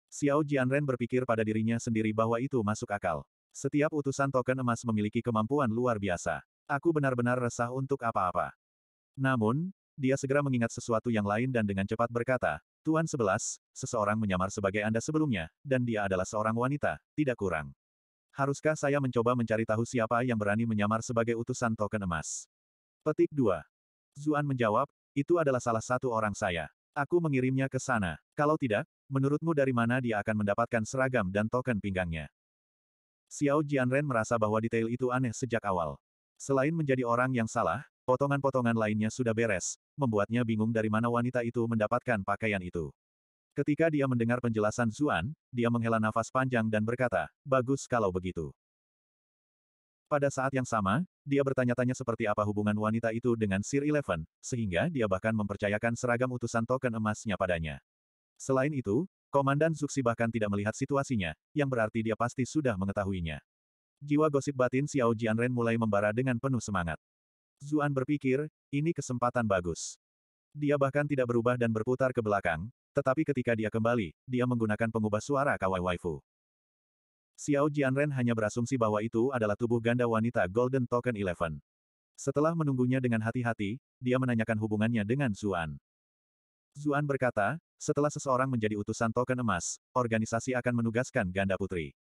Xiao Jianren berpikir pada dirinya sendiri bahwa itu masuk akal. Setiap utusan token emas memiliki kemampuan luar biasa. Aku benar-benar resah untuk apa-apa. Namun, dia segera mengingat sesuatu yang lain dan dengan cepat berkata, Tuan Sebelas, seseorang menyamar sebagai Anda sebelumnya, dan dia adalah seorang wanita, tidak kurang. Haruskah saya mencoba mencari tahu siapa yang berani menyamar sebagai utusan token emas? Petik 2. Zuan menjawab, itu adalah salah satu orang saya. Aku mengirimnya ke sana. Kalau tidak, menurutmu dari mana dia akan mendapatkan seragam dan token pinggangnya? Xiao Jianren merasa bahwa detail itu aneh sejak awal. Selain menjadi orang yang salah, potongan-potongan lainnya sudah beres, membuatnya bingung dari mana wanita itu mendapatkan pakaian itu. Ketika dia mendengar penjelasan Zuan, dia menghela nafas panjang dan berkata, bagus kalau begitu. Pada saat yang sama, dia bertanya-tanya seperti apa hubungan wanita itu dengan Sir Eleven, sehingga dia bahkan mempercayakan seragam utusan token emasnya padanya. Selain itu, Komandan Zuxi bahkan tidak melihat situasinya, yang berarti dia pasti sudah mengetahuinya. Jiwa gosip batin Xiao Jianren mulai membara dengan penuh semangat. Zuan berpikir, ini kesempatan bagus. Dia bahkan tidak berubah dan berputar ke belakang, tetapi ketika dia kembali, dia menggunakan pengubah suara Kawai Waifu. Xiao Jianren hanya berasumsi bahwa itu adalah tubuh ganda wanita Golden Token Eleven. Setelah menunggunya dengan hati-hati, dia menanyakan hubungannya dengan Zuan. Zuan berkata, setelah seseorang menjadi utusan token emas, organisasi akan menugaskan ganda putri.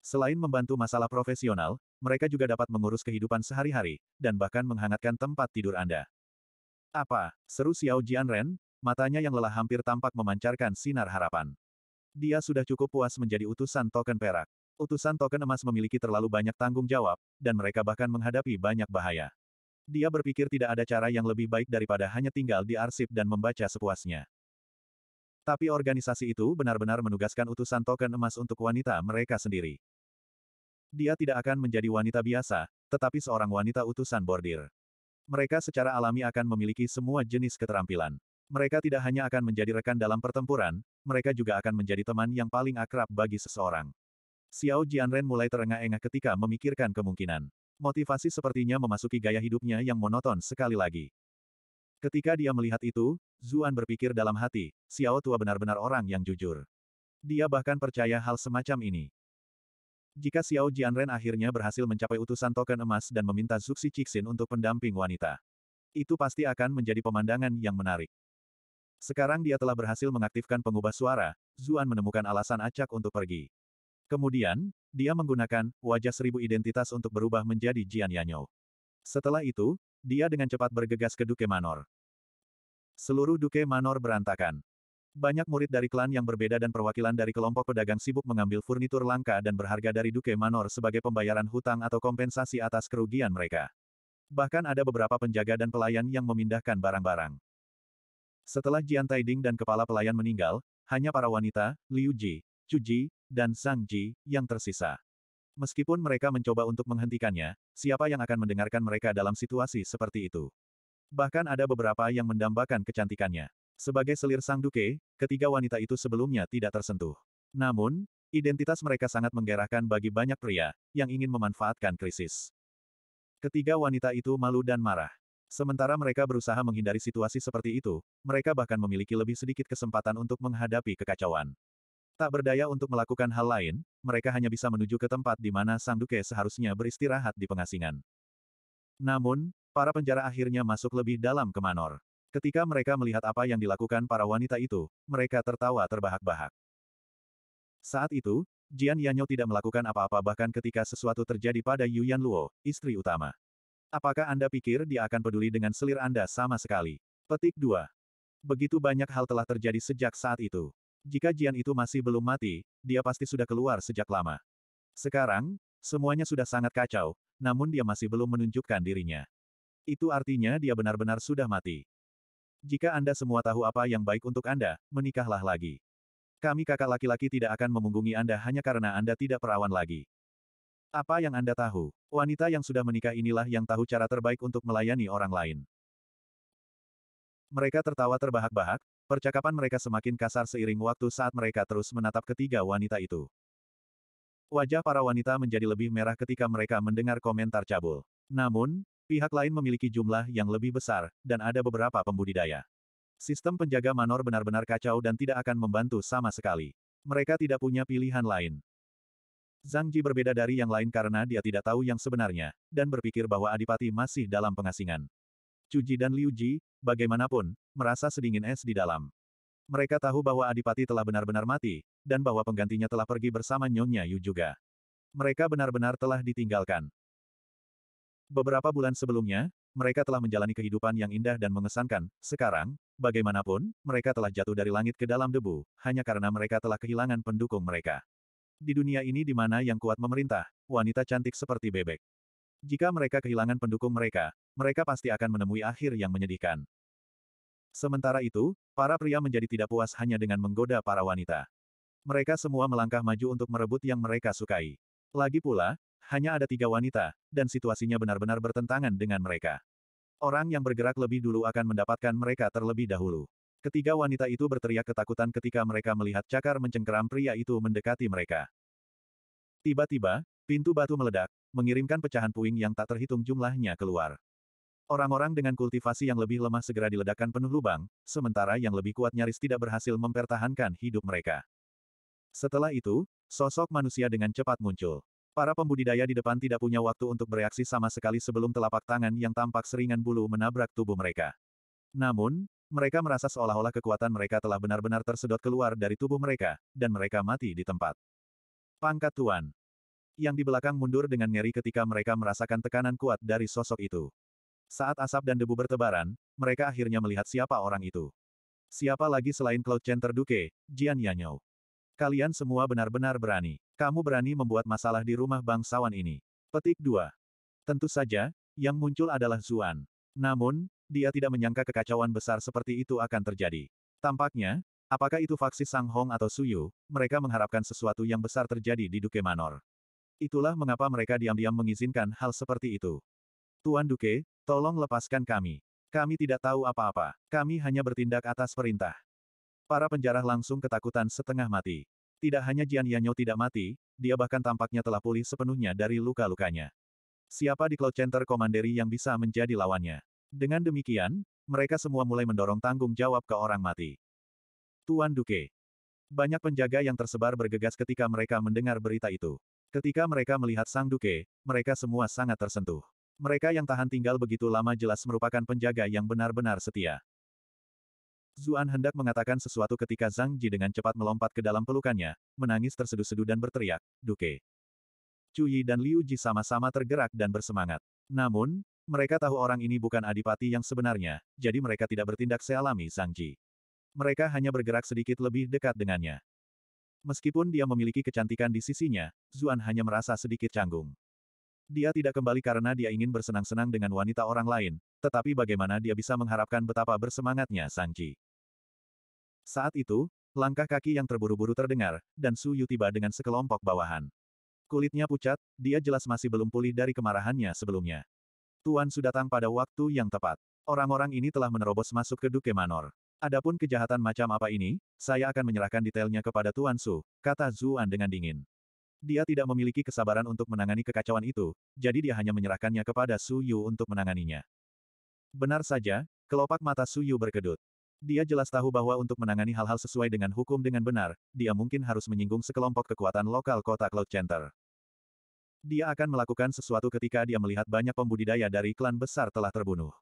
Selain membantu masalah profesional, mereka juga dapat mengurus kehidupan sehari-hari, dan bahkan menghangatkan tempat tidur Anda. Apa? Seru Xiao Jianren, matanya yang lelah hampir tampak memancarkan sinar harapan. Dia sudah cukup puas menjadi utusan token perak. Utusan token emas memiliki terlalu banyak tanggung jawab, dan mereka bahkan menghadapi banyak bahaya. Dia berpikir tidak ada cara yang lebih baik daripada hanya tinggal di arsip dan membaca sepuasnya. Tapi organisasi itu benar-benar menugaskan utusan token emas untuk wanita mereka sendiri. Dia tidak akan menjadi wanita biasa, tetapi seorang wanita utusan bordir. Mereka secara alami akan memiliki semua jenis keterampilan. Mereka tidak hanya akan menjadi rekan dalam pertempuran, mereka juga akan menjadi teman yang paling akrab bagi seseorang. Xiao Jianren mulai terengah-engah ketika memikirkan kemungkinan. Motivasi sepertinya memasuki gaya hidupnya yang monoton sekali lagi. Ketika dia melihat itu, Zuan berpikir dalam hati, Xiao Tua benar-benar orang yang jujur. Dia bahkan percaya hal semacam ini. Jika Xiao Jianren akhirnya berhasil mencapai utusan token emas dan meminta Zuxi Cixin untuk pendamping wanita, itu pasti akan menjadi pemandangan yang menarik. Sekarang dia telah berhasil mengaktifkan pengubah suara, Zuan menemukan alasan acak untuk pergi. Kemudian, dia menggunakan wajah seribu identitas untuk berubah menjadi Jian Yanyo. Setelah itu, dia dengan cepat bergegas ke Duke Manor. Seluruh Duke Manor berantakan. Banyak murid dari klan yang berbeda dan perwakilan dari kelompok pedagang sibuk mengambil furnitur langka dan berharga dari Duke Manor sebagai pembayaran hutang atau kompensasi atas kerugian mereka. Bahkan ada beberapa penjaga dan pelayan yang memindahkan barang-barang. Setelah Jian Taiding dan kepala pelayan meninggal, hanya para wanita, Liu Ji, Cuji, dan Sangji, yang tersisa. Meskipun mereka mencoba untuk menghentikannya, siapa yang akan mendengarkan mereka dalam situasi seperti itu? Bahkan ada beberapa yang mendambakan kecantikannya. Sebagai selir Sang Duke, ketiga wanita itu sebelumnya tidak tersentuh. Namun, identitas mereka sangat menggerahkan bagi banyak pria, yang ingin memanfaatkan krisis. Ketiga wanita itu malu dan marah. Sementara mereka berusaha menghindari situasi seperti itu, mereka bahkan memiliki lebih sedikit kesempatan untuk menghadapi kekacauan. Tak berdaya untuk melakukan hal lain, mereka hanya bisa menuju ke tempat di mana Sang Duke seharusnya beristirahat di pengasingan. Namun, para penjara akhirnya masuk lebih dalam ke Manor. Ketika mereka melihat apa yang dilakukan para wanita itu, mereka tertawa terbahak-bahak. Saat itu, Jian Yanyo tidak melakukan apa-apa bahkan ketika sesuatu terjadi pada Yuan Luo, istri utama. Apakah Anda pikir dia akan peduli dengan selir Anda sama sekali? Petik 2. Begitu banyak hal telah terjadi sejak saat itu. Jika Jian itu masih belum mati, dia pasti sudah keluar sejak lama. Sekarang, semuanya sudah sangat kacau, namun dia masih belum menunjukkan dirinya. Itu artinya dia benar-benar sudah mati. Jika Anda semua tahu apa yang baik untuk Anda, menikahlah lagi. Kami kakak laki-laki tidak akan memunggungi Anda hanya karena Anda tidak perawan lagi. Apa yang Anda tahu? Wanita yang sudah menikah inilah yang tahu cara terbaik untuk melayani orang lain. Mereka tertawa terbahak-bahak, Percakapan mereka semakin kasar seiring waktu saat mereka terus menatap ketiga wanita itu. Wajah para wanita menjadi lebih merah ketika mereka mendengar komentar cabul. Namun, pihak lain memiliki jumlah yang lebih besar, dan ada beberapa pembudidaya. Sistem penjaga manor benar-benar kacau dan tidak akan membantu sama sekali. Mereka tidak punya pilihan lain. Zhang Ji berbeda dari yang lain karena dia tidak tahu yang sebenarnya, dan berpikir bahwa Adipati masih dalam pengasingan. Cuji dan Liu Ji, bagaimanapun, merasa sedingin es di dalam. Mereka tahu bahwa Adipati telah benar-benar mati, dan bahwa penggantinya telah pergi bersama Nyonya Yu juga. Mereka benar-benar telah ditinggalkan. Beberapa bulan sebelumnya, mereka telah menjalani kehidupan yang indah dan mengesankan. Sekarang, bagaimanapun, mereka telah jatuh dari langit ke dalam debu, hanya karena mereka telah kehilangan pendukung mereka. Di dunia ini di mana yang kuat memerintah, wanita cantik seperti bebek. Jika mereka kehilangan pendukung mereka, mereka pasti akan menemui akhir yang menyedihkan. Sementara itu, para pria menjadi tidak puas hanya dengan menggoda para wanita. Mereka semua melangkah maju untuk merebut yang mereka sukai. Lagi pula, hanya ada tiga wanita, dan situasinya benar-benar bertentangan dengan mereka. Orang yang bergerak lebih dulu akan mendapatkan mereka terlebih dahulu. Ketiga wanita itu berteriak ketakutan ketika mereka melihat cakar mencengkeram pria itu mendekati mereka. Tiba-tiba, pintu batu meledak, mengirimkan pecahan puing yang tak terhitung jumlahnya keluar. Orang-orang dengan kultivasi yang lebih lemah segera diledakkan penuh lubang, sementara yang lebih kuat nyaris tidak berhasil mempertahankan hidup mereka. Setelah itu, sosok manusia dengan cepat muncul. Para pembudidaya di depan tidak punya waktu untuk bereaksi sama sekali sebelum telapak tangan yang tampak seringan bulu menabrak tubuh mereka. Namun, mereka merasa seolah-olah kekuatan mereka telah benar-benar tersedot keluar dari tubuh mereka, dan mereka mati di tempat. Pangkat Tuan. Yang di belakang mundur dengan ngeri ketika mereka merasakan tekanan kuat dari sosok itu. Saat asap dan debu bertebaran, mereka akhirnya melihat siapa orang itu. Siapa lagi selain Cloud Chen terduke, Jian Yanyao. Kalian semua benar-benar berani. Kamu berani membuat masalah di rumah bangsawan ini. Petik 2. Tentu saja, yang muncul adalah Zuan. Namun, dia tidak menyangka kekacauan besar seperti itu akan terjadi. Tampaknya, apakah itu faksi Sang Hong atau Suyu, mereka mengharapkan sesuatu yang besar terjadi di Duke Manor. Itulah mengapa mereka diam-diam mengizinkan hal seperti itu. Tuan Duke, tolong lepaskan kami. Kami tidak tahu apa-apa. Kami hanya bertindak atas perintah. Para penjarah langsung ketakutan setengah mati. Tidak hanya Jian Yanyo tidak mati, dia bahkan tampaknya telah pulih sepenuhnya dari luka-lukanya. Siapa di Cloud Center Commandery yang bisa menjadi lawannya? Dengan demikian, mereka semua mulai mendorong tanggung jawab ke orang mati. Tuan Duke. Banyak penjaga yang tersebar bergegas ketika mereka mendengar berita itu. Ketika mereka melihat Sang Duke, mereka semua sangat tersentuh. Mereka yang tahan tinggal begitu lama jelas merupakan penjaga yang benar-benar setia. Zuan hendak mengatakan sesuatu ketika Zhang Ji dengan cepat melompat ke dalam pelukannya, menangis terseduh-seduh dan berteriak, Duke. Yi dan Liu Ji sama-sama tergerak dan bersemangat. Namun, mereka tahu orang ini bukan adipati yang sebenarnya, jadi mereka tidak bertindak sealami Zhang Ji. Mereka hanya bergerak sedikit lebih dekat dengannya. Meskipun dia memiliki kecantikan di sisinya, Zuan hanya merasa sedikit canggung. Dia tidak kembali karena dia ingin bersenang-senang dengan wanita orang lain, tetapi bagaimana dia bisa mengharapkan betapa bersemangatnya Sang Qi. Saat itu, langkah kaki yang terburu-buru terdengar, dan Su Yu tiba dengan sekelompok bawahan. Kulitnya pucat, dia jelas masih belum pulih dari kemarahannya sebelumnya. Tuan sudah datang pada waktu yang tepat. Orang-orang ini telah menerobos masuk ke Duke Manor. Adapun kejahatan macam apa ini, saya akan menyerahkan detailnya kepada Tuan Su, kata Zuan dengan dingin. Dia tidak memiliki kesabaran untuk menangani kekacauan itu, jadi dia hanya menyerahkannya kepada Su Yu untuk menanganinya. Benar saja, kelopak mata Su Yu berkedut. Dia jelas tahu bahwa untuk menangani hal-hal sesuai dengan hukum dengan benar, dia mungkin harus menyinggung sekelompok kekuatan lokal kota Cloud Center. Dia akan melakukan sesuatu ketika dia melihat banyak pembudidaya dari klan besar telah terbunuh.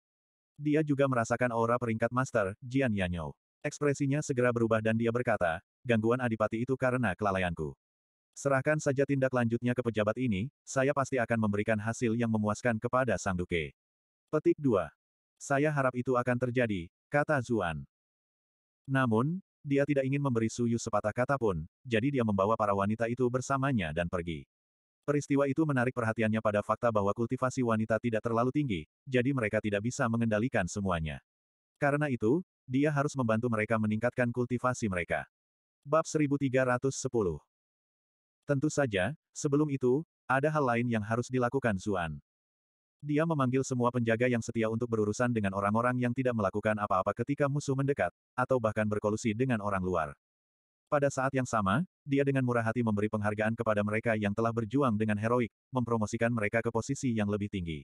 Dia juga merasakan aura peringkat master, Jian Yanyou. Ekspresinya segera berubah dan dia berkata, gangguan adipati itu karena kelalaianku. Serahkan saja tindak lanjutnya ke pejabat ini, saya pasti akan memberikan hasil yang memuaskan kepada Sang Duke. Petik 2. Saya harap itu akan terjadi, kata Zuan. Namun, dia tidak ingin memberi Suyu sepatah kata pun, jadi dia membawa para wanita itu bersamanya dan pergi. Peristiwa itu menarik perhatiannya pada fakta bahwa kultivasi wanita tidak terlalu tinggi, jadi mereka tidak bisa mengendalikan semuanya. Karena itu, dia harus membantu mereka meningkatkan kultivasi mereka. Bab 1310 Tentu saja, sebelum itu, ada hal lain yang harus dilakukan Zuan. Dia memanggil semua penjaga yang setia untuk berurusan dengan orang-orang yang tidak melakukan apa-apa ketika musuh mendekat, atau bahkan berkolusi dengan orang luar. Pada saat yang sama, dia dengan murah hati memberi penghargaan kepada mereka yang telah berjuang dengan heroik, mempromosikan mereka ke posisi yang lebih tinggi.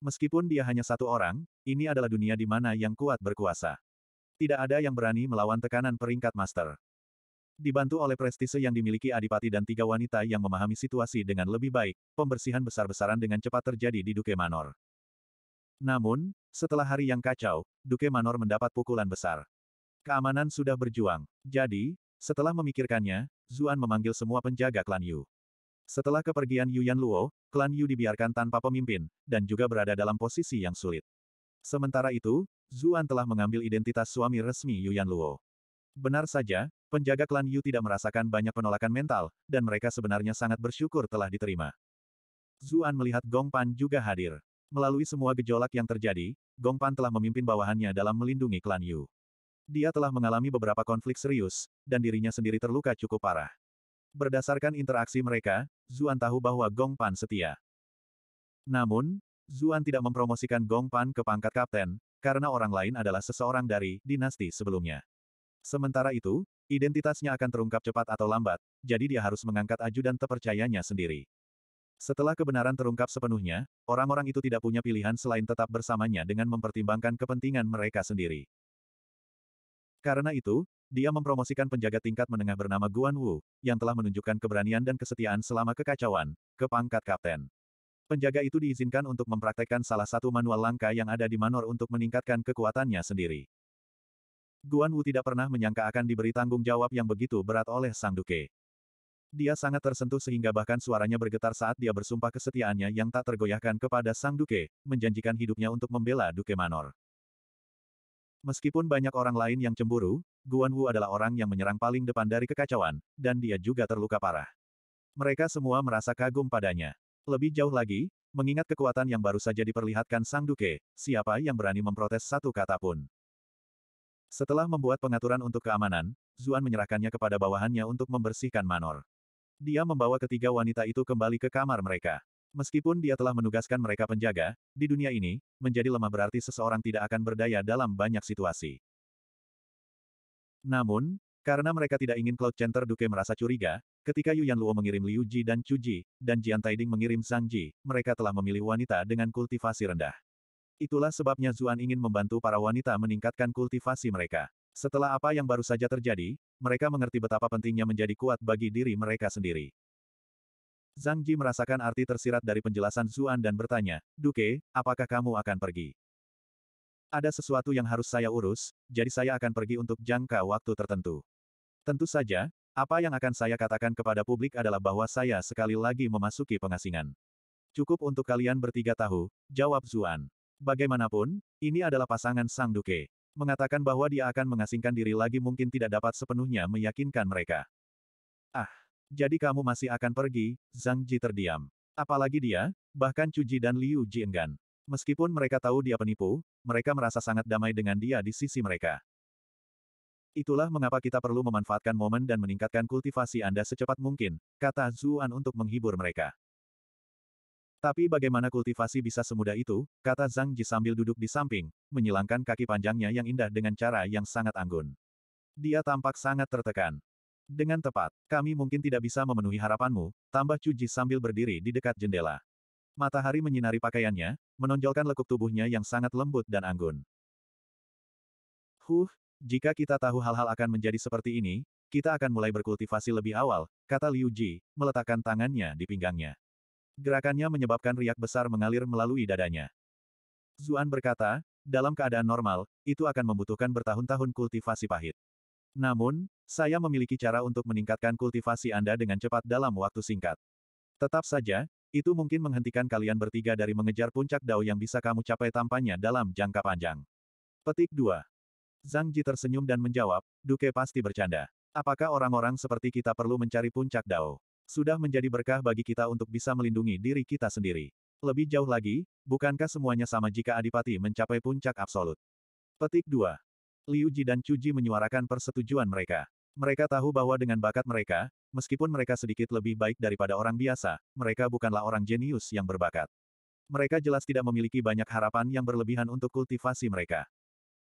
Meskipun dia hanya satu orang, ini adalah dunia di mana yang kuat berkuasa. Tidak ada yang berani melawan tekanan peringkat master. Dibantu oleh prestise yang dimiliki Adipati dan tiga wanita yang memahami situasi dengan lebih baik, pembersihan besar-besaran dengan cepat terjadi di Duke Manor. Namun, setelah hari yang kacau, Duke Manor mendapat pukulan besar. Keamanan sudah berjuang. Jadi, setelah memikirkannya, Zuan memanggil semua penjaga klan Yu. Setelah kepergian Yuan Luo, klan Yu dibiarkan tanpa pemimpin, dan juga berada dalam posisi yang sulit. Sementara itu, Zuan telah mengambil identitas suami resmi Yuan Luo. Benar saja, penjaga klan Yu tidak merasakan banyak penolakan mental, dan mereka sebenarnya sangat bersyukur telah diterima. Zuan melihat Gong Pan juga hadir. Melalui semua gejolak yang terjadi, Gong Pan telah memimpin bawahannya dalam melindungi klan Yu. Dia telah mengalami beberapa konflik serius, dan dirinya sendiri terluka cukup parah. Berdasarkan interaksi mereka, Zuan tahu bahwa Gong Pan setia. Namun, Zuan tidak mempromosikan Gong Pan ke pangkat kapten, karena orang lain adalah seseorang dari dinasti sebelumnya. Sementara itu, identitasnya akan terungkap cepat atau lambat, jadi dia harus mengangkat ajudan terpercayanya sendiri. Setelah kebenaran terungkap sepenuhnya, orang-orang itu tidak punya pilihan selain tetap bersamanya dengan mempertimbangkan kepentingan mereka sendiri. Karena itu, dia mempromosikan penjaga tingkat menengah bernama Guan Wu, yang telah menunjukkan keberanian dan kesetiaan selama kekacauan, ke pangkat kapten. Penjaga itu diizinkan untuk mempraktekkan salah satu manual langka yang ada di Manor untuk meningkatkan kekuatannya sendiri. Guan Wu tidak pernah menyangka akan diberi tanggung jawab yang begitu berat oleh Sang Duke. Dia sangat tersentuh sehingga bahkan suaranya bergetar saat dia bersumpah kesetiaannya yang tak tergoyahkan kepada Sang Duke, menjanjikan hidupnya untuk membela Duke Manor. Meskipun banyak orang lain yang cemburu, Guan Wu adalah orang yang menyerang paling depan dari kekacauan, dan dia juga terluka parah. Mereka semua merasa kagum padanya. Lebih jauh lagi, mengingat kekuatan yang baru saja diperlihatkan Sang Duke, siapa yang berani memprotes satu kata pun. Setelah membuat pengaturan untuk keamanan, Zuan menyerahkannya kepada bawahannya untuk membersihkan Manor. Dia membawa ketiga wanita itu kembali ke kamar mereka. Meskipun dia telah menugaskan mereka penjaga, di dunia ini, menjadi lemah berarti seseorang tidak akan berdaya dalam banyak situasi. Namun, karena mereka tidak ingin Cloud Center Duke merasa curiga, ketika Yuan Luo mengirim Liu Ji dan Chu Ji, dan Jian Taiding mengirim Sang Ji, mereka telah memilih wanita dengan kultivasi rendah. Itulah sebabnya Zuan ingin membantu para wanita meningkatkan kultivasi mereka. Setelah apa yang baru saja terjadi, mereka mengerti betapa pentingnya menjadi kuat bagi diri mereka sendiri. Zhang Ji merasakan arti tersirat dari penjelasan Zuan dan bertanya, Duke, apakah kamu akan pergi? Ada sesuatu yang harus saya urus, jadi saya akan pergi untuk jangka waktu tertentu. Tentu saja, apa yang akan saya katakan kepada publik adalah bahwa saya sekali lagi memasuki pengasingan. Cukup untuk kalian bertiga tahu, jawab Zuan. Bagaimanapun, ini adalah pasangan Sang Duke. Mengatakan bahwa dia akan mengasingkan diri lagi mungkin tidak dapat sepenuhnya meyakinkan mereka. Ah, jadi kamu masih akan pergi, Zhang Ji terdiam. Apalagi dia, bahkan Chu Ji dan Liu Ji enggan. Meskipun mereka tahu dia penipu, mereka merasa sangat damai dengan dia di sisi mereka. Itulah mengapa kita perlu memanfaatkan momen dan meningkatkan kultivasi Anda secepat mungkin, kata Zuan untuk menghibur mereka. Tapi bagaimana kultivasi bisa semudah itu, kata Zhang Ji sambil duduk di samping, menyilangkan kaki panjangnya yang indah dengan cara yang sangat anggun. Dia tampak sangat tertekan. Dengan tepat, kami mungkin tidak bisa memenuhi harapanmu, tambah Chu Ji sambil berdiri di dekat jendela. Matahari menyinari pakaiannya, menonjolkan lekuk tubuhnya yang sangat lembut dan anggun. Huh, jika kita tahu hal-hal akan menjadi seperti ini, kita akan mulai berkultivasi lebih awal, kata Liu Ji, meletakkan tangannya di pinggangnya. Gerakannya menyebabkan riak besar mengalir melalui dadanya. Zuan berkata, dalam keadaan normal, itu akan membutuhkan bertahun-tahun kultivasi pahit. Namun, saya memiliki cara untuk meningkatkan kultivasi Anda dengan cepat dalam waktu singkat. Tetap saja, itu mungkin menghentikan kalian bertiga dari mengejar puncak dao yang bisa kamu capai tampaknya dalam jangka panjang. Petik 2. Zhang Ji tersenyum dan menjawab, Duke pasti bercanda. Apakah orang-orang seperti kita perlu mencari puncak dao? Sudah menjadi berkah bagi kita untuk bisa melindungi diri kita sendiri. Lebih jauh lagi, bukankah semuanya sama jika Adipati mencapai puncak absolut? Petik 2. Liu Ji dan Chu Ji menyuarakan persetujuan mereka. Mereka tahu bahwa dengan bakat mereka, meskipun mereka sedikit lebih baik daripada orang biasa, mereka bukanlah orang jenius yang berbakat. Mereka jelas tidak memiliki banyak harapan yang berlebihan untuk kultivasi mereka.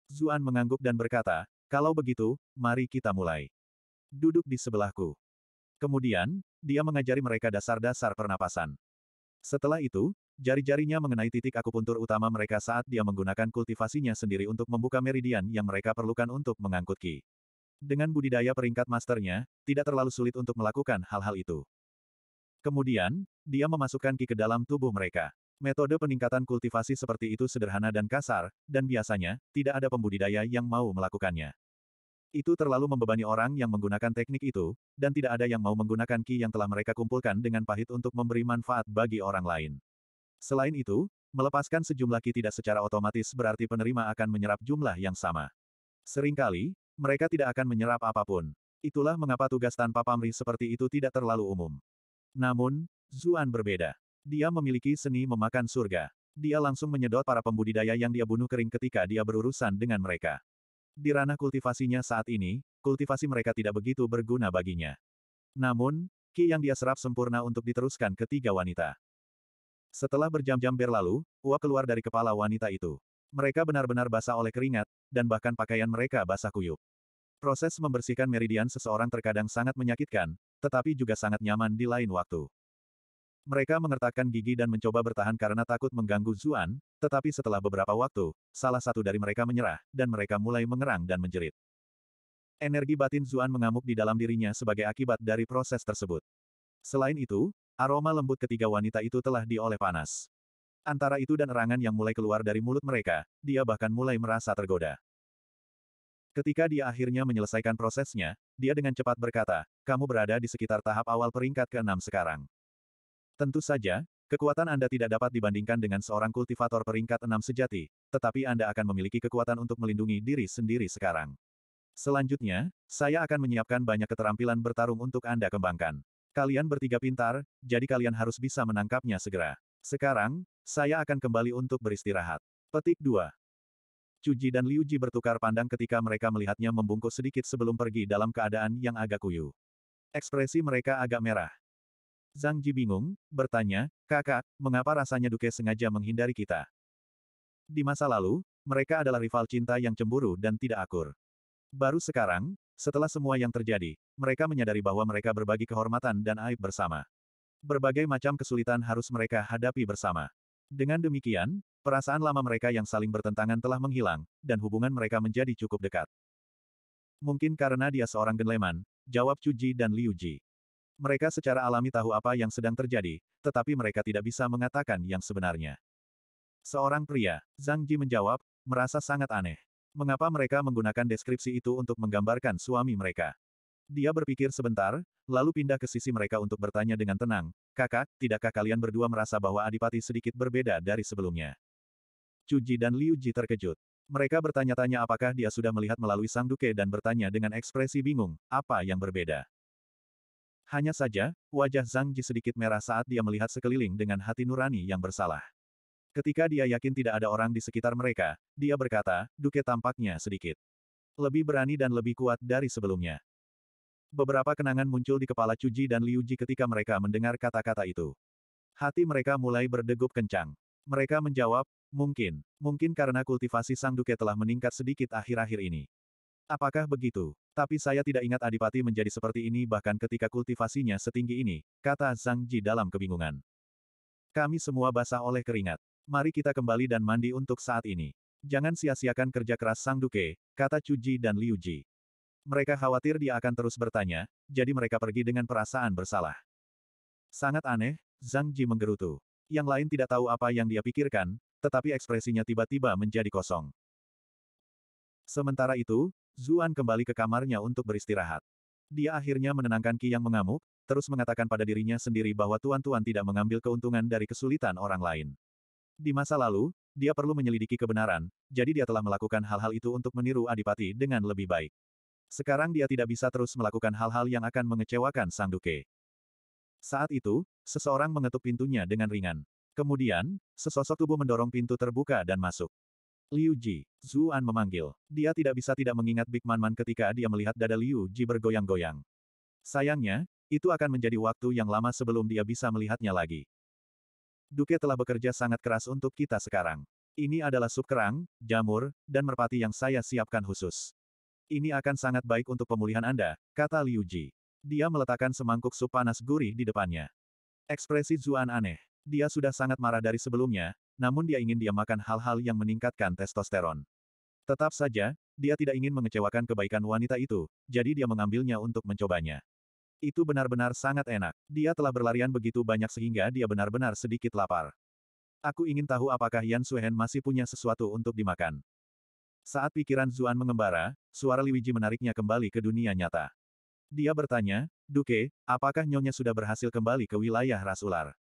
Zuan mengangguk dan berkata, kalau begitu, mari kita mulai. Duduk di sebelahku. Kemudian, dia mengajari mereka dasar-dasar pernapasan. Setelah itu, jari-jarinya mengenai titik akupuntur utama mereka saat dia menggunakan kultivasinya sendiri untuk membuka meridian yang mereka perlukan untuk mengangkut Ki. Dengan budidaya peringkat masternya, tidak terlalu sulit untuk melakukan hal-hal itu. Kemudian, dia memasukkan Ki ke dalam tubuh mereka. Metode peningkatan kultivasi seperti itu sederhana dan kasar, dan biasanya, tidak ada pembudidaya yang mau melakukannya. Itu terlalu membebani orang yang menggunakan teknik itu, dan tidak ada yang mau menggunakan ki yang telah mereka kumpulkan dengan pahit untuk memberi manfaat bagi orang lain. Selain itu, melepaskan sejumlah ki tidak secara otomatis berarti penerima akan menyerap jumlah yang sama. Seringkali, mereka tidak akan menyerap apapun. Itulah mengapa tugas tanpa pamrih seperti itu tidak terlalu umum. Namun, Zuan berbeda. Dia memiliki seni memakan surga. Dia langsung menyedot para pembudidaya yang dia bunuh kering ketika dia berurusan dengan mereka. Di ranah kultivasinya saat ini, kultivasi mereka tidak begitu berguna baginya. Namun, Ki yang dia serap sempurna untuk diteruskan ke tiga wanita. Setelah berjam-jam berlalu, uap keluar dari kepala wanita itu. Mereka benar-benar basah oleh keringat, dan bahkan pakaian mereka basah kuyup. Proses membersihkan meridian seseorang terkadang sangat menyakitkan, tetapi juga sangat nyaman di lain waktu. Mereka mengertakkan gigi dan mencoba bertahan karena takut mengganggu Zuan, tetapi setelah beberapa waktu, salah satu dari mereka menyerah, dan mereka mulai mengerang dan menjerit. Energi batin Zuan mengamuk di dalam dirinya sebagai akibat dari proses tersebut. Selain itu, aroma lembut ketiga wanita itu telah dioleh panas. Antara itu dan erangan yang mulai keluar dari mulut mereka, dia bahkan mulai merasa tergoda. Ketika dia akhirnya menyelesaikan prosesnya, dia dengan cepat berkata, kamu berada di sekitar tahap awal peringkat ke-6 sekarang. Tentu saja, kekuatan Anda tidak dapat dibandingkan dengan seorang kultivator peringkat enam sejati, tetapi Anda akan memiliki kekuatan untuk melindungi diri sendiri sekarang. Selanjutnya, saya akan menyiapkan banyak keterampilan bertarung untuk Anda kembangkan. Kalian bertiga pintar, jadi kalian harus bisa menangkapnya segera. Sekarang, saya akan kembali untuk beristirahat. Petik 2. Cuji dan Liuji bertukar pandang ketika mereka melihatnya membungkuk sedikit sebelum pergi dalam keadaan yang agak kuyu. Ekspresi mereka agak merah. Zhang Ji bingung, bertanya, kakak, mengapa rasanya Duke sengaja menghindari kita? Di masa lalu, mereka adalah rival cinta yang cemburu dan tidak akur. Baru sekarang, setelah semua yang terjadi, mereka menyadari bahwa mereka berbagi kehormatan dan aib bersama. Berbagai macam kesulitan harus mereka hadapi bersama. Dengan demikian, perasaan lama mereka yang saling bertentangan telah menghilang, dan hubungan mereka menjadi cukup dekat. Mungkin karena dia seorang genleman, jawab Chu Ji dan Liu Ji. Mereka secara alami tahu apa yang sedang terjadi, tetapi mereka tidak bisa mengatakan yang sebenarnya. Seorang pria, Zhang Ji menjawab, merasa sangat aneh. Mengapa mereka menggunakan deskripsi itu untuk menggambarkan suami mereka? Dia berpikir sebentar, lalu pindah ke sisi mereka untuk bertanya dengan tenang, kakak, tidakkah kalian berdua merasa bahwa Adipati sedikit berbeda dari sebelumnya? Chu Ji dan Liu Ji terkejut. Mereka bertanya-tanya apakah dia sudah melihat melalui sang duke dan bertanya dengan ekspresi bingung, apa yang berbeda? Hanya saja, wajah Zhang Ji sedikit merah saat dia melihat sekeliling dengan hati nurani yang bersalah. Ketika dia yakin tidak ada orang di sekitar mereka, dia berkata, Duke tampaknya sedikit. Lebih berani dan lebih kuat dari sebelumnya. Beberapa kenangan muncul di kepala Cuji dan Liu Ji ketika mereka mendengar kata-kata itu. Hati mereka mulai berdegup kencang. Mereka menjawab, mungkin, mungkin karena kultivasi sang Duke telah meningkat sedikit akhir-akhir ini. Apakah begitu? Tapi saya tidak ingat Adipati menjadi seperti ini bahkan ketika kultivasinya setinggi ini, kata Zhang Ji dalam kebingungan. Kami semua basah oleh keringat. Mari kita kembali dan mandi untuk saat ini. Jangan sia-siakan kerja keras Sang Duke, kata Chu Ji dan Liu Ji. Mereka khawatir dia akan terus bertanya, jadi mereka pergi dengan perasaan bersalah. Sangat aneh, Zhang Ji menggerutu. Yang lain tidak tahu apa yang dia pikirkan, tetapi ekspresinya tiba-tiba menjadi kosong. Sementara itu, Zuan kembali ke kamarnya untuk beristirahat. Dia akhirnya menenangkan Ki yang mengamuk, terus mengatakan pada dirinya sendiri bahwa tuan-tuan tidak mengambil keuntungan dari kesulitan orang lain. Di masa lalu, dia perlu menyelidiki kebenaran, jadi dia telah melakukan hal-hal itu untuk meniru Adipati dengan lebih baik. Sekarang dia tidak bisa terus melakukan hal-hal yang akan mengecewakan Sang Duke. Saat itu, seseorang mengetuk pintunya dengan ringan. Kemudian, sesosok tubuh mendorong pintu terbuka dan masuk. Liu Ji, Zuan memanggil. Dia tidak bisa tidak mengingat Big Man Man ketika dia melihat dada Liu Ji bergoyang-goyang. Sayangnya, itu akan menjadi waktu yang lama sebelum dia bisa melihatnya lagi. Duke telah bekerja sangat keras untuk kita sekarang. Ini adalah sup kerang, jamur, dan merpati yang saya siapkan khusus. Ini akan sangat baik untuk pemulihan Anda, kata Liu Ji. Dia meletakkan semangkuk sup panas gurih di depannya. Ekspresi Zuan aneh. Dia sudah sangat marah dari sebelumnya, namun dia ingin dia makan hal-hal yang meningkatkan testosteron. Tetap saja, dia tidak ingin mengecewakan kebaikan wanita itu, jadi dia mengambilnya untuk mencobanya. Itu benar-benar sangat enak. Dia telah berlarian begitu banyak sehingga dia benar-benar sedikit lapar. Aku ingin tahu apakah Yan Suhen masih punya sesuatu untuk dimakan. Saat pikiran Zuan mengembara, suara Liwiji menariknya kembali ke dunia nyata. Dia bertanya, Duke, apakah Nyonya sudah berhasil kembali ke wilayah Rasular?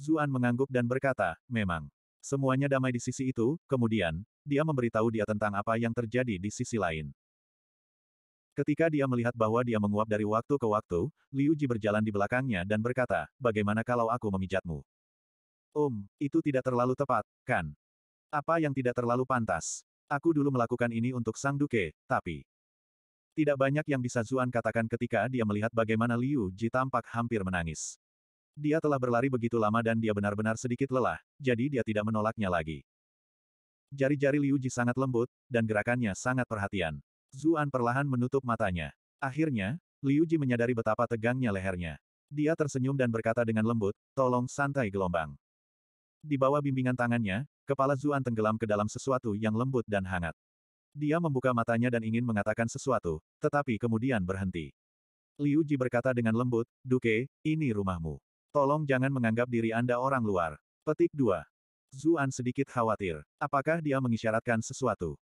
Zuan mengangguk dan berkata, memang. Semuanya damai di sisi itu, kemudian, dia memberitahu dia tentang apa yang terjadi di sisi lain. Ketika dia melihat bahwa dia menguap dari waktu ke waktu, Liu Ji berjalan di belakangnya dan berkata, bagaimana kalau aku memijatmu? um, itu tidak terlalu tepat, kan? Apa yang tidak terlalu pantas? Aku dulu melakukan ini untuk Sang Duke, tapi... Tidak banyak yang bisa Zuan katakan ketika dia melihat bagaimana Liu Ji tampak hampir menangis. Dia telah berlari begitu lama dan dia benar-benar sedikit lelah, jadi dia tidak menolaknya lagi. Jari-jari Liu Ji sangat lembut, dan gerakannya sangat perhatian. Zuan perlahan menutup matanya. Akhirnya, Liu Ji menyadari betapa tegangnya lehernya. Dia tersenyum dan berkata dengan lembut, tolong santai gelombang. Di bawah bimbingan tangannya, kepala Zuan tenggelam ke dalam sesuatu yang lembut dan hangat. Dia membuka matanya dan ingin mengatakan sesuatu, tetapi kemudian berhenti. Liu Ji berkata dengan lembut, Duke, ini rumahmu. Tolong jangan menganggap diri Anda orang luar. Petik 2. Zuan sedikit khawatir. Apakah dia mengisyaratkan sesuatu?